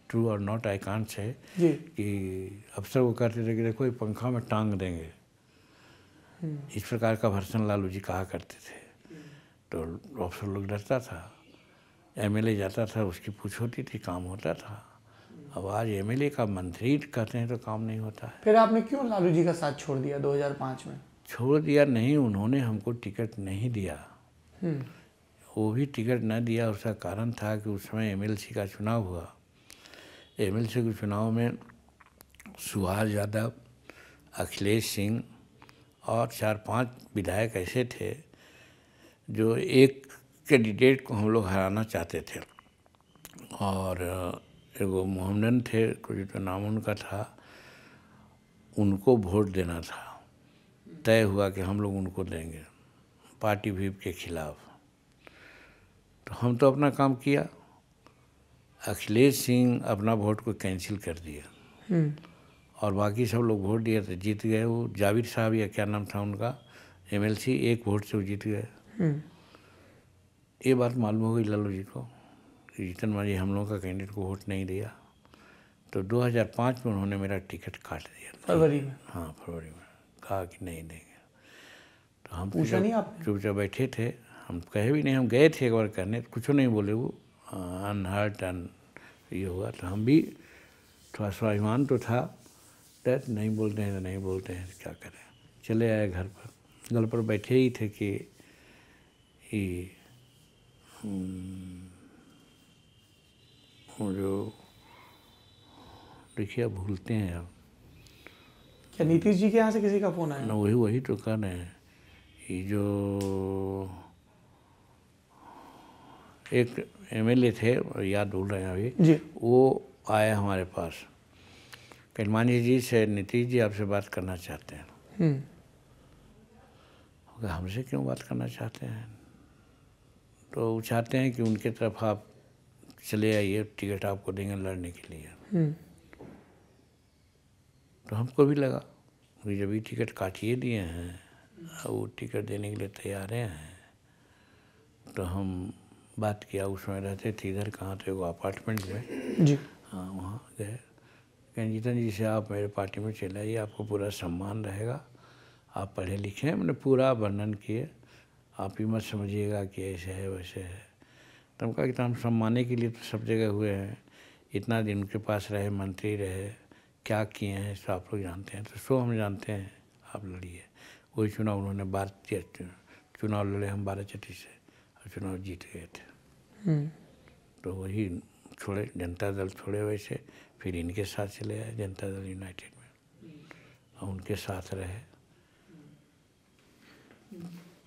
ट्रू और नॉट आई कांट से कि अफसर वो कहते थे कि देखो ये पंखा में टांग देंगे हम्म। इस प्रकार का भरसन लालू जी कहा करते थे हम्म। तो अफसर लोग डरता था एमएलए जाता था उसकी पूछ होती थी काम होता था अब आज एमएलए का मंत्री कहते हैं तो काम नहीं होता है फिर आपने क्यों लालू जी का साथ छोड़ दिया 2005 में छोड़ दिया नहीं उन्होंने हमको टिकट नहीं दिया हम्म। वो भी टिकट न दिया उसका कारण था कि उस समय एम का चुनाव हुआ एम के चुनाव में सुहास यादव अखिलेश सिंह और चार पांच विधायक ऐसे थे जो एक कैंडिडेट को हम लोग हराना चाहते थे और एगो मोहम्मदन थे कुछ तो नाम उनका था उनको वोट देना था तय हुआ कि हम लोग उनको देंगे पार्टी भीप के खिलाफ तो हम तो अपना काम किया अखिलेश सिंह अपना वोट को कैंसिल कर दिया हम्म। और बाकी सब लोग वोट दिया तो जीत गए वो जाविर साहब या क्या नाम था उनका एमएलसी एक वोट से वो जीत गए हम्म। ये बात मालूम हो गई लालू जी को कि जीतन मांझी हम लोगों का कैंडिडेट को वोट नहीं दिया तो 2005 में उन्होंने मेरा टिकट काट दिया फरवरी में हाँ फरवरी में कहा कि नहीं देंगे तो हम पूछा नहीं आप चुपचाप बैठे थे हम कहे भी नहीं हम गए थे एक बार करने कुछ नहीं बोले वो अनहर्ट अन ये हुआ तो हम भी थोड़ा स्वाभिमान तो था डर नहीं बोलते हैं तो नहीं बोलते हैं क्या करें चले आए घर पर घर पर बैठे ही थे कि ये हम्म। जो देखिए आप भूलते हैं आप क्या नीतीश जी के यहाँ से किसी का फ़ोन आया ना वही वही तो कहना है ये जो एक एमएलए थे याद भूल रहे हैं अभी जी वो आए हमारे पास कलमानी जी से नीतीश जी आपसे बात करना चाहते हैं हम्म। हमसे क्यों बात करना चाहते हैं तो वो चाहते हैं कि उनके तरफ आप चले आइए टिकट आपको देंगे लड़ने के लिए हम्म। तो हमको भी लगा कि जब ये टिकट काटिए दिए हैं वो टिकट देने के लिए तैयार हैं तो हम बात किया उसमें रहते थे इधर कहाँ थे वो अपार्टमेंट में जी हाँ वहाँ गए कंजीतन जी से आप मेरे पार्टी में चले आइए आपको पूरा सम्मान रहेगा आप पढ़े लिखे हैं मैंने पूरा वर्णन किए आप ही मत समझिएगा कि ऐसे है वैसे है तो हमका कि हम सम्माने के लिए तो सब जगह हुए हैं इतना दिन उनके पास रहे मंत्री रहे क्या किए हैं सो तो आप लोग जानते हैं तो सो हम जानते हैं आप लड़िए वही चुनाव उन्होंने बारह तो चुनाव लड़े हम बारह चट्टी से और चुनाव जीत गए थे हम्म। तो वही छोड़े जनता दल छोड़े वैसे फिर इनके साथ चले आए जनता दल यूनाइटेड में और उनके साथ रहे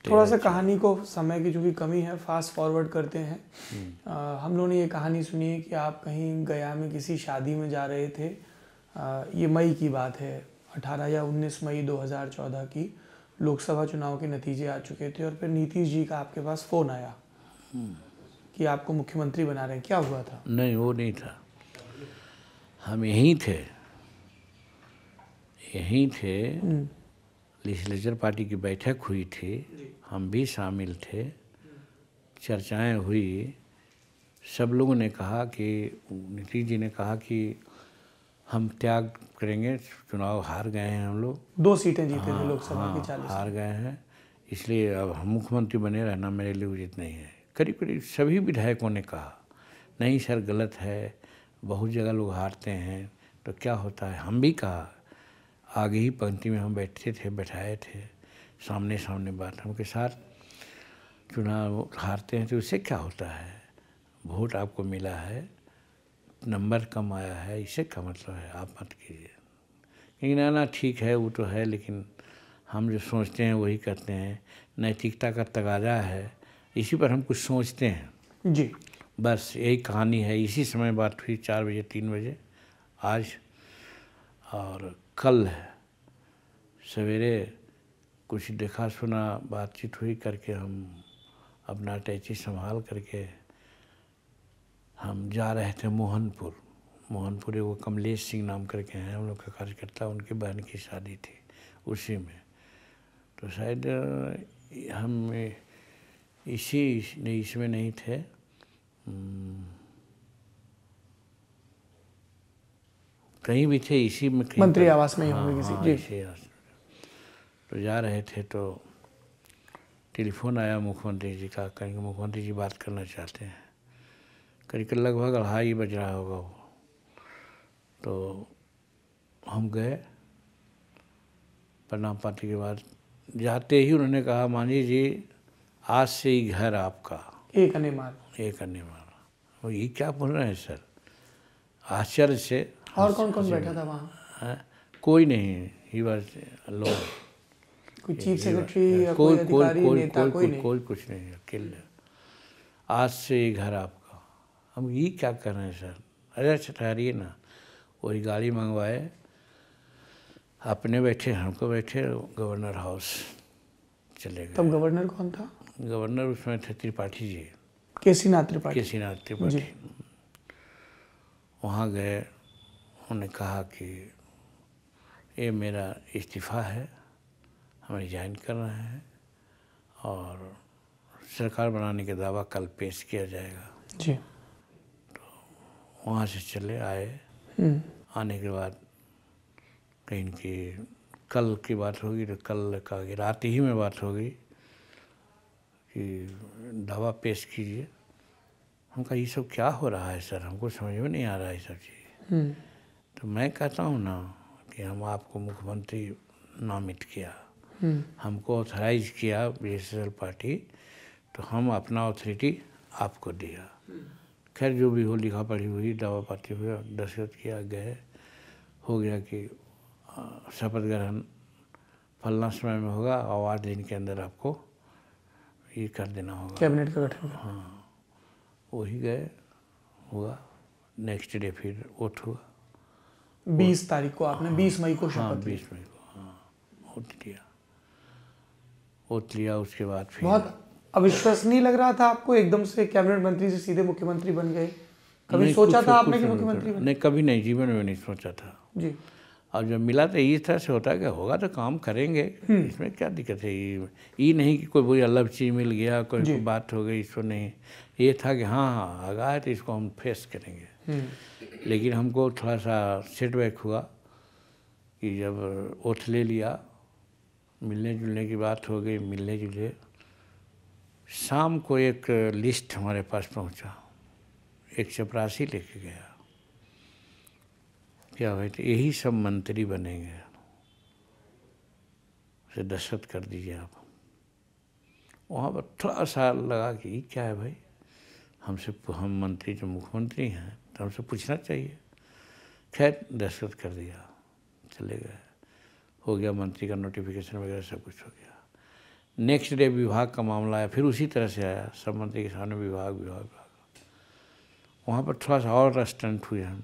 तो थोड़ा सा अच्छा। कहानी को समय की जो भी कमी है फास्ट फॉरवर्ड करते हैं हम्म। आ, हम लोगों ने ये कहानी सुनी है कि आप कहीं गया में किसी शादी में जा रहे थे आ, ये मई की बात है 18 या 19 मई 2014 की लोकसभा चुनाव के नतीजे आ चुके थे और फिर नीतीश जी का आपके पास फ़ोन आया हम्म। कि आपको मुख्यमंत्री बना रहे हैं क्या हुआ था नहीं वो नहीं था हम यहीं थे यहीं थे हम्म। लेजिस्लेचर पार्टी की बैठक हुई थी हम भी शामिल थे चर्चाएं हुई सब लोगों ने कहा कि नीतीश जी ने कहा कि हम त्याग करेंगे चुनाव हार गए हैं हम लोग दो सीटें जीते हाँ, थे लोकसभा हाँ, की चालीस हार गए हैं इसलिए अब हम मुख्यमंत्री बने रहना मेरे लिए उचित नहीं है करीब करीब सभी विधायकों ने कहा नहीं सर गलत है बहुत जगह लोग हारते हैं तो क्या होता है हम भी कहा आगे ही पंक्ति में हम बैठते थे बैठाए थे सामने सामने बात के साथ चुनाव हारते हैं तो इससे क्या होता है वोट आपको मिला है नंबर कम आया है इससे क्या मतलब है आप मत कीजिए लेकिन ना ठीक है वो तो है लेकिन हम जो सोचते हैं वही करते हैं नैतिकता का तगाजा है इसी पर हम कुछ सोचते हैं जी बस यही कहानी है इसी समय बात हुई चार बजे तीन बजे आज और कल है सवेरे कुछ देखा सुना बातचीत हुई करके हम अपना अटैची संभाल करके हम जा रहे थे मोहनपुर मोहनपुर वो कमलेश सिंह नाम करके हैं हम लोग का कार्यकर्ता उनकी बहन की शादी थी उसी में तो शायद हम इसी नहीं इसमें नहीं थे कहीं भी थे इसी में मंत्री आवास में ही होंगे हाँ, किसी हाँ, जी तो जा रहे थे तो टेलीफोन आया मुख्यमंत्री जी का कहीं मुख्यमंत्री जी बात करना चाहते हैं करीब लगभग अढ़ाई बज रहा होगा वो तो हम गए प्रणाम पाती के बाद जाते ही उन्होंने कहा मानी जी आज से ही घर आपका एक अन्य मार एक अन्य मार वो ये क्या बोल रहे हैं सर आश्चर्य से और कौन कौन बैठा था वहाँ कोई नहीं ही वॉज लो कोई चीफ सेक्रेटरी कोई कोई कोई कोई, कोई कुछ नहीं अकेले आज से ये घर आपका हम ये क्या कर रहे हैं सर अरे अच्छा ठहरिए ना वही गाड़ी मंगवाए अपने बैठे हमको बैठे गवर्नर हाउस चले गए तब गवर्नर कौन था गवर्नर उसमें थे त्रिपाठी जी केसीनाथ त्रिपाठी केसीनाथ त्रिपाठी वहाँ गए उन्होंने कहा कि ये मेरा इस्तीफ़ा है हमें ज्वाइन कर रहे हैं और सरकार बनाने का दावा कल पेश किया जाएगा जी तो वहाँ से चले आए हम्म। आने के बाद कहीं की कल की बात होगी तो कल का रात ही में बात होगी कि दावा पेश कीजिए हम कहा ये सब क्या हो रहा है सर हमको समझ में नहीं आ रहा है सब चीज़ हम्म। तो मैं कहता हूँ ना कि हम आपको मुख्यमंत्री नामित किया हम्म। हमको ऑथराइज किया बी पार्टी तो हम अपना ऑथोरिटी आपको दिया खैर जो भी हो लिखा पढ़ी हुई दवा पाती हुई दस्त किया गए हो गया कि शपथ ग्रहण फलना समय में होगा और आठ दिन के अंदर आपको ये कर देना होगा कैबिनेट का गठन हाँ वही गए हुआ नेक्स्ट डे फिर वोट हुआ बीस तारीख को आपने बीस मई को शपथ हाँ, बीस मई को हाँ लिया लिया उसके बाद फिर बहुत अविश्वसनीय लग रहा था आपको एकदम से कैबिनेट मंत्री से सीधे मुख्यमंत्री बन गए कभी सोचा था तो आपने कि मुख्यमंत्री नहीं कभी नहीं जीवन में नहीं सोचा था जी अब जब मिला तो इस तरह से होता है कि होगा तो काम करेंगे हम्म। इसमें क्या दिक्कत है ये नहीं कि कोई बुरी अलग चीज़ मिल गया कोई बात हो गई इसको नहीं ये था कि हाँ हाँ आगा है तो इसको हम फेस करेंगे हम्म। लेकिन हमको थोड़ा सा सेटबैक हुआ कि जब ओथ ले लिया मिलने जुलने की बात हो गई मिलने जुले शाम को एक लिस्ट हमारे पास पहुंचा एक चपरासी लेके गया क्या भाई तो यही सब मंत्री बनेंगे उसे दशरथ कर दीजिए आप वहाँ पर थोड़ा सा लगा कि क्या है भाई हमसे हम मंत्री जो मुख्यमंत्री हैं तो हमसे पूछना चाहिए खैर दहशत कर दिया चले गए हो गया मंत्री का नोटिफिकेशन वगैरह सब कुछ हो गया नेक्स्ट डे विभाग का मामला आया फिर उसी तरह से आया सब मंत्री के सामने विभाग विभाग विभाग वहाँ पर थोड़ा सा और रेस्टेंट हुए हम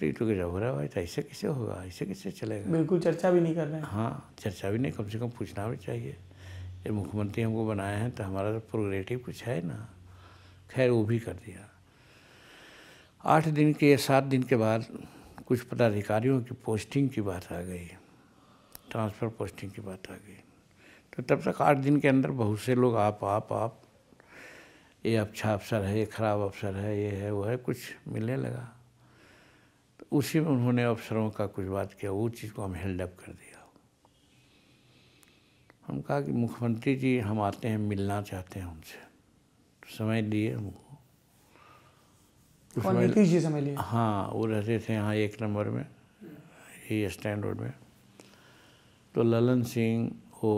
तो जब हो रहा है भाई तो ऐसे कैसे होगा ऐसे कैसे चलेगा बिल्कुल चर्चा भी नहीं कर रहे हैं हाँ चर्चा भी नहीं कम से कम पूछना भी चाहिए ये मुख्यमंत्री हमको बनाए हैं तो हमारा तो प्रोग्रेटिव कुछ है ना खैर वो भी कर दिया आठ दिन के या सात दिन के बाद कुछ पदाधिकारियों की पोस्टिंग की बात आ गई ट्रांसफ़र पोस्टिंग की बात आ गई तो तब तक आठ दिन के अंदर बहुत से लोग आप आप आप ये अच्छा अफसर है ये ख़राब अफसर है ये है वो है कुछ मिलने लगा तो उसी में उन्होंने अफसरों का कुछ बात किया वो चीज़ को हम हेल्डअप कर दिया हम कहा कि मुख्यमंत्री जी हम आते हैं मिलना चाहते हैं उनसे तो समय दिए हमको कौन नीतीश जी से लिए हाँ वो रहते थे यहाँ एक नंबर में ही स्टैंड रोड में तो ललन सिंह वो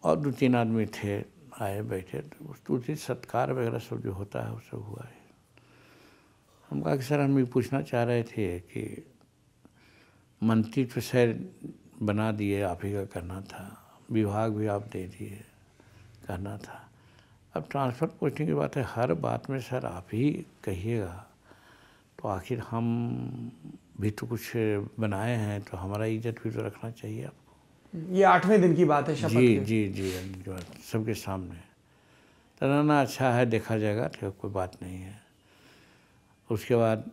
और दो तीन आदमी थे आए बैठे तो, तो उसी सत्कार वगैरह सब जो होता है वो सब हुआ है हम कहा कि सर हम ये पूछना चाह रहे थे कि मंत्री तो शायद बना दिए आप ही का करना था विभाग भी आप दे दिए करना था अब ट्रांसफ़र पोस्टिंग की बात है हर बात में सर आप ही कहिएगा तो आखिर हम भी तो कुछ बनाए हैं तो हमारा इज्जत भी तो रखना चाहिए आपको ये आठवें दिन की बात है शपथ जी, जी जी जी सबके सामने तनाना तो अच्छा है देखा जाएगा तो कोई बात नहीं है उसके बाद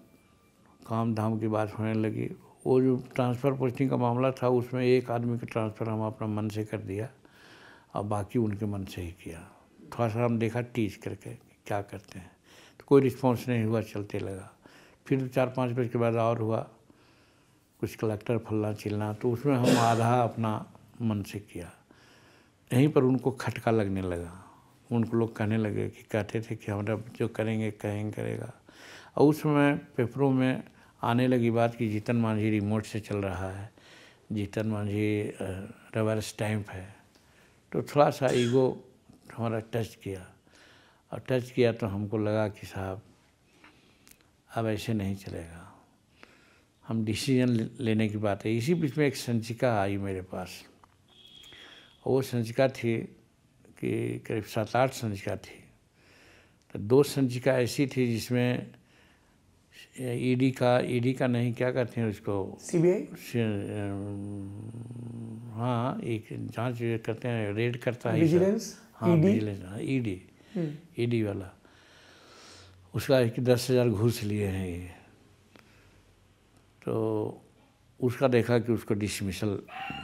काम धाम की बात होने लगी वो जो ट्रांसफ़र पोस्टिंग का मामला था उसमें एक आदमी का ट्रांसफ़र हम अपना मन से कर दिया और बाकी उनके मन से ही किया थोड़ा सा हम देखा टीज करके क्या करते हैं तो कोई रिस्पॉन्स नहीं हुआ चलते लगा फिर चार पाँच बजे के बाद और हुआ कुछ कलेक्टर फलना चिलना तो उसमें हम आधा अपना मन से किया यहीं पर उनको खटका लगने लगा उनको लोग कहने लगे कि कहते थे कि हमारा जो करेंगे कहेंगे करेगा और उस समय पेपरों में आने लगी बात कि जीतन मांझी रिमोट से चल रहा है जीतन मांझी रबर स्टैम्प है तो थोड़ा सा ईगो हमारा टच किया और टच किया तो हमको लगा कि साहब अब ऐसे नहीं चलेगा हम डिसीजन लेने की बात है इसी बीच में एक संचिका आई मेरे पास वो संचिका थी कि करीब सात आठ संचिका थी तो दो संचिका ऐसी थी जिसमें ईडी e का ईडी e का नहीं क्या कहते हैं उसको आई हाँ एक जाँच करते हैं रेड करता है विजिलेंस हाँ मिल ई डी ई डी वाला उसका एक दस हज़ार घूस लिए हैं ये तो उसका देखा कि उसको डिसमिसल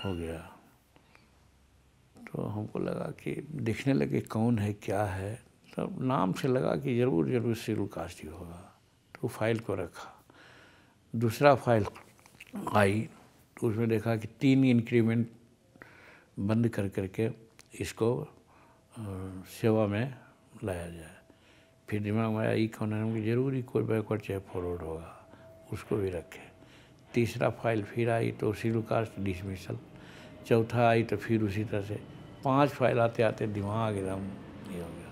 हो गया तो हमको लगा कि देखने लगे कौन है क्या है तब तो नाम से लगा कि ज़रूर ज़रूर सिरुल ही होगा तो फाइल को रखा दूसरा फाइल आई तो उसमें देखा कि तीन इंक्रीमेंट बंद कर करके इसको सेवा में लाया जाए फिर दिमाग में आया ई कौन है जरूरी कोई बैकवर्ड चाहे फॉरवर्ड होगा उसको भी रखें तीसरा फाइल फिर आई तो उसी कास्ट डिसमिसल चौथा आई तो फिर उसी तरह से पांच फाइल आते आते दिमाग एकदम ये हो गया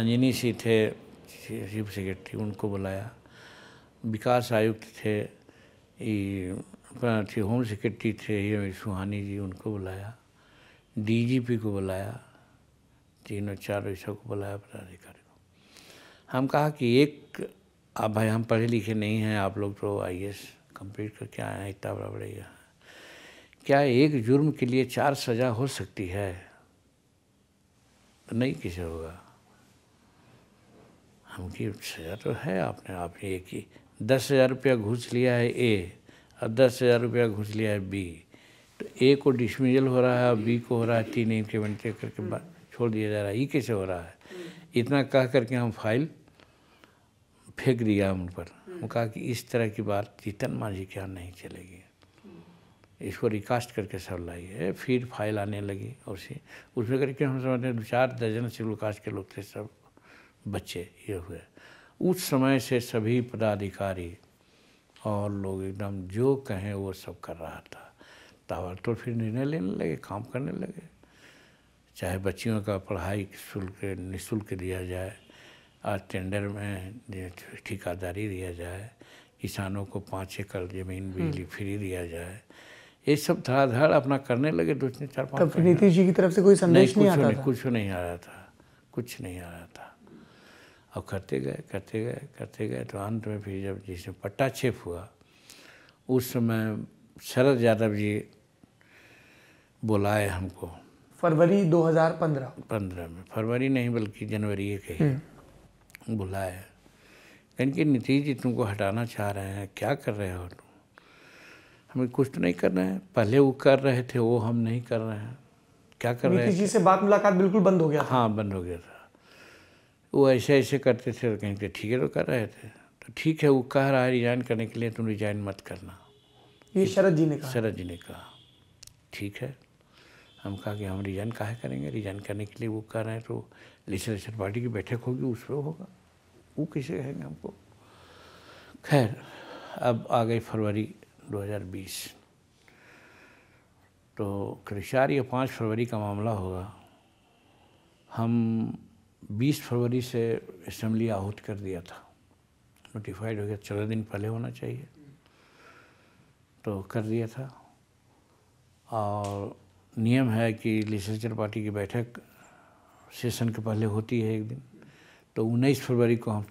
अंजनी सिंह थे चीफ सेक्रेटरी उनको बुलाया विकास आयुक्त थे ये होम सेक्रेटरी थे ये सुहानी जी उनको बुलाया डीजीपी को बुलाया तीनों चार वैश्यों को बुलाया पदाधिकारी को हम कहा कि एक आप भाई हम पढ़े लिखे नहीं हैं आप लोग तो आई एस कम्प्लीट करके आए हैं इतना बड़ा बड़ा क्या एक जुर्म के लिए चार सज़ा हो सकती है तो नहीं किसे होगा हमकी सज़ा तो है आपने आपने एक ही दस हज़ार रुपया घुस लिया है ए और दस हज़ार रुपया घुस लिया है बी तो ए को डिसमिजल हो रहा है और बी को हो रहा है तीन इंक्रीमेंट करके हम्म। बाद छोड़ दिया जा रहा है ये कैसे हो रहा है इतना कह करके हम फाइल फेंक दिया उन पर वो कहा कि इस तरह की बात जीतन माझी के यहाँ नहीं चलेगी इसको रिकास्ट करके सब लाइए फिर फाइल आने लगी और उसे उसमें करके हम समझते हैं दो चार दर्जन सिविल कास्ट के लोग थे सब बच्चे ये हुए उस समय से सभी पदाधिकारी और लोग एकदम जो कहें वो सब कर रहा था तब तो फिर निर्णय लेने लगे काम करने लगे चाहे बच्चियों का पढ़ाई शुल्क निःशुल्क दिया जाए आज टेंडर में ठिकादारी दिया जाए किसानों को पाँच एकड़ ज़मीन हम्म। बिजली फ्री दिया जाए ये सब धाराधार अपना करने लगे दो तीन चार पाँच नीतीश जी की तरफ से कोई संदेश नहीं, नहीं आता था कुछ नहीं आ रहा था कुछ नहीं आ रहा था और करते गए करते गए करते गए तो अंत में फिर जब जिसमें पट्टा छेप हुआ उस समय शरद यादव जी बुलाए हमको फरवरी 2015 पंद्रह में फरवरी नहीं बल्कि जनवरी ही बुलाया कि नीतीश जी तुमको हटाना चाह रहे हैं क्या कर रहे हो तुम हमें कुछ तो नहीं कर रहे हैं पहले वो कर रहे थे वो हम नहीं कर रहे हैं क्या कर रहे हैं जी से बात मुलाकात बिल्कुल बंद हो गया हाँ बंद हो गया था वो ऐसे ऐसे करते थे और कहेंगे ठीक है तो कर रहे थे तो ठीक है वो कह रहा है रिजाइन करने के लिए तुम रिजाइन मत करना ये शरद जी ने कहा शरद जी ने कहा ठीक है हम कहा कि हम रिजाइन काहे करेंगे रिजाइन करने के लिए वो कर रहे हैं तो लेजिस्लेशन पार्टी की बैठक होगी उस पर होगा वो कैसे कहेंगे हमको खैर अब आ गई फरवरी 2020 तो करीब चार या पाँच फरवरी का मामला होगा हम 20 फरवरी से असम्बली आहूत कर दिया था नोटिफाइड हो गया चौदह दिन पहले होना चाहिए तो कर दिया था और नियम है कि लिटरेचर पार्टी की बैठक सेशन के पहले होती है एक दिन तो उन्नीस फरवरी को हम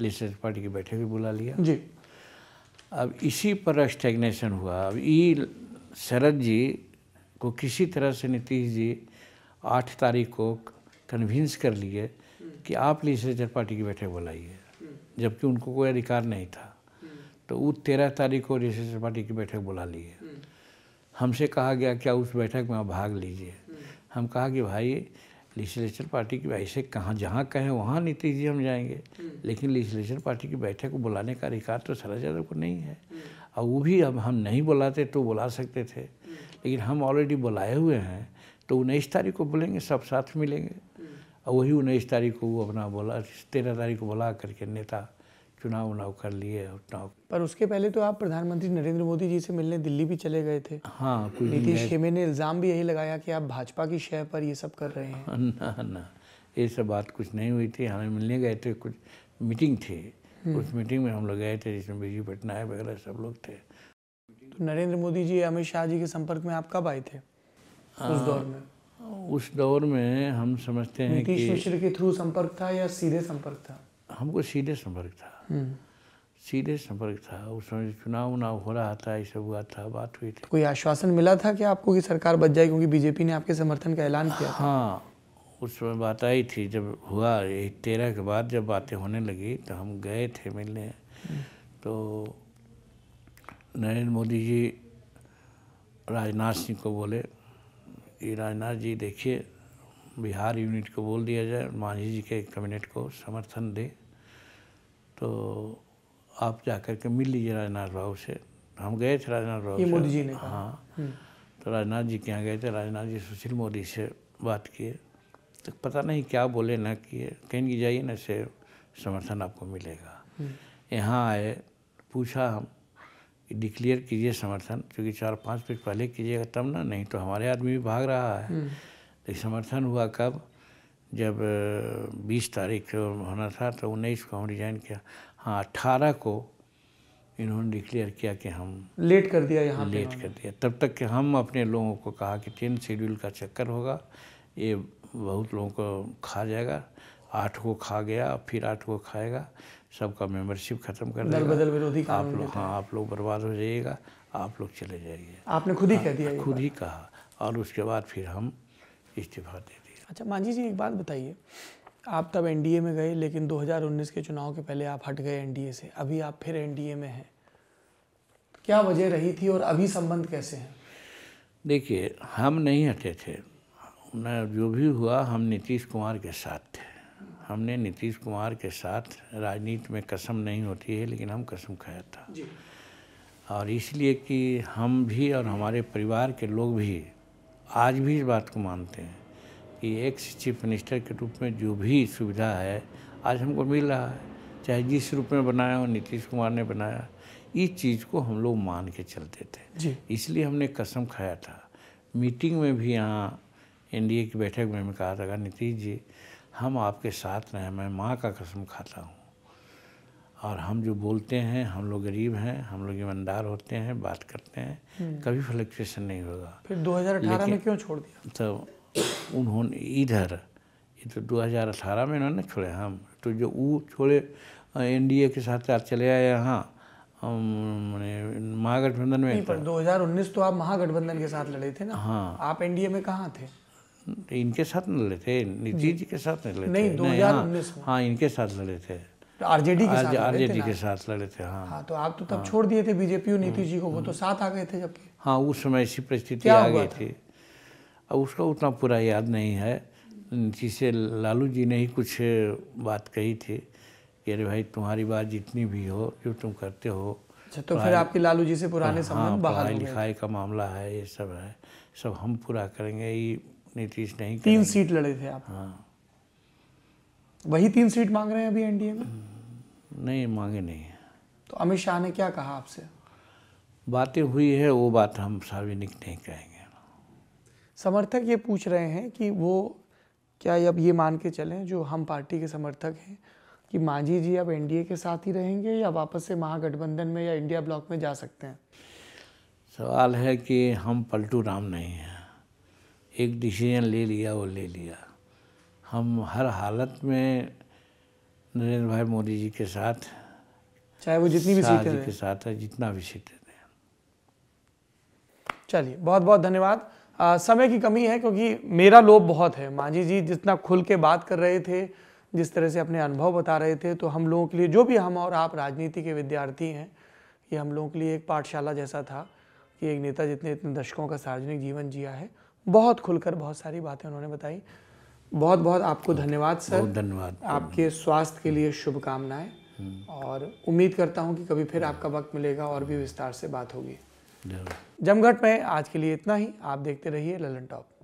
लिटरेचर पार्टी की बैठक भी बुला लिया जी अब इसी पर स्टेगनेशन हुआ अब ई शरद जी को किसी तरह से नीतीश जी आठ तारीख को कन्विंस कर लिए कि आप लिटरेचर पार्टी की बैठक बुलाइए जबकि उनको कोई अधिकार नहीं था तो वो तेरह तारीख को लिटरेचर पार्टी की बैठक बुला लिए हमसे कहा गया क्या उस बैठक में आप भाग लीजिए हम कहा कि भाई लिजिस्लेचर पार्टी की ऐसे कहाँ जहाँ कहें वहाँ नीतीश जी हम जाएंगे लेकिन लिजिस्लेचर पार्टी की बैठक को बुलाने का अधिकार तो शरद यादव को नहीं है और वो भी अब हम नहीं बुलाते तो बुला सकते थे लेकिन हम ऑलरेडी बुलाए हुए हैं तो उन्नीस तारीख को बुलेंगे सब साथ मिलेंगे और वही उन्नीस तारीख को वो अपना बोला तेरह तारीख को बुला करके नेता चुनाव उनाव कर लिए उतना पर उसके पहले तो आप प्रधानमंत्री नरेंद्र मोदी जी से मिलने दिल्ली भी चले गए थे हाँ नीतीश खेमे ने इल्ज़ाम भी यही लगाया कि आप भाजपा की शह पर ये सब कर रहे हैं ना ना ये सब बात कुछ नहीं हुई थी हमें मिलने गए थे कुछ मीटिंग थी हम्म। उस मीटिंग में हम लोग गए थे जिसमें बीजू पटनायक वगैरह सब लोग थे तो नरेंद्र मोदी जी अमित शाह जी के संपर्क में आप कब आए थे हाँ, उस दौर में उस दौर में हम समझते हैं कि मिश्र के थ्रू संपर्क था या सीधे संपर्क था हमको सीधे संपर्क था सीधे संपर्क था उस समय चुनाव उनाव हो रहा था ये सब हुआ था बात हुई थी कोई आश्वासन मिला था कि आपको कि सरकार बच जाएगी क्योंकि बीजेपी ने आपके समर्थन का ऐलान किया हाँ उस समय बात आई थी जब हुआ तेरह के बाद जब बातें होने लगी तो हम गए थे मिलने तो नरेंद्र मोदी जी राजनाथ सिंह को बोले कि राजनाथ जी देखिए बिहार यूनिट को बोल दिया जाए मांझी जी के कैबिनेट को समर्थन दे तो आप जा कर के मिल लीजिए राजनाथ राव से हम गए थे राजनाथ राव मोदी जी ने हाँ हम्म। तो राजनाथ जी के यहाँ गए थे राजनाथ जी सुशील मोदी से बात किए तो पता नहीं क्या बोले ना किए कहेंगे जाइए ना से समर्थन आपको मिलेगा हम्म। यहाँ आए पूछा हम कि डिक्लेयर कीजिए समर्थन क्योंकि चार पाँच फीट पहले कीजिएगा तब ना नहीं तो हमारे आदमी भी भाग रहा है हम्म। तो समर्थन हुआ कब जब 20 तारीख को होना था तो उन्नीस को हम रिज़ाइन किया हाँ अट्ठारह को इन्होंने डिक्लेयर किया कि हम लेट कर दिया यहाँ लेट कर दिया तब तक कि हम अपने लोगों को कहा कि टेन शेड्यूल का चक्कर होगा ये बहुत लोगों को खा जाएगा आठ को खा गया फिर आठ को खाएगा सबका मेंबरशिप खत्म कर देगा बदल विरोधी आप लोग हाँ आप लोग बर्बाद हो जाइएगा आप लोग चले जाइए आपने खुद ही कह दिया हाँ, खुद ही कहा और उसके बाद फिर हम इस्तीफा दे अच्छा मांझी जी एक बात बताइए आप तब एन में गए लेकिन 2019 के चुनाव के पहले आप हट गए एन से अभी आप फिर एन में हैं क्या वजह रही थी और अभी संबंध कैसे हैं देखिए हम नहीं हटे थे ना जो भी हुआ हम नीतीश कुमार के साथ थे हमने नीतीश कुमार के साथ राजनीति में कसम नहीं होती है लेकिन हम कसम खाया था जी। और इसलिए कि हम भी और हमारे परिवार के लोग भी आज भी इस बात को मानते हैं कि एक चीफ मिनिस्टर के रूप में जो भी सुविधा है आज हमको मिल रहा है चाहे जिस रूप में बनाया हो नीतीश कुमार ने बनाया इस चीज़ को हम लोग मान के चलते थे इसलिए हमने कसम खाया था मीटिंग में भी यहाँ एनडीए की बैठक में हमें कहा था नीतीश जी हम आपके साथ रहें मैं माँ का कसम खाता हूँ और हम जो बोलते हैं हम लोग गरीब हैं हम लोग ईमानदार होते हैं बात करते हैं हम्म। कभी फ्लक्चुएशन नहीं होगा फिर 2018 में क्यों छोड़ दिया तो उन्होंने इधर ये तो 2018 में इन्होंने छोड़े हम हाँ, तो जो वो छोड़े एनडीए के साथ साथ चले आए यहाँ महागठबंधन में पर 2019 तो आप महागठबंधन के साथ लड़े थे ना हाँ आप एनडीए में कहाँ थे इनके साथ नहीं लड़े थे नीतीश जी के साथ नहीं लड़े नहीं हाँ। दो हजार उन्नीस हाँ इनके साथ लड़े थे तो आरजेडी के साथ आरजेडी के साथ लड़े थे हाँ हाँ तो आप तो तब हाँ। छोड़ दिए थे बीजेपी और नीतीश हम्म, जी को वो तो हम्म। साथ आ गए थे जबकि हाँ उस समय ऐसी परिस्थिति आ गई थी अब उसका उतना पूरा याद नहीं है जिसे लालू जी ने ही कुछ बात कही थी कि अरे भाई तुम्हारी बात जितनी भी हो जो तुम करते हो अच्छा, तो फिर आपके लालू जी से पुराने हाँ, पढ़ाई लिखाई का मामला है ये सब है सब हम पूरा करेंगे ये नीतीश नहीं तीन सीट लड़े थे आप हाँ वही तीन सीट मांग रहे हैं अभी एनडीए में हम्म, नहीं मांगे नहीं तो अमित शाह ने क्या कहा आपसे बातें हुई है वो बात हम सार्वजनिक नहीं कहेंगे समर्थक ये पूछ रहे हैं कि वो क्या अब ये मान के चलें जो हम पार्टी के समर्थक हैं कि मांझी जी अब एनडीए के साथ ही रहेंगे या वापस से महागठबंधन में या इंडिया ब्लॉक में जा सकते हैं सवाल है कि हम पलटू राम नहीं हैं एक डिसीजन ले लिया वो ले लिया हम हर हालत में नरेंद्र भाई मोदी जी के साथ चाहे वो जितनी भी सीटें के साथ है जितना भी सीटें चलिए बहुत बहुत धन्यवाद आ, समय की कमी है क्योंकि मेरा लोभ बहुत है मांझी जी जितना खुल के बात कर रहे थे जिस तरह से अपने अनुभव बता रहे थे तो हम लोगों के लिए जो भी हम और आप राजनीति के विद्यार्थी हैं ये हम लोगों के लिए एक पाठशाला जैसा था कि एक नेता जितने इतने दशकों का सार्वजनिक जीवन जिया है बहुत खुलकर बहुत सारी बातें उन्होंने बताई बहुत बहुत आपको धन्यवाद सर धन्यवाद आपके स्वास्थ्य के लिए शुभकामनाएं हम्म। और उम्मीद करता हूं कि कभी फिर आपका वक्त मिलेगा और भी विस्तार से बात होगी जमघट में आज के लिए इतना ही आप देखते रहिए ललन टॉप